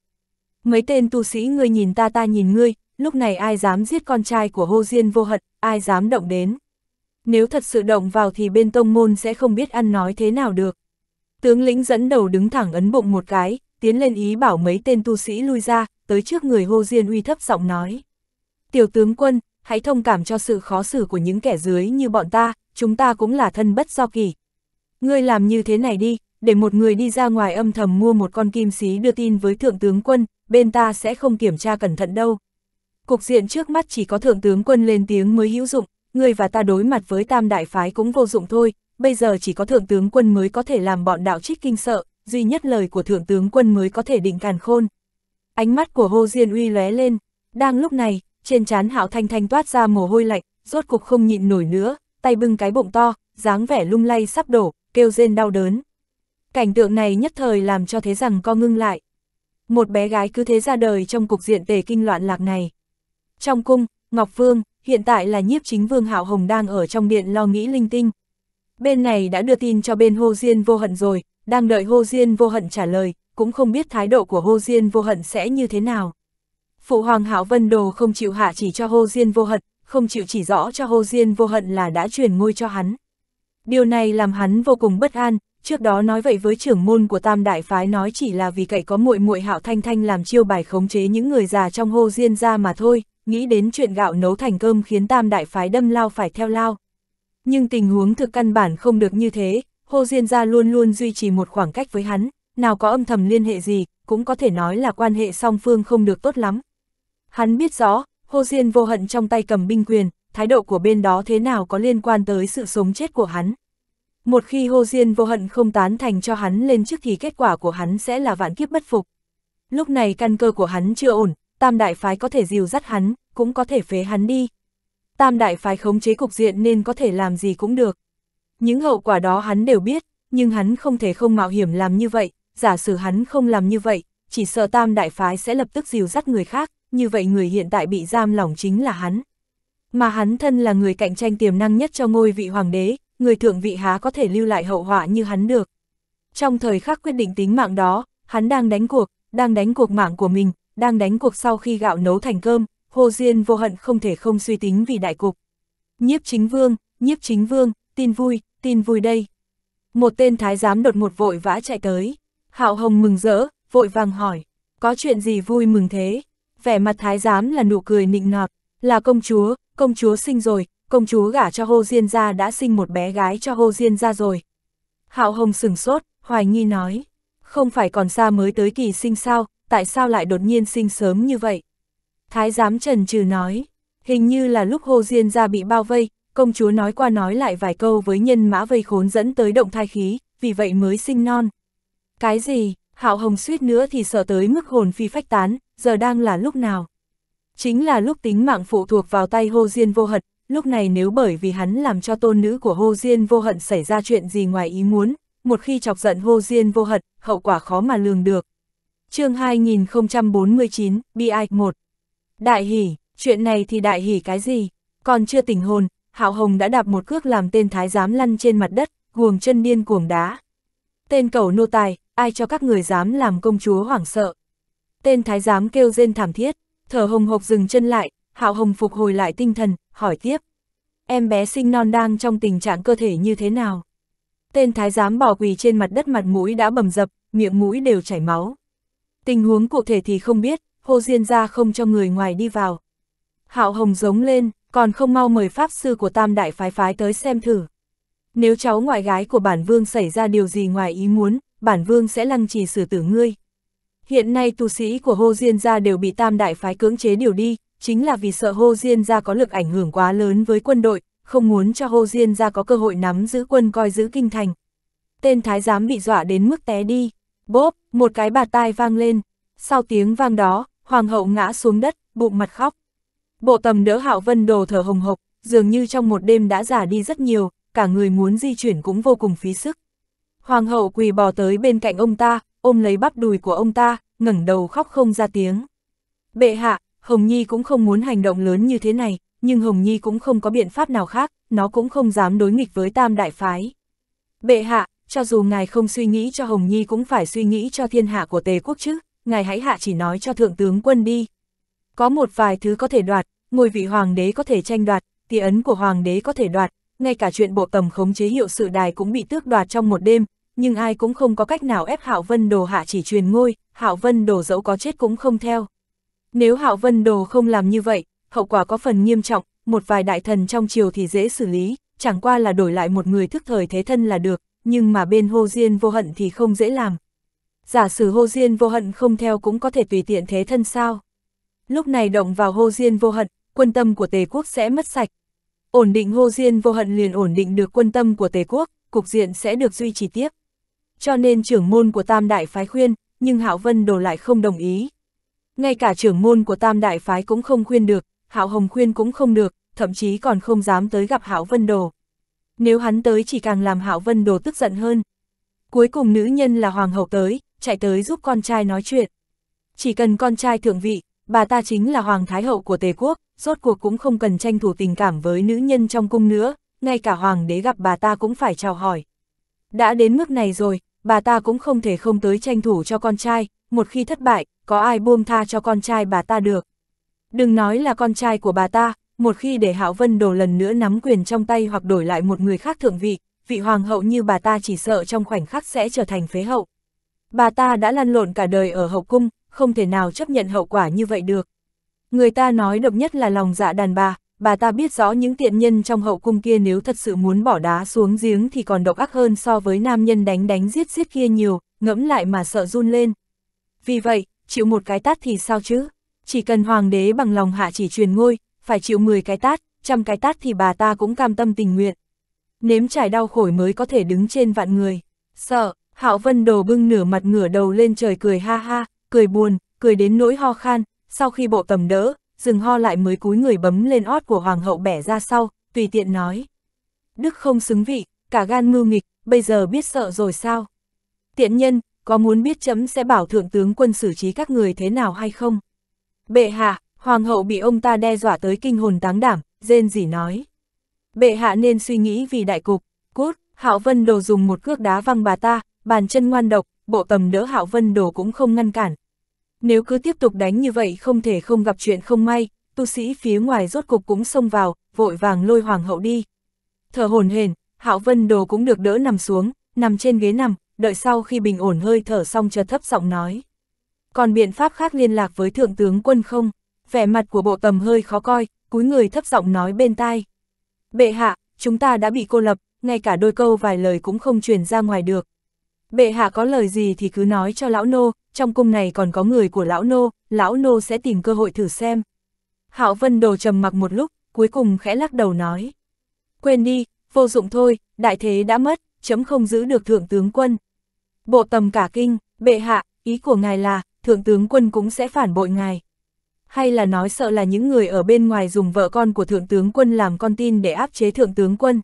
Mấy tên tu sĩ ngươi nhìn ta ta nhìn ngươi, lúc này ai dám giết con trai của Hồ Diên vô hận, ai dám động đến. Nếu thật sự động vào thì bên tông môn sẽ không biết ăn nói thế nào được. Tướng lĩnh dẫn đầu đứng thẳng ấn bụng một cái, tiến lên ý bảo mấy tên tu sĩ lui ra, tới trước người hô Diên uy thấp giọng nói. Tiểu tướng quân, hãy thông cảm cho sự khó xử của những kẻ dưới như bọn ta, chúng ta cũng là thân bất do kỳ. Ngươi làm như thế này đi, để một người đi ra ngoài âm thầm mua một con kim xí đưa tin với thượng tướng quân, bên ta sẽ không kiểm tra cẩn thận đâu. Cục diện trước mắt chỉ có thượng tướng quân lên tiếng mới hữu dụng, ngươi và ta đối mặt với tam đại phái cũng vô dụng thôi, bây giờ chỉ có thượng tướng quân mới có thể làm bọn đạo trích kinh sợ, duy nhất lời của thượng tướng quân mới có thể định càn khôn. Ánh mắt của Hồ Diên uy lóe lên, đang lúc này, trên trán Hạo Thanh Thanh toát ra mồ hôi lạnh, rốt cục không nhịn nổi nữa, tay bưng cái bụng to, dáng vẻ lung lay sắp đổ, kêu rên đau đớn. Cảnh tượng này nhất thời làm cho thế rằng co ngưng lại. Một bé gái cứ thế ra đời trong cục diện tề kinh loạn lạc này. Trong cung, Ngọc Vương, hiện tại là nhiếp chính vương Hạo Hồng đang ở trong điện lo nghĩ linh tinh. Bên này đã đưa tin cho bên Hô Diên vô hận rồi, đang đợi Hô Diên vô hận trả lời, cũng không biết thái độ của Hô Diên vô hận sẽ như thế nào. Phụ hoàng hảo Vân Đồ không chịu hạ chỉ cho Hô Diên vô hận, không chịu chỉ rõ cho Hô Diên vô hận là đã truyền ngôi cho hắn. Điều này làm hắn vô cùng bất an, trước đó nói vậy với trưởng môn của Tam Đại Phái nói chỉ là vì cậy có muội muội Hạo Thanh Thanh làm chiêu bài khống chế những người già trong Hô Diên ra mà thôi, nghĩ đến chuyện gạo nấu thành cơm khiến tam đại phái đâm lao phải theo lao. Nhưng tình huống thực căn bản không được như thế, Hồ Diên Gia luôn luôn duy trì một khoảng cách với hắn, nào có âm thầm liên hệ gì, cũng có thể nói là quan hệ song phương không được tốt lắm. Hắn biết rõ, Hồ Diên vô hận trong tay cầm binh quyền, thái độ của bên đó thế nào có liên quan tới sự sống chết của hắn. Một khi Hồ Diên vô hận không tán thành cho hắn lên trước thì kết quả của hắn sẽ là vạn kiếp bất phục. Lúc này căn cơ của hắn chưa ổn, tam đại phái có thể dìu dắt hắn, cũng có thể phế hắn đi. Tam đại phái khống chế cục diện nên có thể làm gì cũng được. Những hậu quả đó hắn đều biết, nhưng hắn không thể không mạo hiểm làm như vậy, giả sử hắn không làm như vậy, chỉ sợ tam đại phái sẽ lập tức dìu dắt người khác, như vậy người hiện tại bị giam lỏng chính là hắn. Mà hắn thân là người cạnh tranh tiềm năng nhất cho ngôi vị hoàng đế, người thượng vị há có thể lưu lại hậu họa như hắn được. Trong thời khắc quyết định tính mạng đó, hắn đang đánh cuộc, đang đánh cuộc mạng của mình, đang đánh cuộc sau khi gạo nấu thành cơm, Hồ Diên vô hận không thể không suy tính vì đại cục. Nhiếp chính vương, nhiếp chính vương, tin vui, tin vui đây. Một tên thái giám đột một vội vã chạy tới. Hạo Hồng mừng rỡ, vội vàng hỏi, có chuyện gì vui mừng thế? Vẻ mặt thái giám là nụ cười nịnh nọt, là công chúa, công chúa sinh rồi, công chúa gả cho Hồ Diên ra đã sinh một bé gái cho Hồ Diên ra rồi. Hạo Hồng sừng sốt, hoài nghi nói, không phải còn xa mới tới kỳ sinh sao, tại sao lại đột nhiên sinh sớm như vậy? Thái giám trần trừ nói, hình như là lúc Hồ Diên ra bị bao vây, công chúa nói qua nói lại vài câu với nhân mã vây khốn dẫn tới động thai khí, vì vậy mới sinh non. Cái gì, hạo hồng suýt nữa thì sợ tới mức hồn phi phách tán, giờ đang là lúc nào? Chính là lúc tính mạng phụ thuộc vào tay Hồ Diên vô hận, lúc này nếu bởi vì hắn làm cho tôn nữ của Hồ Diên vô hận xảy ra chuyện gì ngoài ý muốn, một khi chọc giận Hồ Diên vô hận, hậu quả khó mà lường được chương 2049, bi 1. Đại hỉ, chuyện này thì đại hỉ cái gì? Còn chưa tỉnh hồn, Hạo Hồng đã đạp một cước làm tên thái giám lăn trên mặt đất, guồng chân điên cuồng đá. Tên cầu nô tài, ai cho các người dám làm công chúa hoảng sợ. Tên thái giám kêu rên thảm thiết, thở hồng hộc dừng chân lại, Hạo Hồng phục hồi lại tinh thần, hỏi tiếp. Em bé sinh non đang trong tình trạng cơ thể như thế nào? Tên thái giám bỏ quỳ trên mặt đất mặt mũi đã bầm dập, miệng mũi đều chảy máu. Tình huống cụ thể thì không biết, Hồ Diên ra không cho người ngoài đi vào. Hạo Hồng giống lên, còn không mau mời Pháp Sư của Tam Đại Phái Phái tới xem thử. Nếu cháu ngoại gái của bản vương xảy ra điều gì ngoài ý muốn, bản vương sẽ lăng trì xử tử ngươi. Hiện nay tu sĩ của Hồ Diên gia đều bị Tam Đại Phái cưỡng chế điều đi, chính là vì sợ Hồ Diên gia có lực ảnh hưởng quá lớn với quân đội, không muốn cho Hồ Diên gia có cơ hội nắm giữ quân coi giữ kinh thành. Tên thái giám bị dọa đến mức té đi. Bốp, một cái bạt tai vang lên. Sau tiếng vang đó, hoàng hậu ngã xuống đất, bụng mặt khóc. Bộ tầm đỡ hạo vân đồ thở hồng hộc, dường như trong một đêm đã giả đi rất nhiều, cả người muốn di chuyển cũng vô cùng phí sức. Hoàng hậu quỳ bò tới bên cạnh ông ta, ôm lấy bắp đùi của ông ta, ngẩng đầu khóc không ra tiếng. Bệ hạ, Hồng Nhi cũng không muốn hành động lớn như thế này, nhưng Hồng Nhi cũng không có biện pháp nào khác, nó cũng không dám đối nghịch với tam đại phái. Bệ hạ, cho dù ngài không suy nghĩ cho Hồng Nhi cũng phải suy nghĩ cho thiên hạ của Tề quốc chứ, ngài hãy hạ chỉ nói cho thượng tướng quân đi. Có một vài thứ có thể đoạt, ngôi vị hoàng đế có thể tranh đoạt, tỷ ấn của hoàng đế có thể đoạt, ngay cả chuyện bộ tầm khống chế hiệu sự đài cũng bị tước đoạt trong một đêm, nhưng ai cũng không có cách nào ép Hạo Vân Đồ hạ chỉ truyền ngôi, Hạo Vân Đồ dẫu có chết cũng không theo. Nếu Hạo Vân Đồ không làm như vậy, hậu quả có phần nghiêm trọng, một vài đại thần trong triều thì dễ xử lý, chẳng qua là đổi lại một người thức thời thế thân là được, nhưng mà bên hô diên vô hận thì không dễ làm. Giả sử hô diên vô hận không theo cũng có thể tùy tiện thế thân sao. Lúc này động vào hô diên vô hận, quân tâm của tề quốc sẽ mất sạch. Ổn định hô diên vô hận liền ổn định được quân tâm của tề quốc, cục diện sẽ được duy trì tiếp. Cho nên trưởng môn của tam đại phái khuyên, nhưng Hạo Vân Đồ lại không đồng ý. Ngay cả trưởng môn của tam đại phái cũng không khuyên được, Hạo Hồng khuyên cũng không được, thậm chí còn không dám tới gặp Hạo Vân Đồ nếu hắn tới chỉ càng làm Hạo Vân Đồ tức giận hơn. Cuối cùng nữ nhân là hoàng hậu tới, chạy tới giúp con trai nói chuyện. Chỉ cần con trai thượng vị, bà ta chính là hoàng thái hậu của Tề quốc, rốt cuộc cũng không cần tranh thủ tình cảm với nữ nhân trong cung nữa, ngay cả hoàng đế gặp bà ta cũng phải chào hỏi. Đã đến mức này rồi, bà ta cũng không thể không tới tranh thủ cho con trai, một khi thất bại, có ai buông tha cho con trai bà ta được. Đừng nói là con trai của bà ta, một khi để Hạo Vân Đồ lần nữa nắm quyền trong tay hoặc đổi lại một người khác thượng vị, vị hoàng hậu như bà ta chỉ sợ trong khoảnh khắc sẽ trở thành phế hậu. Bà ta đã lăn lộn cả đời ở hậu cung, không thể nào chấp nhận hậu quả như vậy được. Người ta nói độc nhất là lòng dạ đàn bà, bà ta biết rõ những tiện nhân trong hậu cung kia nếu thật sự muốn bỏ đá xuống giếng thì còn độc ác hơn so với nam nhân đánh đánh giết giết kia nhiều, ngẫm lại mà sợ run lên. Vì vậy, chịu một cái tát thì sao chứ? Chỉ cần hoàng đế bằng lòng hạ chỉ truyền ngôi, phải chịu 10 cái tát, trăm cái tát thì bà ta cũng cam tâm tình nguyện. Nếm trải đau khổ mới có thể đứng trên vạn người. Sợ, Hạo Vân đồ bưng nửa mặt ngửa đầu lên trời cười ha ha, cười buồn, cười đến nỗi ho khan, sau khi bộ tầm đỡ, dừng ho lại mới cúi người bấm lên ót của hoàng hậu bẻ ra sau, tùy tiện nói. Đức không xứng vị, cả gan mưu nghịch, bây giờ biết sợ rồi sao? Tiện nhân, có muốn biết chấm sẽ bảo thượng tướng quân xử trí các người thế nào hay không? Bệ hạ, Hoàng hậu bị ông ta đe dọa tới kinh hồn táng đảm, rên rỉ nói. Bệ hạ nên suy nghĩ vì đại cục, cút, Hạo Vân Đồ dùng một cước đá văng bà ta, bàn chân ngoan độc, bộ tầm đỡ Hạo Vân Đồ cũng không ngăn cản. Nếu cứ tiếp tục đánh như vậy không thể không gặp chuyện không may, tu sĩ phía ngoài rốt cục cũng xông vào, vội vàng lôi hoàng hậu đi. Thở hồn hển, Hạo Vân Đồ cũng được đỡ nằm xuống, nằm trên ghế nằm, đợi sau khi bình ổn hơi thở xong chợt thấp giọng nói. Còn biện pháp khác liên lạc với thượng tướng quân không? vẻ mặt của bộ tầm hơi khó coi, cúi người thấp giọng nói bên tai. Bệ hạ, chúng ta đã bị cô lập, ngay cả đôi câu vài lời cũng không truyền ra ngoài được. Bệ hạ có lời gì thì cứ nói cho lão nô, trong cung này còn có người của lão nô, lão nô sẽ tìm cơ hội thử xem. Hạo Vân Đồ trầm mặc một lúc, cuối cùng khẽ lắc đầu nói. Quên đi, vô dụng thôi, đại thế đã mất, chấm không giữ được thượng tướng quân. Bộ tầm cả kinh, bệ hạ, ý của ngài là, thượng tướng quân cũng sẽ phản bội ngài hay là nói sợ là những người ở bên ngoài dùng vợ con của thượng tướng quân làm con tin để áp chế thượng tướng quân.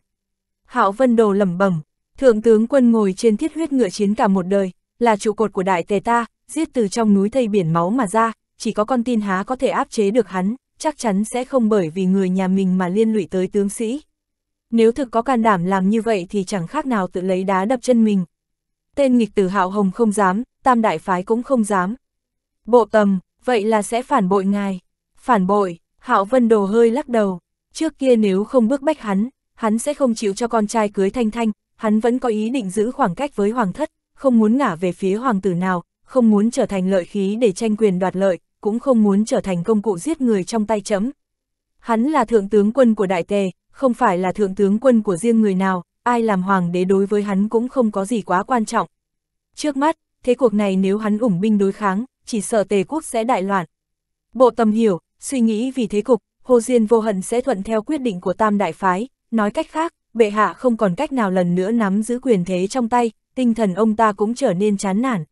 Hạo Vân Đồ lẩm bẩm, thượng tướng quân ngồi trên thiết huyết ngựa chiến cả một đời, là trụ cột của đại tề ta, giết từ trong núi thây biển máu mà ra, chỉ có con tin há có thể áp chế được hắn, chắc chắn sẽ không bởi vì người nhà mình mà liên lụy tới tướng sĩ. Nếu thực có can đảm làm như vậy thì chẳng khác nào tự lấy đá đập chân mình. Tên nghịch tử Hạo Hồng không dám, tam đại phái cũng không dám. Bộ tầm, vậy là sẽ phản bội ngài. Phản bội, Hạo Vân Đồ hơi lắc đầu, trước kia nếu không bước bách hắn, hắn sẽ không chịu cho con trai cưới Thanh Thanh, hắn vẫn có ý định giữ khoảng cách với hoàng thất, không muốn ngả về phía hoàng tử nào, không muốn trở thành lợi khí để tranh quyền đoạt lợi, cũng không muốn trở thành công cụ giết người trong tay chấm. Hắn là thượng tướng quân của Đại Tề, không phải là thượng tướng quân của riêng người nào, ai làm hoàng đế đối với hắn cũng không có gì quá quan trọng. Trước mắt, thế cuộc này nếu hắn ủng binh đối kháng, chỉ sợ tề quốc sẽ đại loạn. Bộ tầm hiểu, suy nghĩ vì thế cục, Hồ Diên vô hận sẽ thuận theo quyết định của tam đại phái, nói cách khác, bệ hạ không còn cách nào lần nữa nắm giữ quyền thế trong tay, tinh thần ông ta cũng trở nên chán nản.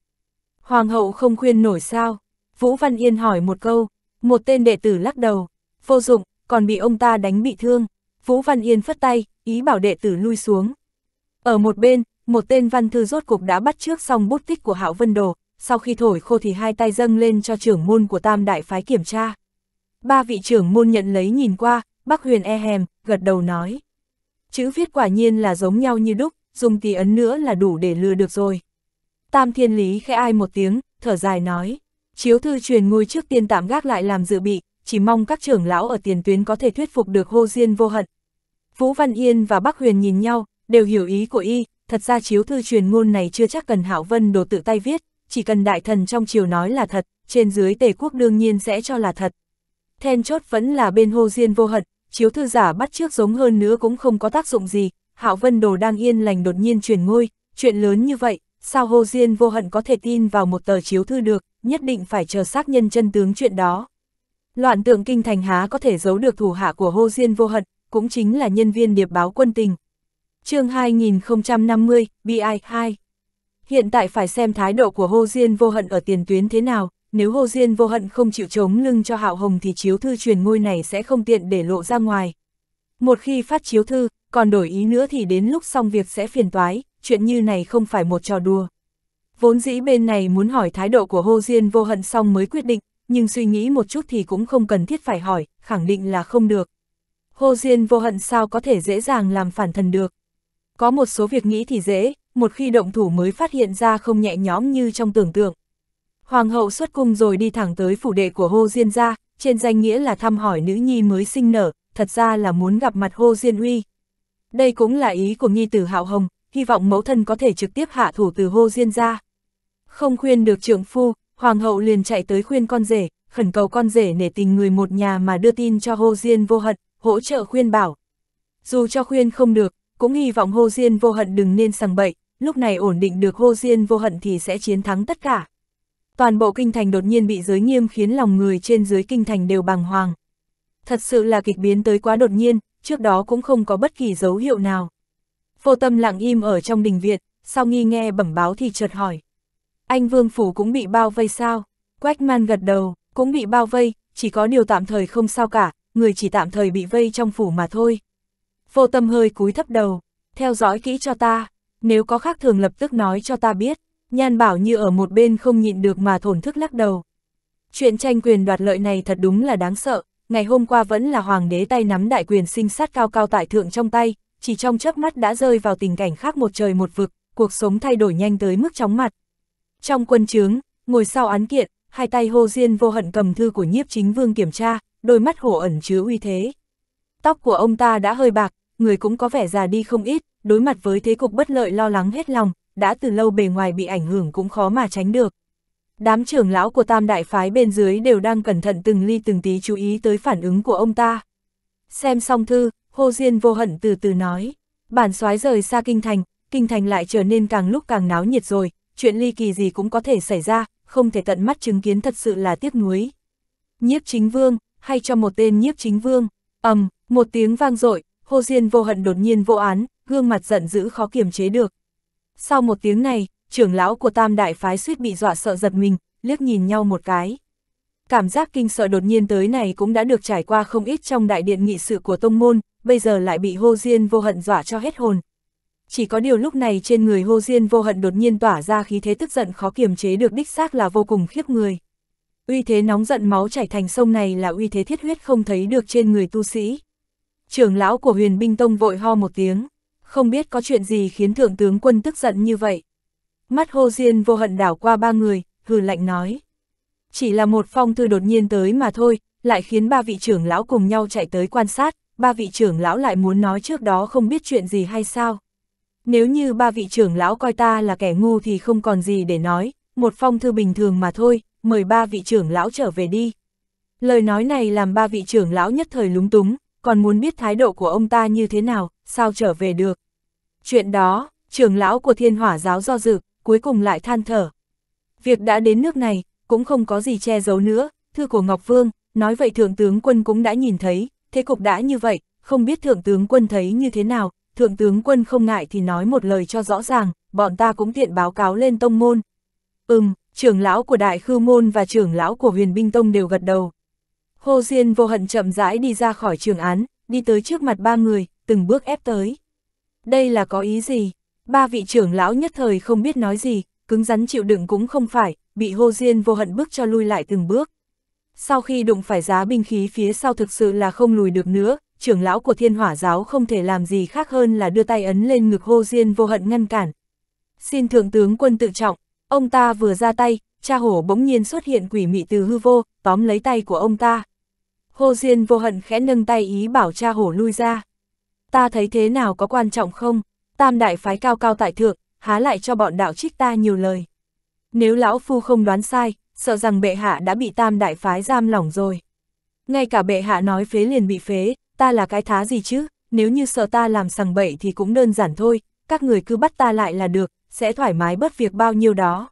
Hoàng hậu không khuyên nổi sao? Vũ Văn Yên hỏi một câu, một tên đệ tử lắc đầu, vô dụng, còn bị ông ta đánh bị thương. Vũ Văn Yên phất tay, ý bảo đệ tử lui xuống. Ở một bên, một tên văn thư rốt cục đã bắt trước xong bút tích của Hạo Vân Đồ, sau khi thổi khô thì hai tay dâng lên cho trưởng môn của tam đại phái kiểm tra. Ba vị trưởng môn nhận lấy nhìn qua, bác huyền e hèm, gật đầu nói. Chữ viết quả nhiên là giống nhau như đúc, dùng tí ấn nữa là đủ để lừa được rồi. Tam thiên lý khẽ ai một tiếng, thở dài nói. Chiếu thư truyền ngôi trước tiên tạm gác lại làm dự bị, chỉ mong các trưởng lão ở tiền tuyến có thể thuyết phục được hô diên vô hận. Vũ Văn Yên và Bắc Huyền nhìn nhau, đều hiểu ý của y, thật ra chiếu thư truyền ngôn này chưa chắc cần Hảo Vân đồ tự tay viết, chỉ cần đại thần trong triều nói là thật, trên dưới tề quốc đương nhiên sẽ cho là thật. Then chốt vẫn là bên hô diên vô hận, chiếu thư giả bắt trước giống hơn nữa cũng không có tác dụng gì, Hạo Vân Đồ đang yên lành đột nhiên chuyển ngôi, chuyện lớn như vậy, sao hô diên vô hận có thể tin vào một tờ chiếu thư được, nhất định phải chờ xác nhân chân tướng chuyện đó. Loạn tượng kinh thành há có thể giấu được thủ hạ của hô diên vô hận, cũng chính là nhân viên điệp báo quân tình. chương 2050, BI 2 hiện tại phải xem thái độ của Hồ Diên vô hận ở tiền tuyến thế nào, nếu Hồ Diên vô hận không chịu chống lưng cho Hạo Hồng thì chiếu thư truyền ngôi này sẽ không tiện để lộ ra ngoài. Một khi phát chiếu thư, còn đổi ý nữa thì đến lúc xong việc sẽ phiền toái, chuyện như này không phải một trò đùa. Vốn dĩ bên này muốn hỏi thái độ của Hồ Diên vô hận xong mới quyết định, nhưng suy nghĩ một chút thì cũng không cần thiết phải hỏi, khẳng định là không được. Hồ Diên vô hận sao có thể dễ dàng làm phản thần được. Có một số việc nghĩ thì dễ, một khi động thủ mới phát hiện ra không nhẹ nhõm như trong tưởng tượng. Hoàng hậu xuất cung rồi đi thẳng tới phủ đệ của Hô Diên gia, trên danh nghĩa là thăm hỏi nữ nhi mới sinh nở, thật ra là muốn gặp mặt Hô Diên Uy. Đây cũng là ý của nhi tử Hạo Hồng, hy vọng mẫu thân có thể trực tiếp hạ thủ từ Hô Diên gia. Không khuyên được trưởng phu, hoàng hậu liền chạy tới khuyên con rể, khẩn cầu con rể nể tình người một nhà mà đưa tin cho Hô Diên vô hận, hỗ trợ khuyên bảo. Dù cho khuyên không được, cũng hy vọng Hô Diên vô hận đừng nên sằng bậy, lúc này ổn định được vô diên vô hận thì sẽ chiến thắng tất cả. Toàn bộ kinh thành đột nhiên bị giới nghiêm khiến lòng người trên dưới kinh thành đều bàng hoàng. Thật sự là kịch biến tới quá đột nhiên, trước đó cũng không có bất kỳ dấu hiệu nào. Vô tâm lặng im ở trong đình viện, sau nghi nghe bẩm báo thì chợt hỏi. Anh Vương Phủ cũng bị bao vây sao? Quách man gật đầu, cũng bị bao vây, chỉ có điều tạm thời không sao cả, người chỉ tạm thời bị vây trong phủ mà thôi. Vô tâm hơi cúi thấp đầu, theo dõi kỹ cho ta, nếu có khác thường lập tức nói cho ta biết, nhan bảo như ở một bên không nhịn được mà thổn thức lắc đầu. Chuyện tranh quyền đoạt lợi này thật đúng là đáng sợ, ngày hôm qua vẫn là hoàng đế tay nắm đại quyền sinh sát cao cao tại thượng trong tay, chỉ trong chớp mắt đã rơi vào tình cảnh khác một trời một vực, cuộc sống thay đổi nhanh tới mức chóng mặt. Trong quân trướng, ngồi sau án kiện, hai tay hô Diên vô hận cầm thư của nhiếp chính vương kiểm tra, đôi mắt hổ ẩn chứa uy thế. Tóc của ông ta đã hơi bạc, người cũng có vẻ già đi không ít, đối mặt với thế cục bất lợi lo lắng hết lòng, đã từ lâu bề ngoài bị ảnh hưởng cũng khó mà tránh được. Đám trưởng lão của tam đại phái bên dưới đều đang cẩn thận từng ly từng tí chú ý tới phản ứng của ông ta. Xem xong thư, Hồ Diên vô hận từ từ nói, bản soái rời xa kinh thành, kinh thành lại trở nên càng lúc càng náo nhiệt rồi, chuyện ly kỳ gì cũng có thể xảy ra, không thể tận mắt chứng kiến thật sự là tiếc nuối. Nhiếp chính vương, hay cho một tên nhiếp chính vương, ầm, um, một tiếng vang dội Hồ Diên vô hận đột nhiên vô án, gương mặt giận dữ khó kiềm chế được. Sau một tiếng này, trưởng lão của tam đại phái suýt bị dọa sợ giật mình, liếc nhìn nhau một cái. Cảm giác kinh sợ đột nhiên tới này cũng đã được trải qua không ít trong đại điện nghị sự của tông môn, bây giờ lại bị Hô Diên vô hận dọa cho hết hồn. Chỉ có điều lúc này trên người Hô Diên vô hận đột nhiên tỏa ra khí thế tức giận khó kiềm chế được đích xác là vô cùng khiếp người. Uy thế nóng giận máu chảy thành sông này là uy thế thiết huyết không thấy được trên người tu sĩ. Trưởng lão của huyền binh tông vội ho một tiếng, không biết có chuyện gì khiến thượng tướng quân tức giận như vậy. Mắt hô Diên vô hận đảo qua ba người, hừ lạnh nói. Chỉ là một phong thư đột nhiên tới mà thôi, lại khiến ba vị trưởng lão cùng nhau chạy tới quan sát, ba vị trưởng lão lại muốn nói trước đó không biết chuyện gì hay sao. Nếu như ba vị trưởng lão coi ta là kẻ ngu thì không còn gì để nói, một phong thư bình thường mà thôi, mời ba vị trưởng lão trở về đi. Lời nói này làm ba vị trưởng lão nhất thời lúng túng, còn muốn biết thái độ của ông ta như thế nào, sao trở về được. Chuyện đó, trưởng lão của thiên hỏa giáo do dự, cuối cùng lại than thở. Việc đã đến nước này, cũng không có gì che giấu nữa, thư của Ngọc Vương, nói vậy thượng tướng quân cũng đã nhìn thấy, thế cục đã như vậy, không biết thượng tướng quân thấy như thế nào, thượng tướng quân không ngại thì nói một lời cho rõ ràng, bọn ta cũng tiện báo cáo lên tông môn. Ừm, trưởng lão của đại khư môn và trưởng lão của huyền binh tông đều gật đầu. Hồ Diên vô hận chậm rãi đi ra khỏi trường án, đi tới trước mặt ba người, từng bước ép tới. Đây là có ý gì? Ba vị trưởng lão nhất thời không biết nói gì, cứng rắn chịu đựng cũng không phải, bị Hồ Diên vô hận bước cho lui lại từng bước. Sau khi đụng phải giá binh khí phía sau thực sự là không lùi được nữa, trưởng lão của thiên hỏa giáo không thể làm gì khác hơn là đưa tay ấn lên ngực Hồ Diên vô hận ngăn cản. Xin thượng tướng quân tự trọng, ông ta vừa ra tay, cha hổ bỗng nhiên xuất hiện quỷ mị từ hư vô, tóm lấy tay của ông ta. Hồ Diên vô hận khẽ nâng tay ý bảo cha hổ lui ra. Ta thấy thế nào có quan trọng không? Tam đại phái cao cao tại thượng, há lại cho bọn đạo trích ta nhiều lời. Nếu lão phu không đoán sai, sợ rằng bệ hạ đã bị tam đại phái giam lỏng rồi. Ngay cả bệ hạ nói phế liền bị phế, ta là cái thá gì chứ, nếu như sợ ta làm sằng bậy thì cũng đơn giản thôi, các người cứ bắt ta lại là được, sẽ thoải mái bớt việc bao nhiêu đó.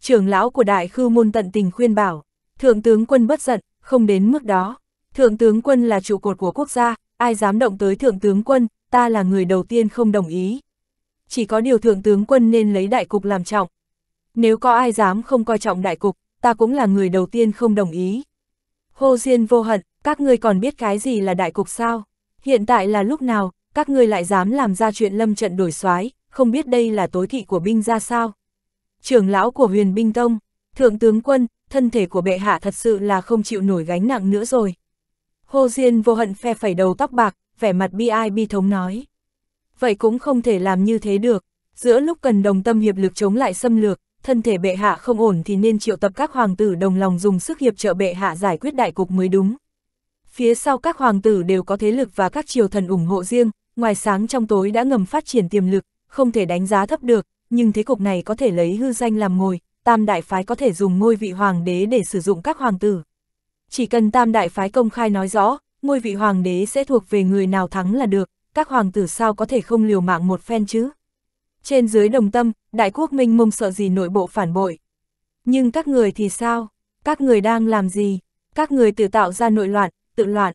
Trưởng lão của đại khư môn tận tình khuyên bảo, thượng tướng quân bất giận, không đến mức đó. Thượng tướng quân là trụ cột của quốc gia, ai dám động tới thượng tướng quân, ta là người đầu tiên không đồng ý. Chỉ có điều thượng tướng quân nên lấy đại cục làm trọng. Nếu có ai dám không coi trọng đại cục, ta cũng là người đầu tiên không đồng ý. Hô Diên vô hận, các ngươi còn biết cái gì là đại cục sao? Hiện tại là lúc nào, các ngươi lại dám làm ra chuyện lâm trận đổi soái không biết đây là tối thị của binh ra sao? Trưởng lão của huyền binh tông, thượng tướng quân, thân thể của bệ hạ thật sự là không chịu nổi gánh nặng nữa rồi. Hồ Diên vô hận phe phẩy đầu tóc bạc, vẻ mặt bi ai bi thống nói. Vậy cũng không thể làm như thế được, giữa lúc cần đồng tâm hiệp lực chống lại xâm lược, thân thể bệ hạ không ổn thì nên triệu tập các hoàng tử đồng lòng dùng sức hiệp trợ bệ hạ giải quyết đại cục mới đúng. Phía sau các hoàng tử đều có thế lực và các triều thần ủng hộ riêng, ngoài sáng trong tối đã ngầm phát triển tiềm lực, không thể đánh giá thấp được, nhưng thế cục này có thể lấy hư danh làm ngồi, tam đại phái có thể dùng ngôi vị hoàng đế để sử dụng các hoàng tử, chỉ cần tam đại phái công khai nói rõ, ngôi vị hoàng đế sẽ thuộc về người nào thắng là được, các hoàng tử sao có thể không liều mạng một phen chứ. Trên dưới đồng tâm, đại quốc minh mông sợ gì nội bộ phản bội. Nhưng các người thì sao? Các người đang làm gì? Các người tự tạo ra nội loạn, tự loạn.